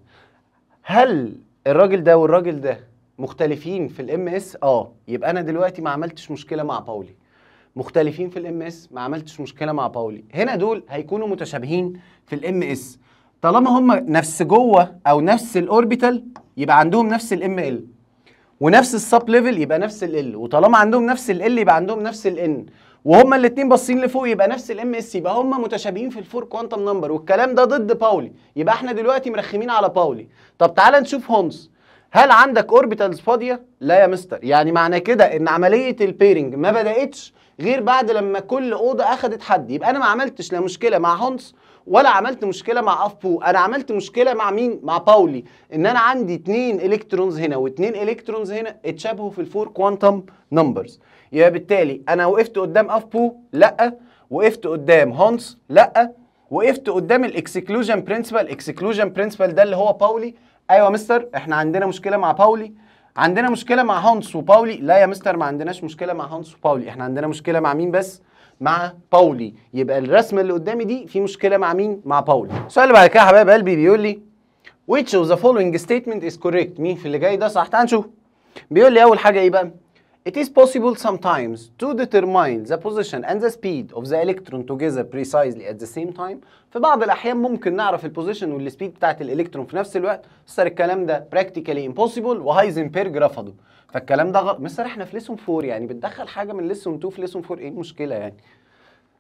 هل الراجل ده والراجل ده مختلفين في الام اس اه يبقى انا دلوقتي ما عملتش مشكله مع باولي مختلفين في الام اس ما عملتش مشكله مع باولي هنا دول هيكونوا متشابهين في الام اس طالما هم نفس جوه او نفس الاوربيتال يبقى عندهم نفس الام ال ونفس السب ليفل يبقى نفس ال ال وطالما عندهم نفس ال ال يبقى عندهم نفس ال ان وهما الاثنين باصين لفوق يبقى نفس الام اس يبقى هما متشابهين في الفور كوانتم نمبر والكلام ده ضد باولي يبقى احنا دلوقتي مرخمين على باولي طب تعالى نشوف هونز هل عندك اوربيتالز فاضيه لا يا مستر يعني معنى كده ان عمليه البيرنج ما بداتش غير بعد لما كل اوضه اخدت حد يبقى انا ما عملتش لا مشكله مع هونس ولا عملت مشكله مع افبو انا عملت مشكله مع مين مع باولي ان انا عندي اتنين الكترونز هنا واتنين الكترونز هنا اتشابهوا في الفور كوانتم نمبرز يبقى بالتالي انا وقفت قدام افبو لا وقفت قدام هونس لا وقفت قدام الاكسكلوجن برنسبل الاكسكلوجن برنسبل ده اللي هو باولي ايوه مستر احنا عندنا مشكله مع باولي عندنا مشكله مع هانس وباولي لا يا مستر ما عندناش مشكله مع هانس وباولي احنا عندنا مشكله مع مين بس مع باولي يبقى الرسمه اللي قدامي دي في مشكله مع مين مع باولي السؤال بعد كده يا حبايب قلبي بيقول لي which of the following statement is correct مين في اللي جاي ده صح تعال نشوف بيقول لي اول حاجه ايه بقى It is possible sometimes to determine the position and the speed of the electron together precisely at the same time. في بعض الأحيان ممكن نعرف البوزيشن والسبيد بتاعة الإلكترون في نفس الوقت. مستر الكلام ده practically impossible وهايزنبرج رفضه. فالكلام ده غلط. مستر احنا في ليسون 4 يعني بتدخل حاجة من ليسون 2 في ليسون 4 إيه المشكلة يعني؟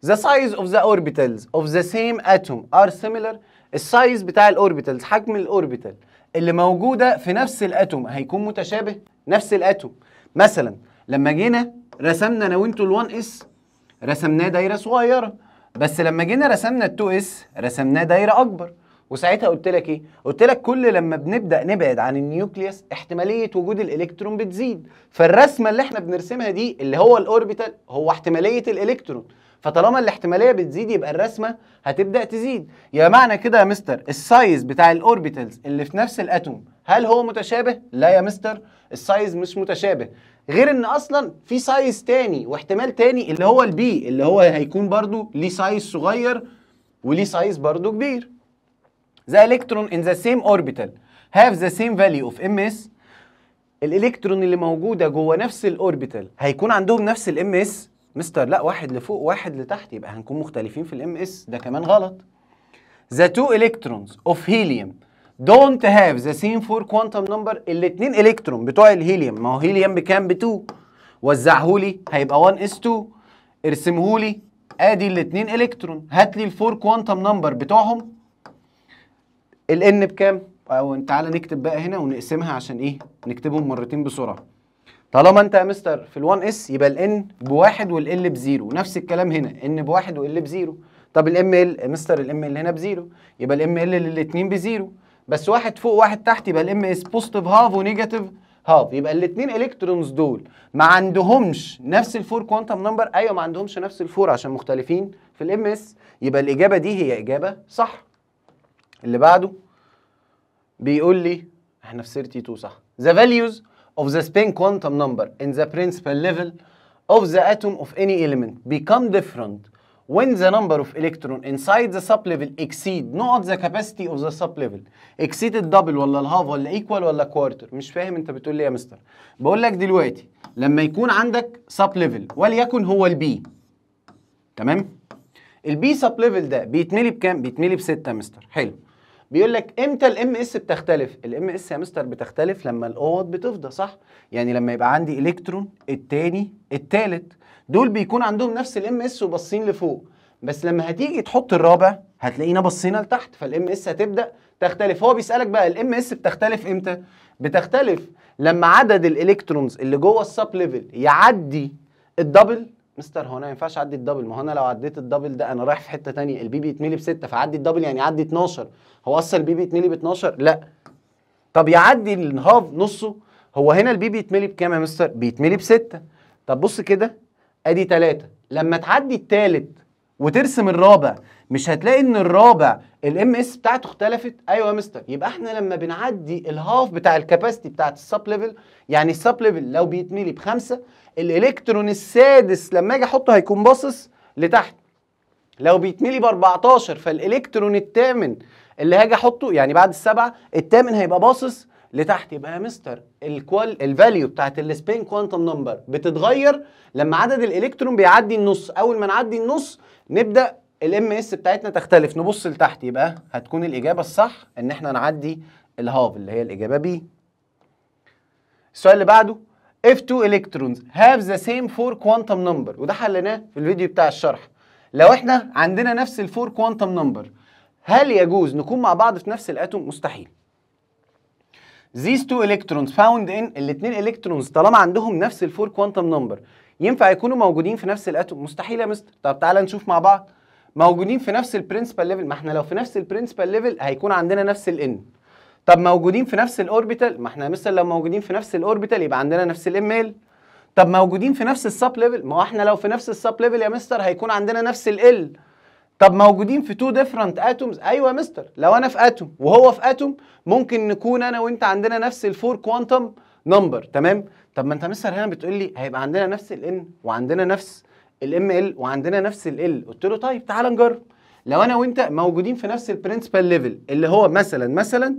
The size of the orbitals of the same atom are similar. السايز بتاع الأوربيتالز حجم الأوربيتال اللي موجودة في نفس الأتوم هيكون متشابه؟ نفس الأتوم. مثلا لما جينا رسمنا انا وانتو ال1 اس رسمناه دايره صغيره بس لما جينا رسمنا ال2 اس رسمناه دايره اكبر وساعتها قلت لك ايه؟ قلت لك كل لما بنبدا نبعد عن النيوكليس احتماليه وجود الالكترون بتزيد، فالرسمه اللي احنا بنرسمها دي اللي هو الاوربيتال هو احتماليه الالكترون، فطالما الاحتماليه بتزيد يبقى الرسمه هتبدا تزيد، يا معنى كده يا مستر السايز بتاع الاوربيتالز اللي في نفس الاتوم هل هو متشابه؟ لا يا مستر السايز مش متشابه، غير ان اصلا في سايز تاني واحتمال تاني اللي هو البي اللي هو هيكون برضو ليه سايز صغير وليه سايز برضو كبير The electron in the same orbital have the same value of ms الالكترون اللي موجوده جوه نفس الاوربيتال هيكون عندهم نفس الام اس مستر لا واحد لفوق واحد لتحت يبقى هنكون مختلفين في الام اس ده كمان غلط The two electrons of helium don't have the same four quantum number الاثنين الكترون بتوع الهيليوم ما هو هيليوم بكام ب 2 وزعهولي هيبقى 1 اس 2 ارسمهولي ادي الاثنين الكترون هات لي الفور كوانتم نمبر بتوعهم الان بكام او تعالى نكتب بقى هنا ونقسمها عشان ايه نكتبهم مرتين بسرعه طالما انت يا مستر في ال1 اس يبقى الان بواحد والال بزيرو نفس الكلام هنا ان بواحد وال بزيرو طب الام ال مستر الام ال هنا بزيرو يبقى الام ال للاثنين بزيرو بس واحد فوق واحد تحت يبقى الام اس بوزيتيف هاف ونيجاتيف هاف يبقى الاثنين الكترونز دول ما عندهمش نفس الفور كوانتم نمبر ايوه ما عندهمش نفس الفور عشان مختلفين في الام اس يبقى الاجابه دي هي اجابه صح اللي بعده بيقول لي احنا في 32 صح the values of the spin quantum number in the principal level of the atom of any element become different when the number of electron inside the sublevel exceed not the capacity of the sublevel exceed الدبل ولا الهاف ولا ايكوال ولا quarter مش فاهم انت بتقول لي يا مستر بقول لك دلوقتي لما يكون عندك sublevel وليكن هو البي تمام البي sublevel ده بيتملي بكام بيتملي بستة يا مستر حلو بيقول لك امتى الام اس بتختلف الام اس يا مستر بتختلف لما الاوض بتفضى صح يعني لما يبقى عندي الكترون التاني التالت دول بيكون عندهم نفس الام اس وباصين لفوق بس لما هتيجي تحط الرابع هتلاقينا بصينا لتحت فالام اس هتبدا تختلف هو بيسالك بقى الام اس بتختلف امتى بتختلف لما عدد الالكترونز اللي جوه السب ليفل يعدي الدبل مستر هو انا ما ينفعش اعدي الدبل ما هو انا لو عديت الدبل ده انا رايح في حته ثانيه البي بيتملي بسته فعدي الدبل يعني عدي 12 هو اصلا البي بيتملي ب 12 لا طب يعدي الهاف نصه هو هنا البي بيتملي بكام يا مستر بيتملي بسته طب بص كده ادي ثلاثة لما تعدي الثالث وترسم الرابع مش هتلاقي ان الرابع الام اس بتاعته اختلفت ايوه يا مستر يبقى احنا لما بنعدي الهاف بتاع الكاباسيتي بتاعت السب ليفل يعني السب ليفل لو بيتملي بخمسة الالكترون السادس لما اجي احطه هيكون باصص لتحت لو بيتملي ب 14 فالالكترون الثامن اللي هاجي احطه يعني بعد السبعه الثامن هيبقى باصص لتحت يبقى يا مستر الكوال الفاليو بتاعت السبين كوانتم نمبر بتتغير لما عدد الالكترون بيعدي النص اول ما نعدي النص نبدا الام اس بتاعتنا تختلف نبص لتحت يبقى هتكون الاجابه الصح ان احنا نعدي الهاف اللي هي الاجابه بي السؤال اللي بعده if two electrons have the same four quantum number وده حلناه في الفيديو بتاع الشرح لو احنا عندنا نفس الفور كوانتم نمبر هل يجوز نكون مع بعض في نفس الاتوم مستحيل these two electrons found in الاثنين الكترونز طالما عندهم نفس الفور كوانتم نمبر ينفع يكونوا موجودين في نفس الاتوم مستحيل يا مستر طب تعالى نشوف مع بعض موجودين في نفس البرنسبال ليفل ما احنا لو في نفس البرنسبال ليفل هيكون عندنا نفس الان طب موجودين في نفس الاوربيتال ما احنا مثلا لو موجودين في نفس الاوربيتال يبقى عندنا نفس الام ال طب موجودين في نفس السب ليفل ما احنا لو في نفس السب ليفل يا مستر هيكون عندنا نفس ال طب موجودين في تو ديفرنت اتومز ايوه يا مستر لو انا في اتوم وهو في اتوم ممكن نكون انا وانت عندنا نفس الفور كوانتم نمبر تمام طب ما انت مستر هنا بتقول لي هيبقى عندنا نفس الان وعندنا نفس الام ال وعندنا نفس ال قلت له طيب تعالى نجرب لو انا وانت موجودين في نفس البرنسبال ليفل اللي هو مثلا مثلا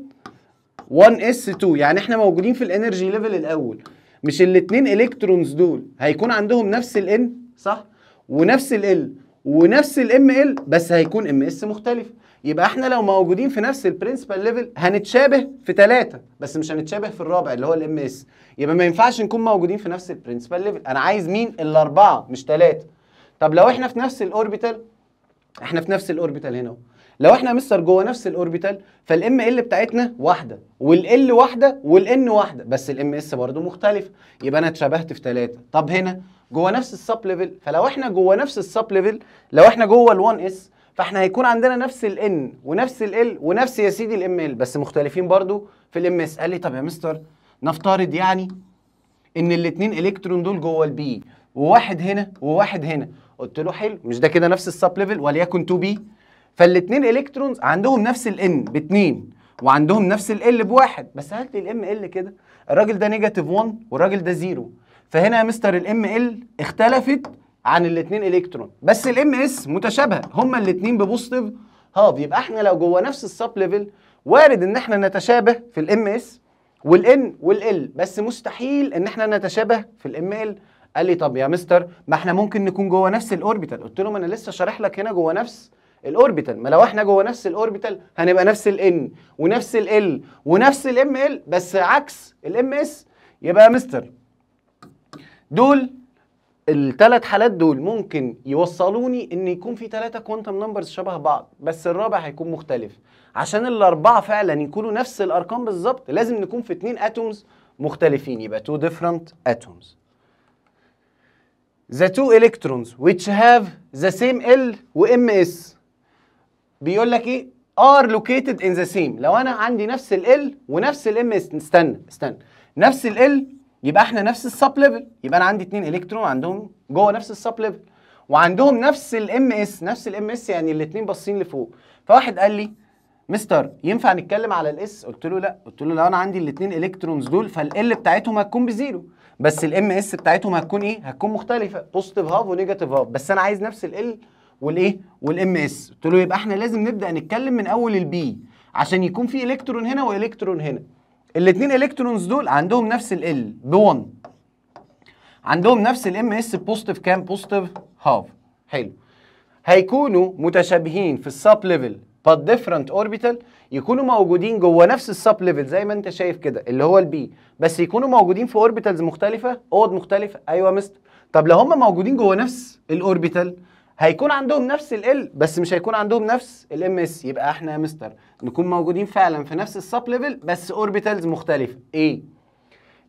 1s2 يعني احنا موجودين في الانرجي ليفل الاول مش الاثنين الكترونز دول هيكون عندهم نفس الان صح ونفس ال ونفس الام ال بس هيكون ام اس مختلف يبقى احنا لو موجودين في نفس البرنسبال ليفل هنتشابه في ثلاثه بس مش هنتشابه في الرابع اللي هو الام اس يبقى ما ينفعش نكون موجودين في نفس البرنسبال ليفل انا عايز مين الاربعه مش ثلاثه طب لو احنا في نفس الاوربيتال احنا في نفس الاوربيتال هنا لو احنا مستر جوه نفس الاوربيتال فالام ال بتاعتنا واحده والال واحده والان واحده بس الام اس برضه مختلف يبقى انا اتشابهت في ثلاثه طب هنا جوه نفس السب ليفل فلو احنا جوه نفس السب ليفل لو احنا جوه ال1 اس فاحنا هيكون عندنا نفس الان ونفس ال ونفس يا سيدي الام ال بس مختلفين برضو في الام اس قال لي طب يا مستر نفترض يعني ان الاثنين الكترون دول جوه البي وواحد هنا وواحد هنا قلت له حلو مش ده كده نفس السب ليفل وليكن 2 بي فالاثنين الكترونز عندهم نفس الان باثنين وعندهم نفس ال بواحد بس هات لي الام ال كده الراجل ده نيجاتيف 1 والراجل ده 0 فهنا يا مستر الام ال اختلفت عن الاثنين الكترون بس الام اس متشابهه هما الاثنين ببوستيف هاف يبقى احنا لو جوه نفس السب ليفل وارد ان احنا نتشابه في الام اس والان والال بس مستحيل ان احنا نتشابه في الام ال قال لي طب يا مستر ما احنا ممكن نكون جوه نفس الاوربيتال قلت له ما انا لسه شارح لك هنا جوه نفس الاوربيتال ما لو احنا جوه نفس الاوربيتال هنبقى نفس الان ونفس ال ونفس الام ال بس عكس الام اس يبقى يا مستر دول الثلاث حالات دول ممكن يوصلوني ان يكون في ثلاثه كوانتم نمبرز شبه بعض بس الرابع هيكون مختلف عشان الاربعه فعلا يكونوا نفس الارقام بالظبط لازم نكون في اثنين اتومز مختلفين يبقى تو ديفرنت اتومز the two الكترونز which have the same L و اس بيقول لك ايه are located in the same لو انا عندي نفس ال L ونفس ال اس استنى استنى نفس ال L يبقى احنا نفس السب ليفل يبقى انا عندي اتنين الكترون عندهم جوه نفس السب ليفل وعندهم نفس الام اس نفس الام اس يعني الاتنين باصين لفوق فواحد قال لي مستر ينفع نتكلم على الاس قلت له لا قلت له لو انا عندي الاثنين الكترونز دول فالال بتاعتهم هتكون بزيرو بس الام اس بتاعتهم هتكون ايه هتكون مختلفه بوزيتيف هاف ونيجاتيف هاف بس انا عايز نفس ال والايه والام اس قلت له يبقى احنا لازم نبدا نتكلم من اول البي عشان يكون في الكترون هنا والكترون هنا الاثنين الكترونز دول عندهم نفس ال ال ب 1 عندهم نفس الام اس بوزيتيف كام بوزيتيف هاف حلو هيكونوا متشابهين في السب ليفل بات ديفرنت اوربيتال يكونوا موجودين جوه نفس السب ليفل زي ما انت شايف كده اللي هو البي بس يكونوا موجودين في اوربيتالز مختلفه اوض مختلفه ايوه يا مستر طب لو هم موجودين جوه نفس الاوربيتال هيكون عندهم نفس ال بس مش هيكون عندهم نفس الام اس يبقى احنا يا مستر نكون موجودين فعلا في نفس السب ليفل بس اوربيتالز مختلفه ايه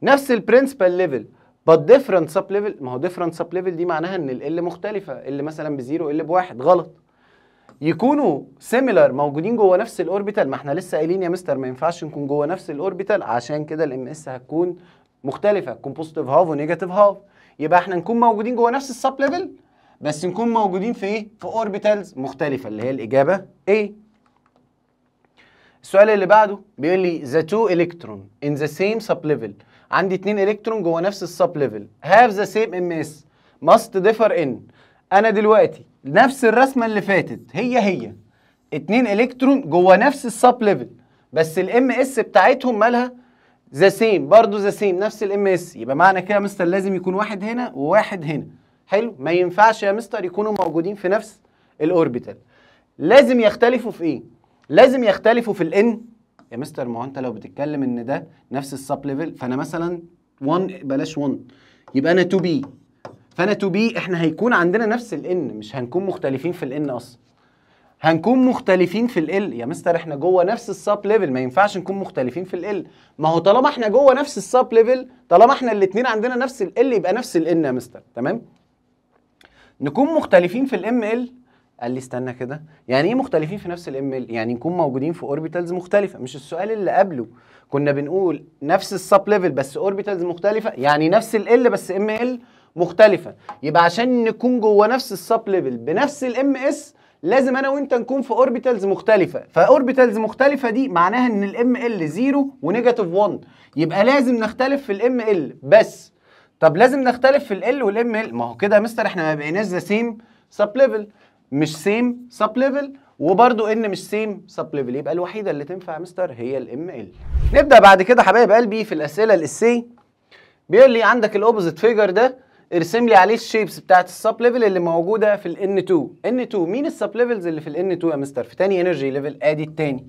نفس البرنسبال ليفل بس ديفرنت سب ليفل ما هو ديفرنت سب ليفل دي معناها ان ال مختلفه ال مثلا بزيرو ال بواحد غلط يكونوا سيميلر موجودين جوه نفس الاوربيتال ما احنا لسه قايلين يا مستر ما ينفعش نكون جوه نفس الاوربيتال عشان كده الام اس هتكون مختلفه كومبوزيتيف هاف ونيجاتيف هاف يبقى احنا نكون موجودين جوه نفس السب ليفل بس نكون موجودين في ايه؟ في اوربيتالز مختلفه اللي هي الاجابه A. السؤال اللي بعده بيقول لي the two electron in the same level عندي اتنين الكترون جوه نفس السب ليفل have the same ms must differ in انا دلوقتي نفس الرسمه اللي فاتت هي هي اتنين الكترون جوه نفس السب ليفل بس الام اس بتاعتهم مالها ذا سيم برضه ذا سيم نفس الام اس يبقى معنى كده يا مستر لازم يكون واحد هنا وواحد هنا حلو ما ينفعش يا مستر يكونوا موجودين في نفس الاوربيتال لازم يختلفوا في ايه لازم يختلفوا في الان يا مستر ما هو انت لو بتتكلم ان ده نفس السب ليفل فانا مثلا 1 بلاش 1 يبقى انا 2 بي فانا 2 بي احنا هيكون عندنا نفس الان مش هنكون مختلفين في الان اصلا هنكون مختلفين في ال يا مستر احنا جوه نفس السب ليفل ما ينفعش نكون مختلفين في ال ما هو طالما احنا جوه نفس السب ليفل طالما احنا الاثنين عندنا نفس ال يبقى نفس ال يا مستر تمام نكون مختلفين في الام ال قال لي استنى كده يعني ايه مختلفين في نفس الام ال يعني نكون موجودين في اوربيتالز مختلفه مش السؤال اللي قبله كنا بنقول نفس السب ليفل بس اوربيتالز مختلفه يعني نفس ال بس ام ال مختلفه يبقى عشان نكون جوه نفس السب ليفل بنفس الام اس لازم انا وانت نكون في اوربيتالز مختلفه فاوربيتالز مختلفه دي معناها ان الام ال 0 ونيجاتيف 1 يبقى لازم نختلف في الام ال بس طب لازم نختلف في ال والام ال ما هو كده يا مستر احنا ما بقيناش ذا سيم سب ليفل مش سيم سب ليفل وبرده ان مش سيم سب ليفل يبقى الوحيده اللي تنفع يا مستر هي الام ال نبدا بعد كده حبايب قلبي في الاسئله الاسي بيقول لي عندك الاوبوزيت فيجر ده ارسم لي عليه الشيبس بتاعت السب ليفل اللي موجوده في ال ان 2 ان 2 مين السب ليفلز اللي في ال ان 2 يا مستر في تاني انرجي ليفل ادي التاني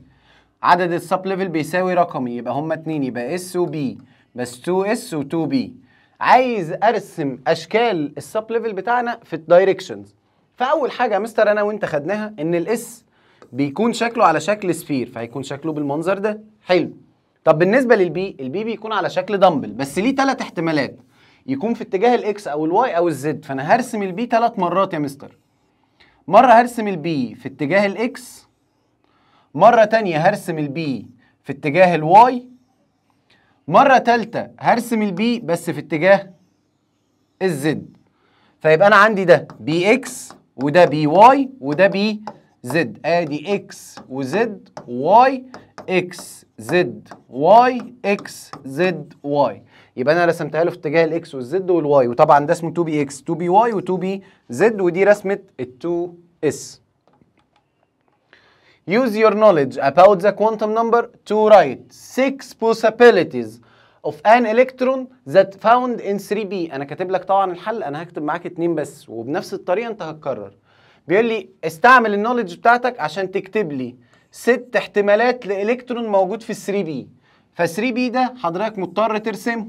عدد السب ليفل بيساوي رقمي يبقى هما اتنين يبقى اس وبي بس 2 اس و2 بي عايز ارسم اشكال السب ليفل بتاعنا في الدايركشنز فاول حاجه مستر انا وانت خدناها ان الاس بيكون شكله على شكل سفير فهيكون شكله بالمنظر ده حلو طب بالنسبه للبي البي بيكون على شكل دمبل بس ليه ثلاث احتمالات يكون في اتجاه الاكس او الواي او الزد فانا هرسم البي ثلاث مرات يا مستر مره هرسم البي في اتجاه الاكس مره تانية هرسم البي في اتجاه الواي مرة تالتة هرسم البي بس في اتجاه الزد فيبقى أنا عندي ده بي إكس وده بي واي وده بي زد ادي اكس وزد واي اكس زد واي اكس زد واي يبقى انا رسمتها له في اتجاه الاكس والزد والواي وطبعا ده اسمه 2 بي اكس 2 بي واي و2 بي زد ودي رسمه ال2 اس Use your knowledge about the quantum number to write six possibilities of an electron that found in 3B انا كاتب لك طبعا الحل انا هكتب معاك اتنين بس وبنفس الطريقه انت هتكرر بيقول لي استعمل النولج بتاعتك عشان تكتب لي ست احتمالات لالكترون موجود في 3B ف 3B ده حضرتك مضطر ترسمه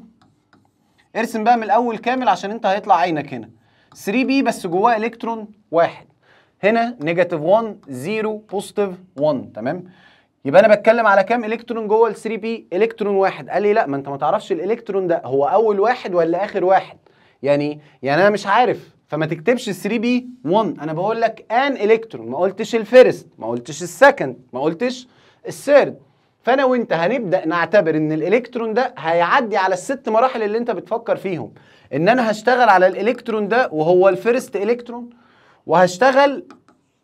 ارسم بقى من الاول كامل عشان انت هيطلع عينك هنا 3B بس جواه الكترون واحد هنا نيجاتيف 1 0 بوزيتيف 1 تمام يبقى انا بتكلم على كام الكترون جوه ال 3 بي الكترون واحد قال لي لا ما انت ما تعرفش الالكترون ده هو اول واحد ولا اخر واحد يعني يعني انا مش عارف فما تكتبش 3 بي 1 انا بقول لك ان الكترون ما قلتش الفيرست ما قلتش السكند ما قلتش الثيرد فانا وانت هنبدا نعتبر ان الالكترون ده هيعدي على الست مراحل اللي انت بتفكر فيهم ان انا هشتغل على الالكترون ده وهو الفيرست الكترون وهشتغل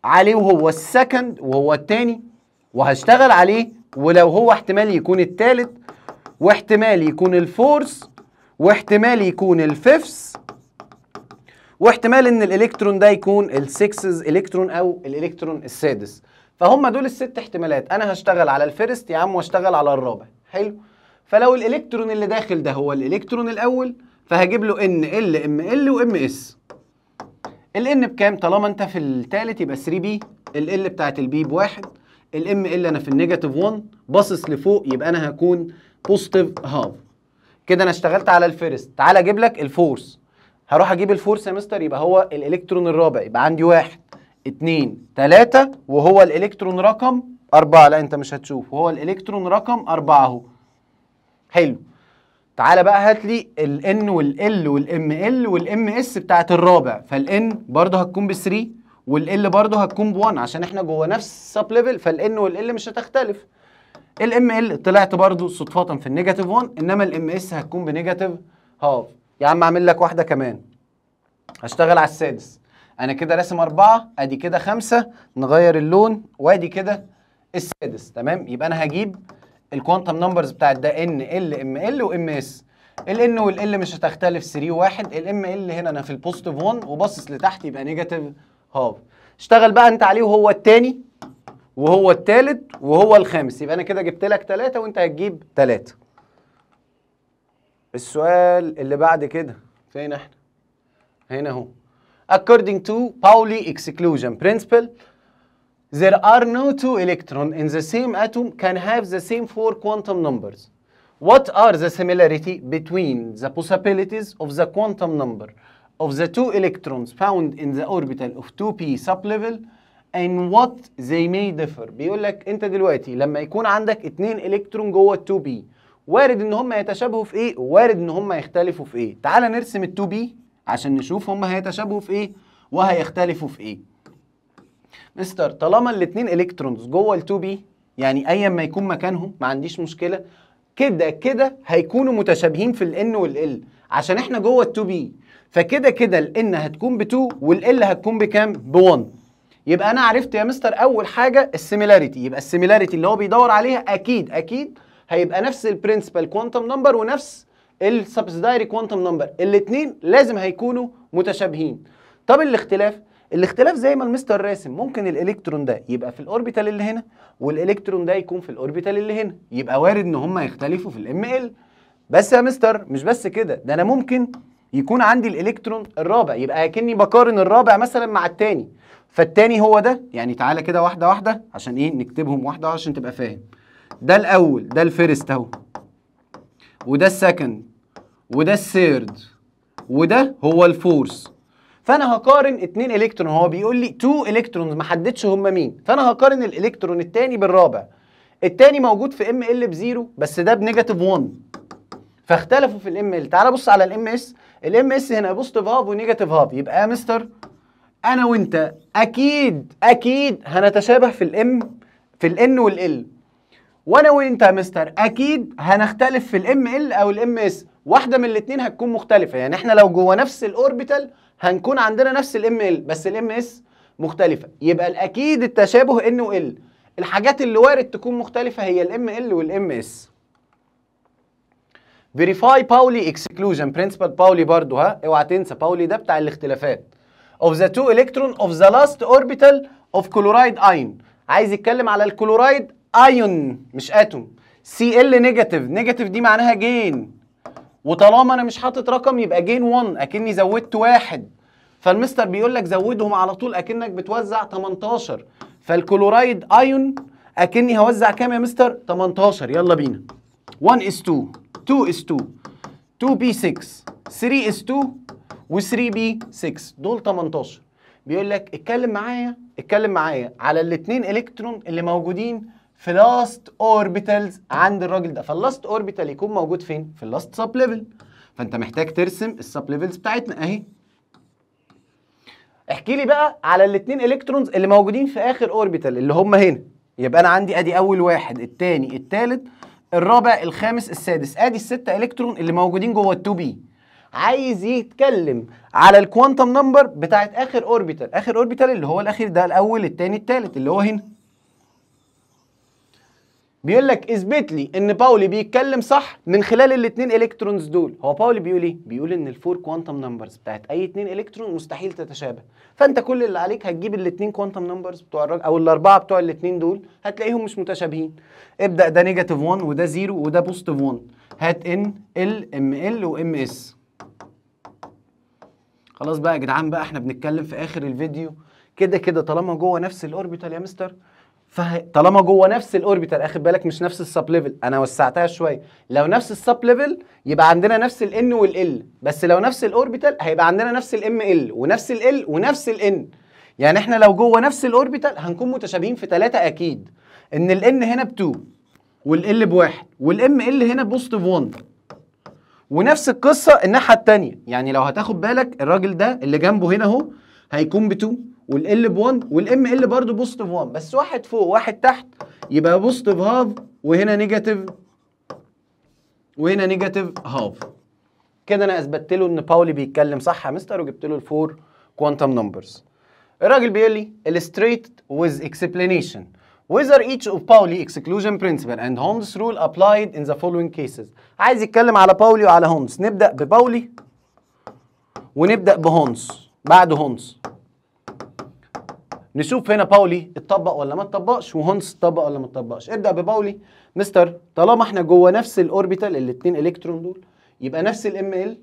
عليه وهو السكند وهو التاني وهشتغل عليه ولو هو احتمال يكون التالت واحتمال يكون الفورث واحتمال يكون الفيفث واحتمال ان الالكترون ده يكون السكسز الكترون او الالكترون السادس فهم دول الست احتمالات انا هشتغل على الفيرست يا عم واشتغل على الرابع حلو فلو الالكترون اللي داخل ده هو الالكترون الاول فهجيب له ان ال ام ال وام اس ال ان بكام طالما انت في الثالث يبقى 3 بي ال ال بتاعت البي بواحد الام ال انا في النيجاتيف 1 باصص لفوق يبقى انا هكون بوزيتيف هاف كده انا اشتغلت على الفيرست تعال اجيب لك الفورس هروح اجيب الفورس يا مستر يبقى هو الالكترون الرابع يبقى عندي واحد اتنين تلاتة وهو الالكترون رقم أربعة لا أنت مش هتشوف وهو الالكترون رقم أربعة أهو حلو تعالى بقى هات لي الان والال والام ال والام اس بتاعت الرابع فالان برضه هتكون ب 3 والال برضه هتكون ب 1 عشان احنا جوه نفس السب ليفل فالان والال مش هتختلف الام ال طلعت برضه صدفه في النيجاتيف 1 انما الام اس هتكون بنيجاتيف هاف يا عم اعمل لك واحده كمان هشتغل على السادس انا كده راسم اربعه ادي كده خمسه نغير اللون وادي كده السادس تمام يبقى انا هجيب الكوانتم نمبرز بتاعت ده ان ال ام ال وام اس الان والال مش هتختلف 3 واحد الام ال هنا انا في البوزيتيف 1 وباصص لتحت يبقى نيجاتيف هاف اشتغل بقى انت عليه وهو التاني وهو التالت وهو الخامس يبقى انا كده جبت لك ثلاثة وانت هتجيب ثلاثة السؤال اللي بعد كده فين احنا هنا اهو according to Pauli exclusion principle there are no two electrons in the same atom can have the same four quantum numbers. What are the similarity between the possibilities of the quantum number of the two electrons found in the orbital of 2p sublevel and what they may differ بيقول لك انت دلوقتي لما يكون عندك اتنين الكترون جوه ال 2p وارد ان هم يتشابهوا في ايه وارد ان هم يختلفوا في ايه تعال نرسم ال 2p عشان نشوف هم هيتشابهوا في ايه وهيختلفوا في ايه مستر طالما الاثنين الكترونز جوه ال2 بي يعني ايا ما يكون مكانهم ما عنديش مشكله كده كده هيكونوا متشابهين في الان والال عشان احنا جوه ال2 بي فكده كده الان هتكون ب2 والال هتكون بكام ب1 يبقى انا عرفت يا مستر اول حاجه السيميلاريتي يبقى السيميلاريتي اللي هو بيدور عليها اكيد اكيد هيبقى نفس البرنسبل كوانتم نمبر ونفس السبسدايري كوانتم نمبر الاثنين لازم هيكونوا متشابهين طب الاختلاف الاختلاف زي ما المستر راسم ممكن الالكترون ده يبقى في الاوربيتال اللي هنا والالكترون ده يكون في الاوربيتال اللي هنا يبقى وارد ان هم يختلفوا في الام ال بس يا مستر مش بس كده ده انا ممكن يكون عندي الالكترون الرابع يبقى اكني بقارن الرابع مثلا مع الثاني فالتاني هو ده يعني تعالى كده واحده واحده عشان ايه نكتبهم واحده عشان تبقى فاهم ده الاول ده الفيرست اهو وده السكند وده الثيرد وده هو الفورث فانا هقارن اتنين الكترون هو بيقول لي تو الكترونز ما حددش هم مين فانا هقارن الالكترون الثاني بالرابع الثاني موجود في ام ال بزيرو بس ده بنيجاتيف 1 فاختلفوا في الام ال تعال بص على الام اس الام اس هنا بوزيتيف هاف ونيجاتيف هاف يبقى يا مستر انا وانت اكيد اكيد هنتشابه في الام في الان والال وانا وانت يا مستر اكيد هنختلف في الام ال او الام اس واحده من الاثنين هتكون مختلفه يعني احنا لو جوه نفس الاوربيتال هنكون عندنا نفس الام ال بس الام اس مختلفه يبقى الاكيد التشابه ان وال الحاجات اللي وارد تكون مختلفه هي الام ال والام اس فيريفاي باولي اكسكلوجن برنسبل باولي برضه ها اوعى تنسى باولي ده بتاع الاختلافات اوف ذا تو الكترون اوف ذا لاست اوربيتال اوف كلورايد ايون عايز يتكلم على الكلورايد ايون مش اتوم سي ال نيجاتيف نيجاتيف دي معناها جين وطالما انا مش حاطط رقم يبقى جين 1 اكني زودت واحد فالمستر بيقول لك زودهم على طول اكنك بتوزع 18 فالكلورايد ايون اكني هوزع كام يا مستر 18 يلا بينا 1 is 2 2 is 2 2 بي 6 3 is 2 و3 بي 6 دول 18 بيقول لك اتكلم معايا اتكلم معايا على الاثنين الكترون اللي موجودين في لاست اوربيتالز عند الراجل ده فاللاست اوربيتال يكون موجود فين في اللاست سب ليفل فانت محتاج ترسم السب ليفلز بتاعتنا اهي احكي لي بقى على الاثنين الكترونز اللي موجودين في اخر اوربيتال اللي هم هنا يبقى انا عندي ادي اول واحد الثاني الثالث الرابع الخامس السادس ادي الستة الكترون اللي موجودين جوه ال2 بي عايز يتكلم على الكوانتم نمبر بتاعت اخر اوربيتال اخر اوربيتال اللي هو الاخير ده الاول الثاني الثالث اللي هو هنا بيقول لك اثبت لي ان باولي بيتكلم صح من خلال الاثنين الكترونز دول هو باولي بيقول ايه بيقول ان الفور كوانتم نمبرز بتاعت اي اثنين الكترون مستحيل تتشابه فانت كل اللي عليك هتجيب الاثنين كوانتم نمبرز بتوع الراجل او الاربعه بتوع الاثنين دول هتلاقيهم مش متشابهين ابدا ده نيجاتيف 1 وده 0 وده بوزيتيف 1 هات ان ال ام ال وام اس خلاص بقى يا جدعان بقى احنا بنتكلم في اخر الفيديو كده كده طالما جوه نفس الاوربيتال يا مستر فطالما جوه نفس الاوربيتال اخد بالك مش نفس السب ليفل انا وسعتها شويه لو نفس السب ليفل يبقى عندنا نفس الان والال بس لو نفس الاوربيتال هيبقى عندنا نفس الام ال ونفس ال ونفس الان يعني احنا لو جوه نفس الاوربيتال هنكون متشابهين في ثلاثه اكيد ان الان هنا ب 2 والال بواحد والام ال هنا بوزيتيف 1 ونفس القصه الناحيه الثانيه يعني لو هتاخد بالك الراجل ده اللي جنبه هنا اهو هيكون ب 2 والال ب 1 والام ال برضه بوزيتيف 1 بس واحد فوق واحد تحت يبقى بوزيتيف هاف وهنا نيجاتيف وهنا نيجاتيف هاف كده انا اثبتت له ان باولي بيتكلم صح يا مستر وجبت له الفور كوانتم نمبرز الراجل بيقول لي illustrate with explanation whether each of Pauli exclusion principle and Holmes rule applied in the following cases عايز يتكلم على باولي وعلى هونز نبدا بباولي ونبدا بهونز بعد هونز نشوف هنا باولي اتطبق ولا ما اتطبقش وهونس اتطبق ولا ما اتطبقش ابدا بباولي مستر طالما احنا جوه نفس الاوربيتال الاثنين الكترون دول يبقى نفس الام ال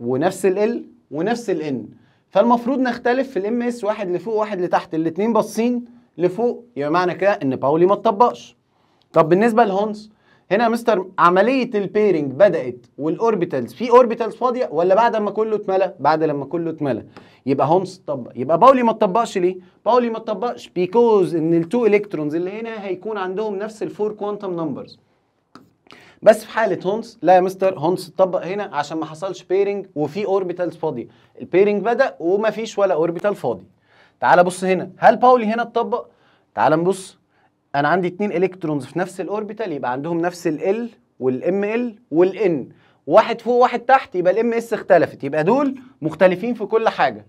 ونفس ال ونفس الان فالمفروض نختلف في الام اس واحد لفوق واحد لتحت الاثنين باصين لفوق يبقى معنى كده ان باولي ما اتطبقش طب بالنسبه لهونس هنا يا مستر عمليه البيرنج بدات والاوربيتالز في اوربيتالز فاضيه ولا بعد ما كله اتملى بعد لما كله اتملى يبقى هومس طبق يبقى باولي ما تطبقش ليه باولي ما تطبقش بيكوز ان التو الكترونز اللي هنا هيكون عندهم نفس الفور كوانتم نمبرز بس في حاله هونس لا يا مستر هونس اتطبق هنا عشان ما حصلش بيرنج وفي اوربيتالز فاضيه البيرنج بدا وما فيش ولا اوربيتال فاضي تعال بص هنا هل باولي هنا اتطبق تعال نبص انا عندي اتنين الكترونز في نفس الاوربيتال يبقى عندهم نفس ال والام ال والان واحد فوق واحد تحت يبقى الام اس اختلفت يبقى دول مختلفين في كل حاجه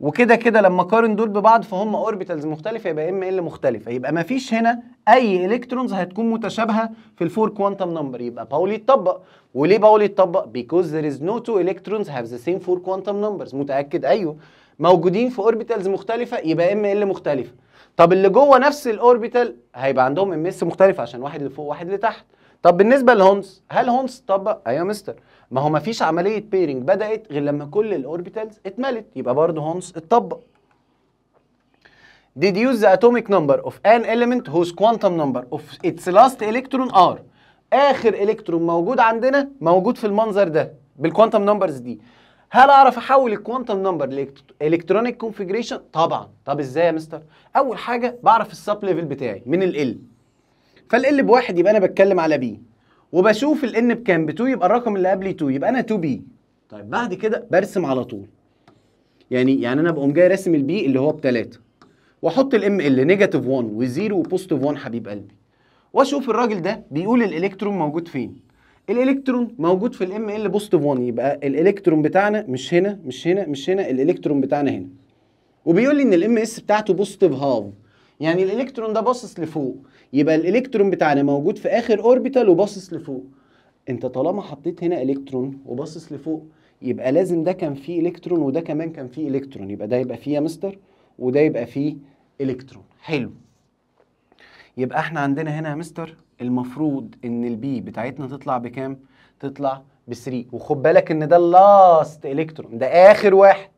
وكده كده لما اقارن دول ببعض فهم اوربيتالز مختلفه يبقى ام ال مختلفه يبقى ما فيش هنا اي الكترونز هتكون متشابهه في الفور كوانتم نمبر يبقى باولي اتطبق وليه باولي اتطبق بيكوز ذير از نو تو الكترونز هاف ذا سيم فور كوانتم نمبرز متاكد ايوه موجودين في اوربيتالز مختلفه يبقى ام ال مختلفه طب اللي جوه نفس الاوربيتال هيبقى عندهم ام اس مختلف عشان واحد لفوق واحد لتحت طب بالنسبه لهومس هل هونز طبق ايوه يا مستر ما هو ما فيش عمليه بيرنج بدات غير لما كل الاوربيتالز اتملت يبقى برضه هونز اتطبق deduce the atomic number of an element whose quantum number of its last electron are اخر الكترون موجود عندنا موجود في المنظر ده بالكوانتم نمبرز دي هل اعرف احول الكوانتم نمبر الكترونيك كونفيجريشن طبعا طب ازاي يا مستر اول حاجه بعرف السب ليفل بتاعي من ال فال بواحد يبقى انا بتكلم على بي وبشوف ال ان بكام ب 2 يبقى الرقم اللي قبلي 2 يبقى انا 2 بي طيب بعد كده برسم على طول يعني يعني انا بقوم جاي راسم البي اللي هو ب 3 واحط الام ال نيجاتيف 1 و0 وبوزيتيف 1 حبيب قلبي واشوف الراجل ده بيقول الالكترون موجود فين الالكترون موجود في الام ال بوزيتيف 1 يبقى الالكترون بتاعنا مش هنا مش هنا مش هنا الالكترون بتاعنا هنا وبيقول لي ان الام اس بتاعته بوزيتيف هاف يعني الالكترون ده باصص لفوق يبقى الالكترون بتاعنا موجود في اخر اوربيتال وباصص لفوق انت طالما حطيت هنا الكترون وباصص لفوق يبقى لازم ده كان فيه الكترون وده كمان كان فيه الكترون يبقى ده يبقى فيه يا مستر وده يبقى فيه الكترون حلو يبقى احنا عندنا هنا يا مستر المفروض ان البي بتاعتنا تطلع بكام؟ تطلع ب 3 وخد بالك ان ده اللاست الكترون ده اخر واحد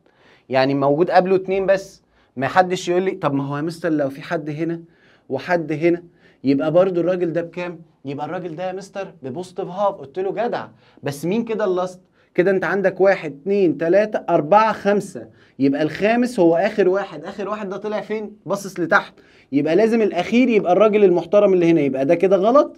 يعني موجود قبله اتنين بس ما حدش يقول لي طب ما هو يا مستر لو في حد هنا وحد هنا يبقى برضو الراجل ده بكام؟ يبقى الراجل ده يا مستر ببوزيتيف هاف قلت له جدع بس مين كده اللاست؟ كده انت عندك واحد اتنين تلاتة أربعة خمسة يبقى الخامس هو آخر واحد آخر واحد ده طلع فين؟ باصص لتحت يبقى لازم الاخير يبقى الراجل المحترم اللي هنا يبقى ده كده غلط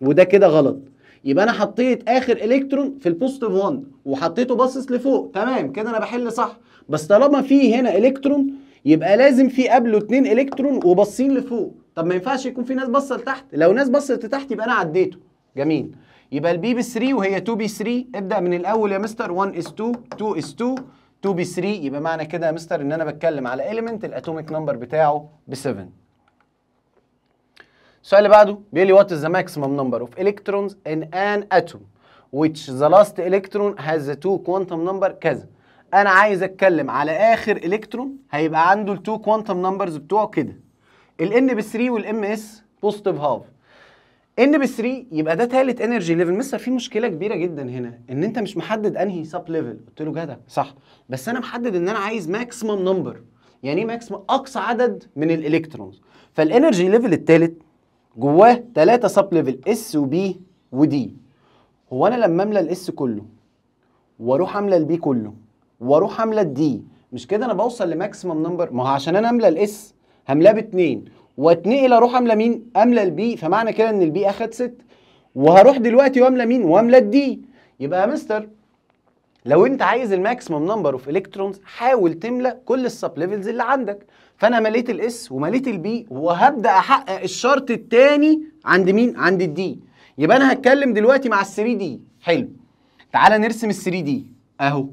وده كده غلط يبقى انا حطيت اخر الكترون في البوزيتيف 1 وحطيته باصص لفوق تمام كده انا بحل صح بس طالما في هنا الكترون يبقى لازم في قبله اتنين الكترون وباصين لفوق طب ما ينفعش يكون في ناس باصه لتحت لو ناس باصه لتحت يبقى انا عديته جميل يبقى البي بي 3 وهي 2 بي 3 ابدا من الاول يا مستر 1 اس 2 2 اس 2 2 بي 3 يبقى معنى كده يا مستر ان انا بتكلم على اليمنت الاتوميك نمبر بتاعه ب 7 السؤال اللي بعده بيقول لي وات از ذا ماكسيمم نمبر اوف الكترونز ان ان اتوم which the last electron has the two quantum number كذا انا عايز اتكلم على اخر الكترون هيبقى عنده التو كوانتم نمبرز بتوعه كده الان ب 3 والام اس بوزيتيف هاف ان ب 3 يبقى ده ثالث انرجي ليفل مستر في مشكله كبيره جدا هنا ان انت مش محدد انهي سب ليفل قلت له جدع صح بس انا محدد ان انا عايز ماكسيمم نمبر يعني ايه ماكسيمم اقصى عدد من الالكترونز فالانرجي ليفل الثالث جواه تلاتة سب ليفل اس وبي ودي هو انا لما املى الاس كله واروح املى البي كله واروح املى الدي مش كده انا بوصل لماكسيمم نمبر ما هو عشان انا املى الاس هملاه باتنين واتنقل اروح املى مين املى البي فمعنى كده ان البي اخد ست وهروح دلوقتي واملى مين واملى الدي يبقى يا مستر لو انت عايز الماكسيمم نمبر اوف الكترونز حاول تملى كل السب ليفلز اللي عندك فانا مليت الاس ومليت البي وهبدا احقق الشرط الثاني عند مين عند الدي يبقى انا هتكلم دلوقتي مع ال3 دي حلو تعالى نرسم ال3 دي اهو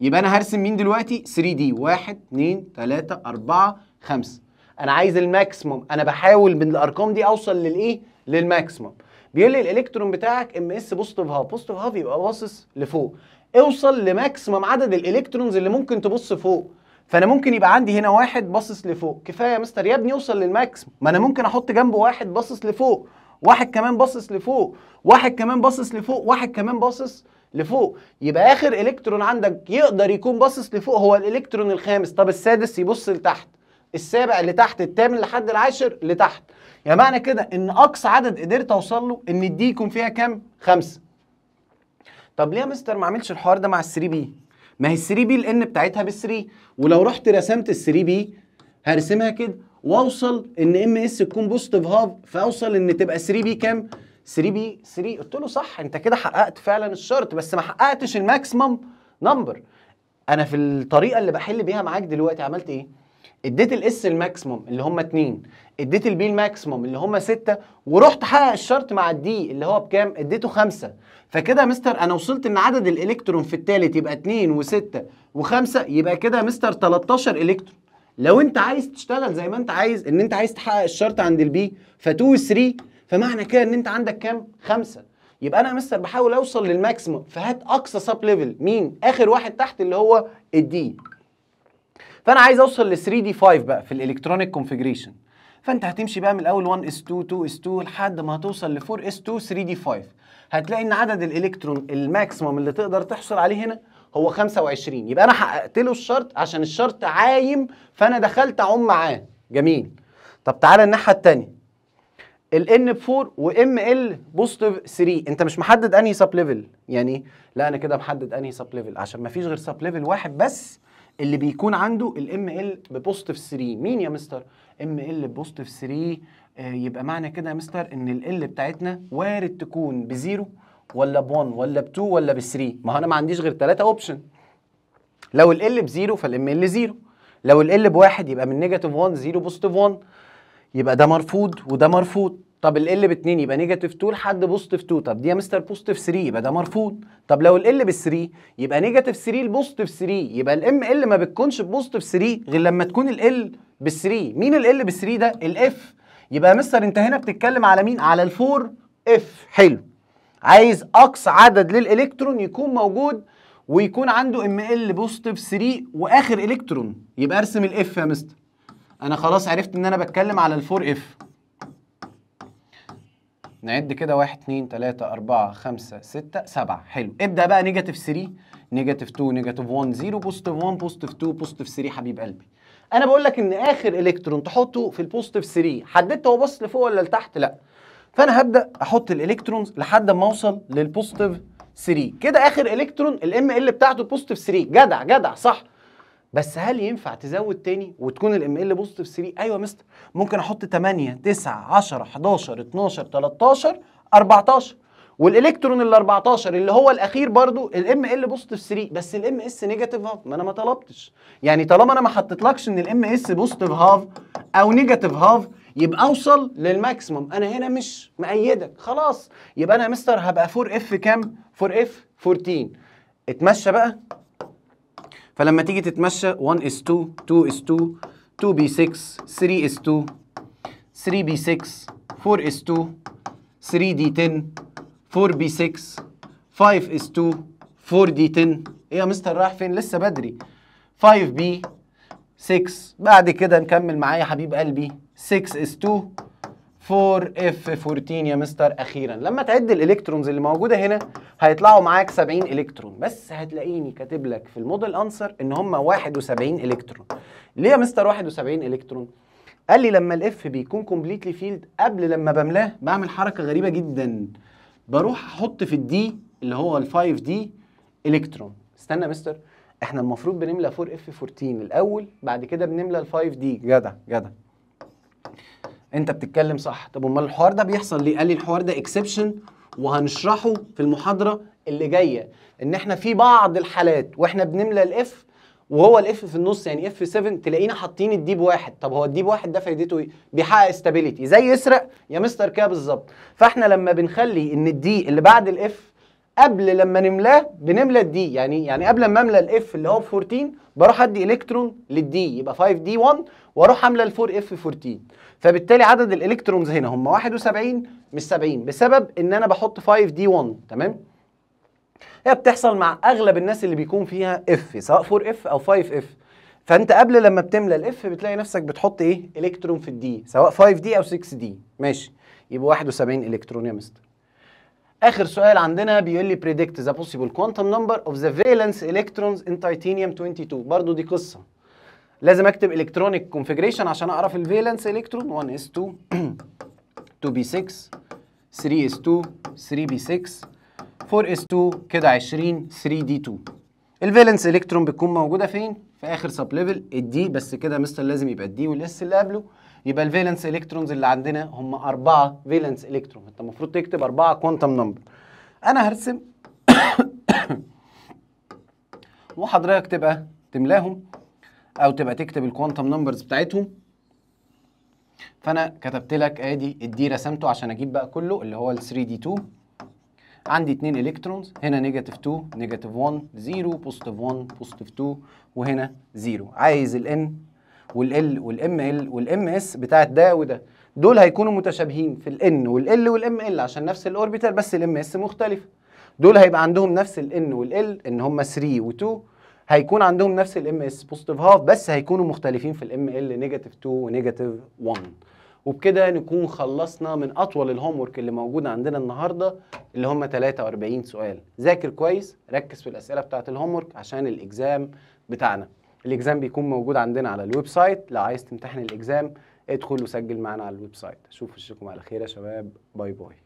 يبقى انا هرسم مين دلوقتي 3 دي 1 2 3 4 5 انا عايز الماكسيموم انا بحاول من الارقام دي اوصل للايه للماكسيموم بيقول لي الالكترون بتاعك ام اس بوزيتيف هاف بوزيتيف هاف يبقى باصص لفوق اوصل لماكسيموم عدد الالكترونز اللي ممكن تبص فوق فانا ممكن يبقى عندي هنا واحد باصص لفوق كفايه يا مستر يا ابني اوصل للماكس ما انا ممكن احط جنبه واحد باصص لفوق واحد كمان باصص لفوق واحد كمان باصص لفوق واحد كمان باصص لفوق يبقى اخر الكترون عندك يقدر يكون باصص لفوق هو الالكترون الخامس طب السادس يبص لتحت السابع لتحت الثامن لحد العاشر لتحت يعني معنى كده ان اقصى عدد قدرت اوصل له ان الدي يكون فيها كام خمسة طب ليه يا مستر ما عملش الحوار ده مع ال 3 بي ما هي ال 3 بي الان بتاعتها بال 3 ولو رحت رسمت ال 3 بي هرسمها كده واوصل ان ام اس تكون بوزيتيف هاف فاوصل ان تبقى 3 بي كام 3 بي 3 قلت له صح انت كده حققت فعلا الشرط بس ما حققتش الماكسيمم نمبر انا في الطريقه اللي بحل بيها معاك دلوقتي عملت ايه اديت الاس الماكسيموم اللي هم 2 اديت البي الماكسيموم اللي هم 6 ورحت حقق الشرط مع الدي اللي هو بكام اديته 5 فكده يا مستر انا وصلت ان عدد الالكترون في الثالث يبقى 2 و6 و5 يبقى كده يا مستر 13 الكترون لو انت عايز تشتغل زي ما انت عايز ان انت عايز تحقق الشرط عند البي ف2 و3 فمعنى كده ان انت عندك كام 5 يبقى انا يا مستر بحاول اوصل للماكسيموم فهات اقصى سب ليفل مين اخر واحد تحت اللي هو الدي فانا عايز اوصل ل 3 دي 5 بقى في الالكترونيك كونفيجريشن فانت هتمشي بقى من الاول 1 اس 2 2 اس 2 لحد ما هتوصل ل 4 اس 2 3 دي 5 هتلاقي ان عدد الالكترون الماكسيمم اللي تقدر تحصل عليه هنا هو 25 يبقى انا حققت له الشرط عشان الشرط عايم فانا دخلت اعوم معاه جميل طب تعالى الناحيه الثانيه ان ب 4 ام ال بوزيتيف 3 انت مش محدد انهي سب ليفل يعني لا انا كده محدد انهي سب ليفل عشان ما فيش غير سب ليفل واحد بس اللي بيكون عنده الام ال ببوزيتيف 3 مين يا مستر ام ال بوزيتيف 3 يبقى معنى كده يا مستر ان ال ال بتاعتنا وارد تكون بزيرو ولا ب1 ولا ب2 ولا ب3 ما هو انا ما عنديش غير ثلاثه اوبشن لو ال ال بزيرو فالام ال زيرو لو ال ال بواحد يبقى من نيجاتيف 1 زيرو بوزيتيف 1 يبقى ده مرفوض وده مرفوض طب ال ب 2 يبقى نيجاتيف 2 لحد بوزيتيف 2 طب دي يا مستر بوزيتيف 3 يبقى ده مرفوض طب لو ال ب 3 يبقى نيجاتيف 3 لبوزيتيف 3 يبقى الام ال ما بتكونش بوزيتيف 3 غير لما تكون ال بال 3 مين ال بال 3 ده الاف يبقى يا مستر انت هنا بتتكلم على مين على الفور اف حلو عايز اقصى عدد للالكترون يكون موجود ويكون عنده ام ال بوزيتيف 3 واخر الكترون يبقى ارسم الاف يا مستر انا خلاص عرفت ان انا بتكلم على الفور اف نعد كده 1 2 3 4 5 6 7 حلو ابدا بقى نيجاتيف 3 نيجاتيف 2 نيجاتيف 1 0 بوزيتيف 1 بوزيتيف 2 بوزيتيف 3 حبيب قلبي انا بقول لك ان اخر الكترون تحطه في البوزيتيف 3 حددت هو بص لفوق ولا لتحت لا فانا هبدا احط الالكترونز لحد ما اوصل للبوزيتيف 3 كده اخر الكترون الام ال بتاعته بوزيتيف 3 جدع جدع صح بس هل ينفع تزود تاني وتكون الام ال بوزيتيف 3 ايوه يا مستر ممكن احط 8 9 10 11 12 13 14 والالكترون ال 14 اللي هو الاخير برضو الام ال بوزيتيف 3 بس الام اس نيجاتيف هاف ما انا ما طلبتش يعني طالما انا ما حطيتلكش ان الام اس بوزيتيف هاف او نيجاتيف هاف يبقى اوصل للماكسيمم انا هنا مش مأيدك خلاص يبقى انا يا مستر هبقى 4 اف كام 4 اف 14 اتمشى بقى فلما تيجي تتمشى 1 is 2 2 is 2 2 بي 6 3 is 2 3 بي 6 4 is 2 3 دي 10 4 بي 6 5 is 2 4 دي 10 ايه يا مستر رايح فين لسه بدري 5 بي 6 بعد كده نكمل معايا يا حبيب قلبي 6 is 2 4F14 يا مستر أخيرا لما تعد الإلكترونز اللي موجودة هنا هيطلعوا معاك 70 إلكترون بس هتلاقيني كاتب لك في الموديل أنسر إن هم 71 إلكترون ليه يا مستر 71 إلكترون؟ قال لي لما الإف بيكون كومبليتلي فيلد قبل لما بملاه بعمل حركة غريبة جدا بروح أحط في الدي اللي هو ال 5 دي إلكترون استنى يا مستر احنا المفروض بنملى 4F14 الأول بعد كده بنملى ال 5 دي جدع جدع انت بتتكلم صح طب امال الحوار ده بيحصل ليه قال لي الحوار ده اكسبشن وهنشرحه في المحاضره اللي جايه ان احنا في بعض الحالات واحنا بنملى الاف وهو الاف في النص يعني اف 7 تلاقينا حاطين الديب واحد طب هو الديب واحد ده فايدته ايه بيحقق استابيليتي زي يسرق يا مستر كده بالظبط فاحنا لما بنخلي ان الدي اللي بعد الاف قبل لما نملاه بنملى الدي يعني يعني قبل ما املى الاف اللي هو 14 بروح ادي الكترون للدي يبقى 5 دي 1 واروح املى ال 4 اف 14 فبالتالي عدد الالكترونز هنا هم 71 مش 70 بسبب ان انا بحط 5 دي 1 تمام هي بتحصل مع اغلب الناس اللي بيكون فيها اف سواء 4 اف او 5 اف فانت قبل لما بتملى الاف بتلاقي نفسك بتحط ايه الكترون في الدي سواء 5 دي او 6 دي ماشي يبقى 71 الكترون يا مستر اخر سؤال عندنا بيقول لي بريدكت ذا بوسيبل كوانتم نمبر اوف ذا valence الكترونز ان تيتانيوم 22 برضه دي قصه لازم اكتب الكترونيك كونفيجريشن عشان اعرف الفالنس الكترون 1 اس 2 2 بي 6 3 اس 2 3 بي 6 4 اس 2 كده 20 3 دي 2 الفالنس الكترون بتكون موجوده فين في اخر سب ليفل الدي بس كده مستر لازم يبقى الدي والاس اللي قبله يبقى الفالنس الكترونز اللي عندنا هم أربعة فالنس الكترون انت المفروض تكتب أربعة كوانتم نمبر انا هرسم وحضرتك تبقى تملاهم او تبقى تكتب الكوانتم نمبرز بتاعتهم فانا كتبت لك ادي الدي رسمته عشان اجيب بقى كله اللي هو ال 3 دي 2 عندي 2 الكترونز هنا نيجاتيف 2 نيجاتيف 1 0 بوزيتيف 1 بوزيتيف 2 وهنا 0 عايز الان والال والام ال والام اس بتاعت ده وده دول هيكونوا متشابهين في الان والال والام ال عشان نفس الاوربيتال بس الام اس مختلفه دول هيبقى عندهم نفس الان والال ان هم 3 و2 هيكون عندهم نفس الام اس بوزيتيف هاف بس هيكونوا مختلفين في الام ال نيجاتيف 2 ونيجاتيف 1 وبكده نكون خلصنا من اطول الهوم ورك اللي موجود عندنا النهارده اللي هم 43 سؤال ذاكر كويس ركز في الاسئله بتاعه الهوم ورك عشان الاكزام بتاعنا الاكزام بيكون موجود عندنا على الويب سايت لو عايز تمتحن الاكزام ادخل وسجل معانا على الويب سايت اشوف وشكم على خير يا شباب باي باي